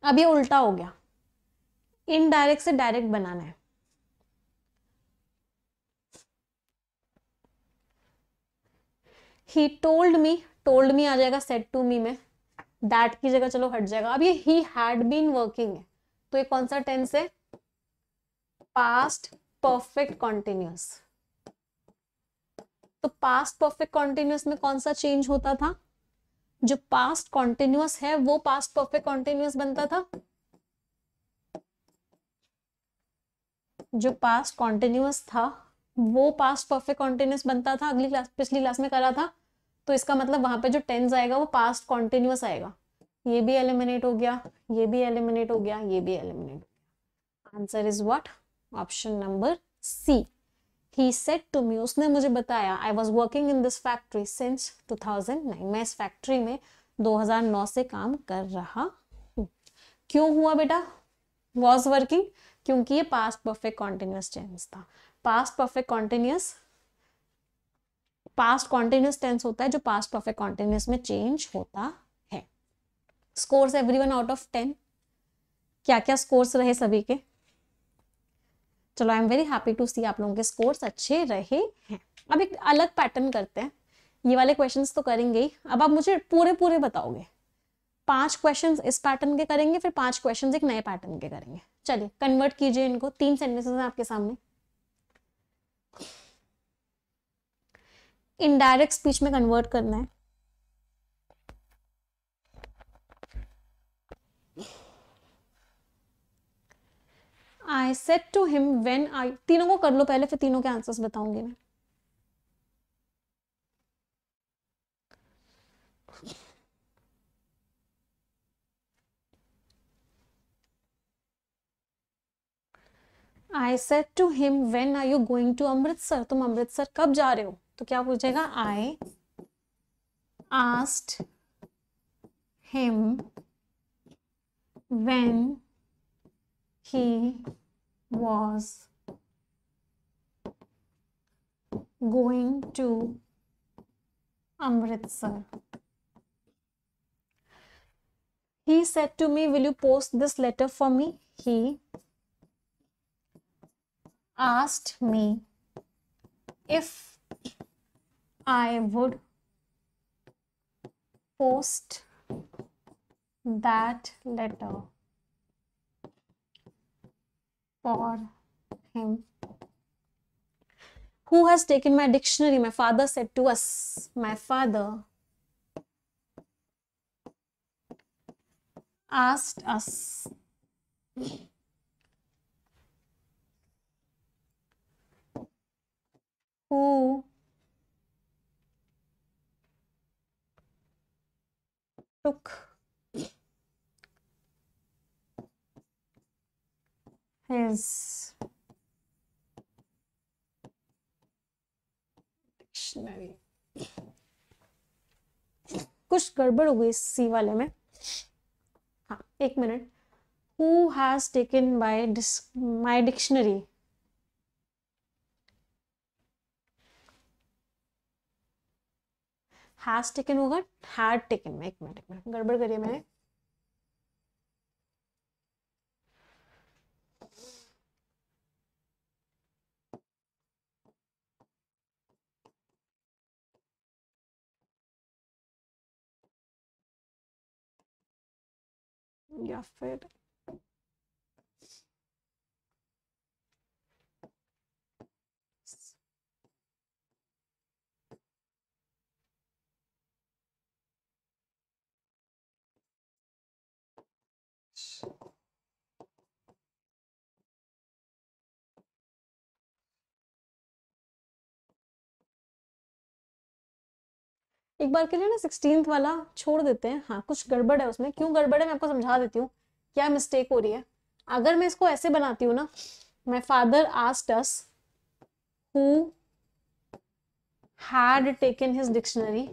Speaker 1: अब ये उल्टा हो गया इनडायरेक्ट से डायरेक्ट बनाना है ही टोल्ड मी टोल्ड मी आ जाएगा सेट टू मी में दैट की जगह चलो हट जाएगा अब ये ही हैड बीन वर्किंग है तो ये कौन सा टेंस है पास्ट परफेक्ट कॉन्टिन्यूस तो पास्ट परफेक्ट कॉन्टिन्यूस में कौन सा चेंज होता था जो पास्ट कॉन्टिन्यूस है वो पास्ट परफेक्ट कॉन्टिन्यूस बनता था जो पास्ट कॉन्टिन्यूस था वो पास्ट परफेक्ट कॉन्टिन्यूस बनता था अगली क्लास पिछली क्लास में करा था तो इसका मतलब वहां पे जो टेंस आएगा वो पास्ट कॉन्टिन्यूस आएगा ये भी एलिमिनेट हो गया ये भी एलिमिनेट हो गया ये भी एलिमिनेट हो गया answer is what option number C he said to me उसने मुझे बताया I was working in this factory since 2009 मैं इस फैक्ट्री में 2009 से काम कर रहा हूँ क्यों हुआ बेटा वॉज वर्किंग क्योंकि ये पास्ट परफेक्ट कॉन्टिन्यूस टेंस था past perfect continuous past continuous tense होता है जो पास्ट परफेक्ट कॉन्टिन्यूस में चेंज होता है scores everyone out of ten क्या क्या स्कोर्स रहे सभी के चलो I am very happy to see आप लोगों के स्कोर्स अच्छे रहे हैं अब एक अलग पैटर्न करते हैं ये वाले क्वेश्चन तो करेंगे ही अब आप मुझे पूरे पूरे बताओगे पांच क्वेश्चंस इस पैटर्न के करेंगे फिर पांच क्वेश्चंस एक नए पैटर्न के करेंगे चलिए कन्वर्ट कीजिए इनको तीन सेंटेंसेस हैं आपके सामने इनडायरेक्ट स्पीच में कन्वर्ट करना है I said to him when I तीनों को कर लो पहले फिर तीनों के आंसर्स बताऊंगी मैं I said to him when are you going to Amritsar तुम अमृतसर कब जा रहे हो तो क्या पूछेगा I asked him when he was going to Amritsar. He said to me, will you post this letter for me? He asked me if I would post that letter for him. Who has taken my dictionary? My father said to us. My father asked us. Who took is dictionary कुछ गड़बड़ हुई C वाले में हाँ एक minute who has taken by my dictionary has taken होगा had taken में एक मिनट एक मिनट गड़बड़ करिए मैंने gaffer एक बार के लिए ना सिक्सटीन वाला छोड़ देते हैं हाँ कुछ गड़बड़ है उसमें क्यों गड़बड़ है मैं आपको समझा देती हूँ क्या मिस्टेक हो रही है अगर मैं इसको ऐसे बनाती हूँ ना my father asked us who had taken his dictionary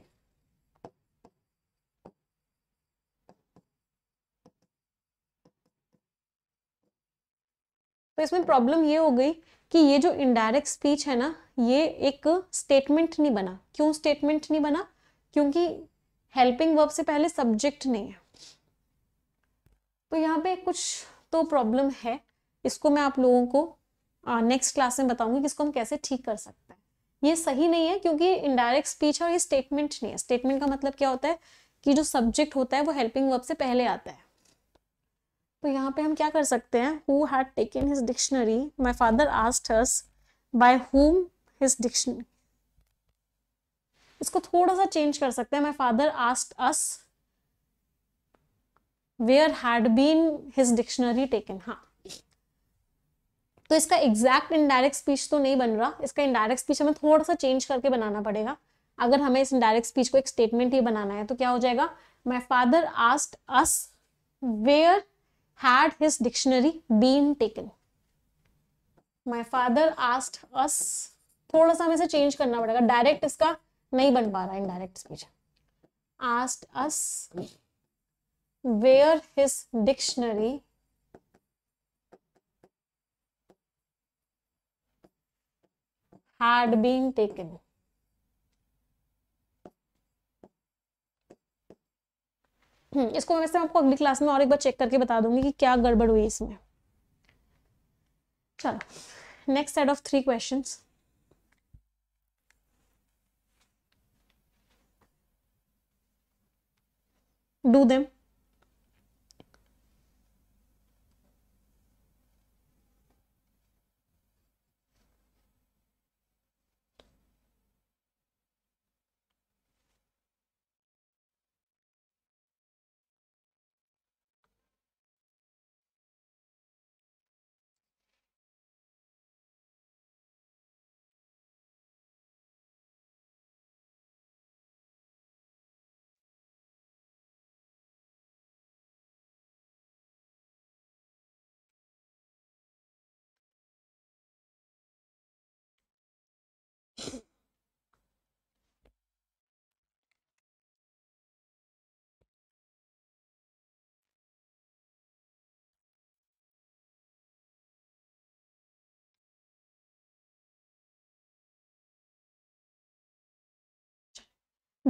Speaker 1: तो इसमें प्रॉब्लम ये हो गई कि ये जो इनडायरेक्ट स्पीच है ना ये एक स्टेटमेंट नहीं बना क्यों स्टेटमेंट नहीं बना क्योंकि हेल्पिंग वर्ब से पहले सब्जेक्ट नहीं है तो यहाँ पे कुछ तो प्रॉब्लम है इसको मैं आप लोगों को नेक्स्ट क्लास में बताऊंगी कि इसको हम कैसे ठीक कर सकते हैं ये सही नहीं है क्योंकि इनडायरेक्ट स्पीच है और ये स्टेटमेंट नहीं है स्टेटमेंट का मतलब क्या होता है कि जो सब्जेक्ट होता है वो हेल्पिंग वर्ब से पहले आता है तो यहाँ पे हम क्या कर सकते हैं who had taken his dictionary my father asked us by whom his dictionary इसको थोड़ा सा चेंज कर सकते हैं my father asked us where had been his dictionary taken हाँ तो इसका एग्जैक्ट इनडायरेक्ट स्पीच तो नहीं बन रहा इसका इनडायरेक्ट स्पीच हमें थोड़ा सा चेंज करके बनाना पड़ेगा अगर हमें इस इनडायरेक्ट स्पीच को एक स्टेटमेंट ही बनाना है तो क्या हो जाएगा my father asked us where had his dictionary been taken my father asked us थोड़ा सा हमें इसे चेंज करना पड़ेगा डायरेक्ट इसका नहीं बन पा रहा indirect speech asked us where his dictionary had been taken. Hmm, इसको वैसे मैं आपको अगली क्लास में और एक बार चेक करके बता दूंगी कि क्या गड़बड़ हुई इसमें चलो next set of three questions do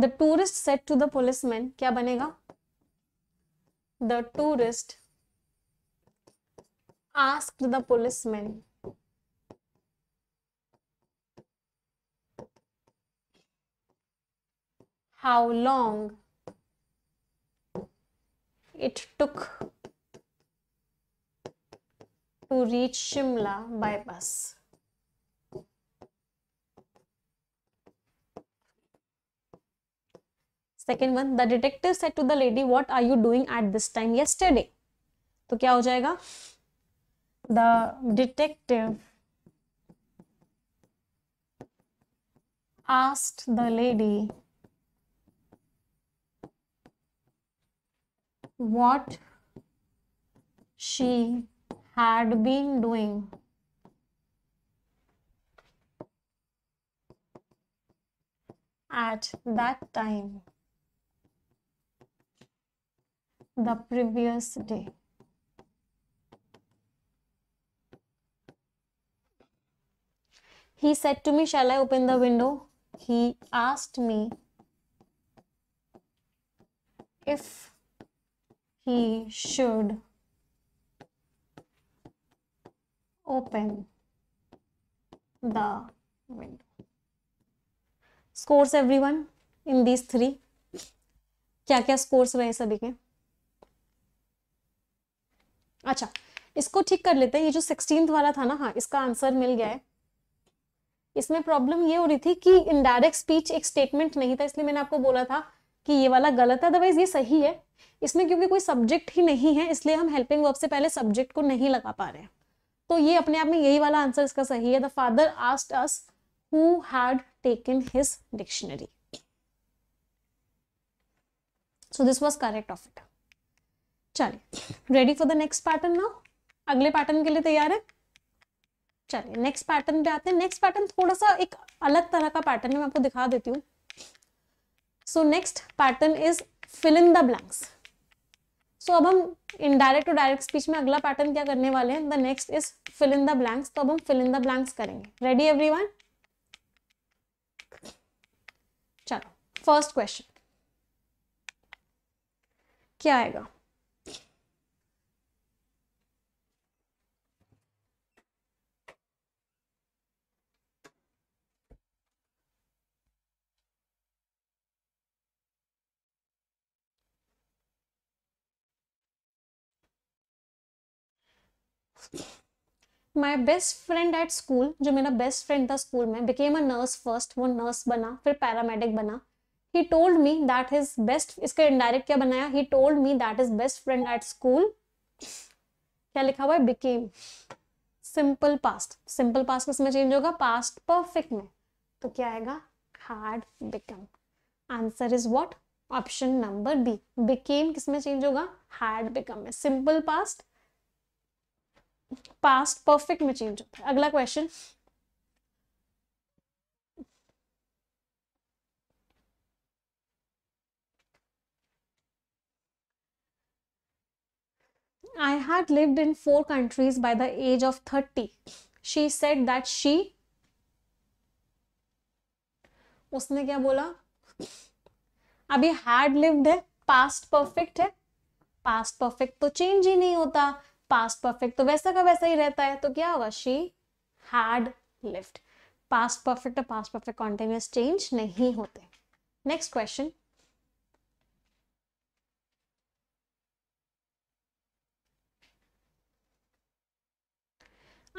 Speaker 1: the tourist said to the policeman क्या बनेगा the tourist asked the policeman how long it took to reach Shimla by bus. Second one the detective said to the lady what are you doing at this time yesterday तो क्या हो जाएगा the detective asked the lady what she had been doing. at that time. the previous day. He said to me, shall I open the window? He asked me if he should open the window. Scores everyone in these three. क्या क्या scores रहे सभी के अच्छा इसको ठीक कर लेते हैं ये जो सिक्सटीन वाला था ना हाँ इसका आंसर मिल गया है इसमें प्रॉब्लम ये हो रही थी कि इनडायरेक्ट स्पीच एक स्टेटमेंट नहीं था इसलिए मैंने आपको बोला था कि ये वाला गलत है अदरवाइज ये सही है इसमें क्योंकि कोई सब्जेक्ट ही नहीं है इसलिए हम हेल्पिंग वर्ब से पहले सब्जेक्ट को नहीं लगा पा रहे हैं तो ये अपने आप में यही वाला आंसर इसका सही है the father asked us who had taken his dictionary so this was correct of it चलिए ready for the next pattern ना अगले पैटर्न के लिए तैयार है चलिए नेक्स्ट पैटर्न पे आते हैं नेक्स्ट पैटर्न थोड़ा सा एक अलग तरह का पैटर्न है मैं आपको दिखा देती हूँ so next pattern is fill in the blanks so अब हम इनडायरेक्ट और डायरेक्ट स्पीच में अगला पैटर्न क्या करने वाले हैं the next is fill in the blanks तो अब हम फिल इन द ब्लैंक्स करेंगे रेडी एवरी वन चलो फर्स्ट क्वेश्चन क्या आएगा my best friend at school जो मेरा बेस्ट फ्रेंड था स्कूल में बिकेम अ नर्स फर्स्ट वो नर्स बना फिर पैरामेडिक बना he told me that is best इसका इनडायरेक्ट क्या बनाया he told me that is best friend at school क्या लिखा हुआ है became simple past simple past किसमें चेंज होगा पास्ट परफेक्ट में तो क्या आएगा had become answer is what option number B became किसमें चेंज होगा हार्ड बिकम में सिंपल पास्ट पास्ट परफेक्ट में चेंज होता है अगला question I had lived in four countries by the age of 30. She said that she उसने क्या बोला अभी had lived है past perfect है past perfect तो change ही नहीं होता पास्ट परफेक्ट तो वैसा का वैसा ही रहता है तो क्या होगा she had lived past perfect और पास्ट परफेक्ट कॉन्टिन्यूस चेंज नहीं होते next question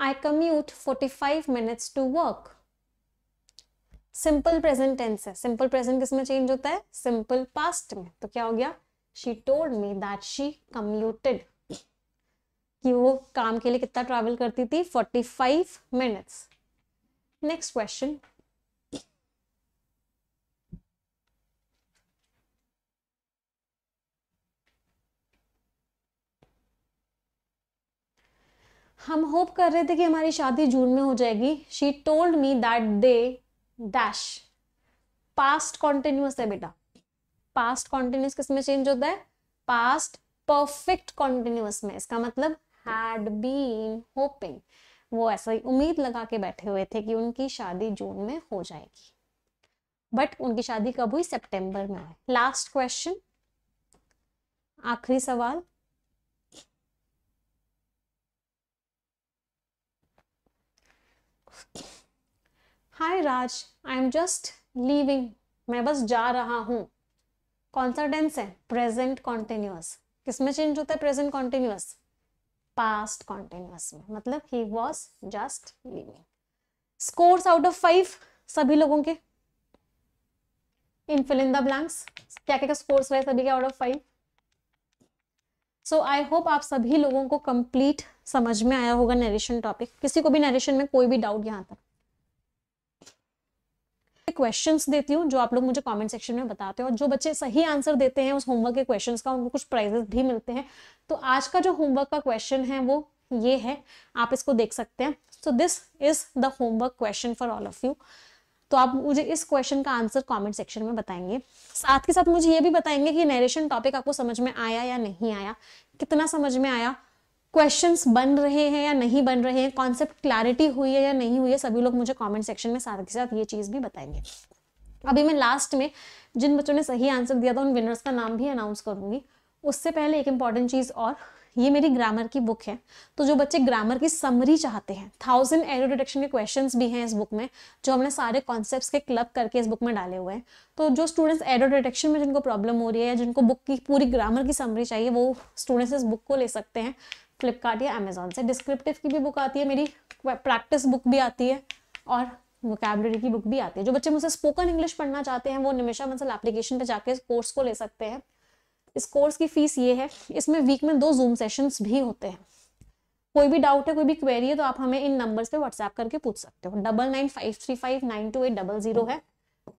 Speaker 1: I commute 45 minutes to work. Simple present tense है सिंपल प्रेजेंट किसमें चेंज होता है सिंपल पास्ट में तो क्या हो गया she told me that she commuted कि वो काम के लिए कितना ट्रैवल करती थी 45 मिनट्स नेक्स्ट क्वेश्चन हम होप कर रहे थे कि हमारी शादी जून में हो जाएगी she told me that they dash past continuous है बेटा पास्ट कॉन्टिन्यूस किस में चेंज होता है पास्ट परफेक्ट कॉन्टिन्यूस में इसका मतलब हैड बीन होपिंग वो ऐसा ही उम्मीद लगा के बैठे हुए थे कि उनकी शादी जून में हो जाएगी बट उनकी शादी कब हुई सितंबर में हुई लास्ट क्वेश्चन आखिरी सवाल hi Raj I am just leaving मैं बस जा रहा हूं कौन सा टेंस है प्रेजेंट कॉन्टिन्यूस किसमें चेंज होता है प्रेजेंट कॉन्टिन्यूस पास्ट कॉन्टिन्यूस में मतलब he was just leaving scores out of five सभी लोगों के इन फिल इन द ब्लैंक्स क्या क्या स्कोर्स रहे सभी के out of five so I hope आप सभी लोगों को कंप्लीट समझ में आया होगा नरेशन टॉपिक किसी को भी नरेशन में कोई भी डाउट यहाँ तक क्वेश्चन देती हूँ जो आप लोग मुझे कॉमेंट सेक्शन में बताते हो और जो बच्चे सही आंसर देते हैं उस होमवर्क के क्वेश्चन का उनको कुछ प्राइजेस भी मिलते हैं तो आज का जो होमवर्क का क्वेश्चन है वो ये है आप इसको देख सकते हैं so this is the homework question for all of you तो आप मुझे इस क्वेश्चन का आंसर कमेंट सेक्शन में बताएंगे साथ के साथ मुझे ये भी बताएंगे कि नरेशन टॉपिक आपको समझ में आया या नहीं आया कितना समझ में आया क्वेश्चंस बन रहे हैं या नहीं बन रहे हैं कॉन्सेप्ट क्लैरिटी हुई है या नहीं हुई है सभी लोग मुझे कमेंट सेक्शन में साथ के साथ ये चीज़ भी बताएंगे अभी मैं लास्ट में जिन बच्चों ने सही आंसर दिया था उन विनर्स का नाम भी अनाउंस करूंगी उससे पहले एक इम्पॉर्टेंट चीज़ और ये मेरी ग्रामर की बुक है तो जो बच्चे ग्रामर की समरी चाहते हैं थाउजेंड एरो डिटेक्शन के क्वेश्चंस भी हैं इस बुक में जो हमने सारे कॉन्सेप्ट्स के क्लब करके इस बुक में डाले हुए हैं तो जो स्टूडेंट्स एरो डिटेक्शन में जिनको प्रॉब्लम हो रही है या जिनको बुक की पूरी ग्रामर की समरी चाहिए वो स्टूडेंट्स इस बुक को ले सकते हैं फ्लिपकार्ट या अमेजोन से डिस्क्रिप्टिव की भी बुक आती है मेरी प्रैक्टिस बुक भी आती है और वोकेबलरी की बुक भी आती है जो बच्चे मुझसे स्पोकन इंग्लिश पढ़ना चाहते हैं वो निमिषा मंसल एप्लीकेशन पर जाके इस कोर्स को ले सकते हैं इस कोर्स की फीस ये है इसमें वीक में दो जूम सेशंस भी होते हैं कोई भी डाउट है कोई भी क्वेरी है तो आप हमें इन नंबर्स पे व्हाट्सएप करके पूछ सकते हो double nine five three five nine two eight double zero है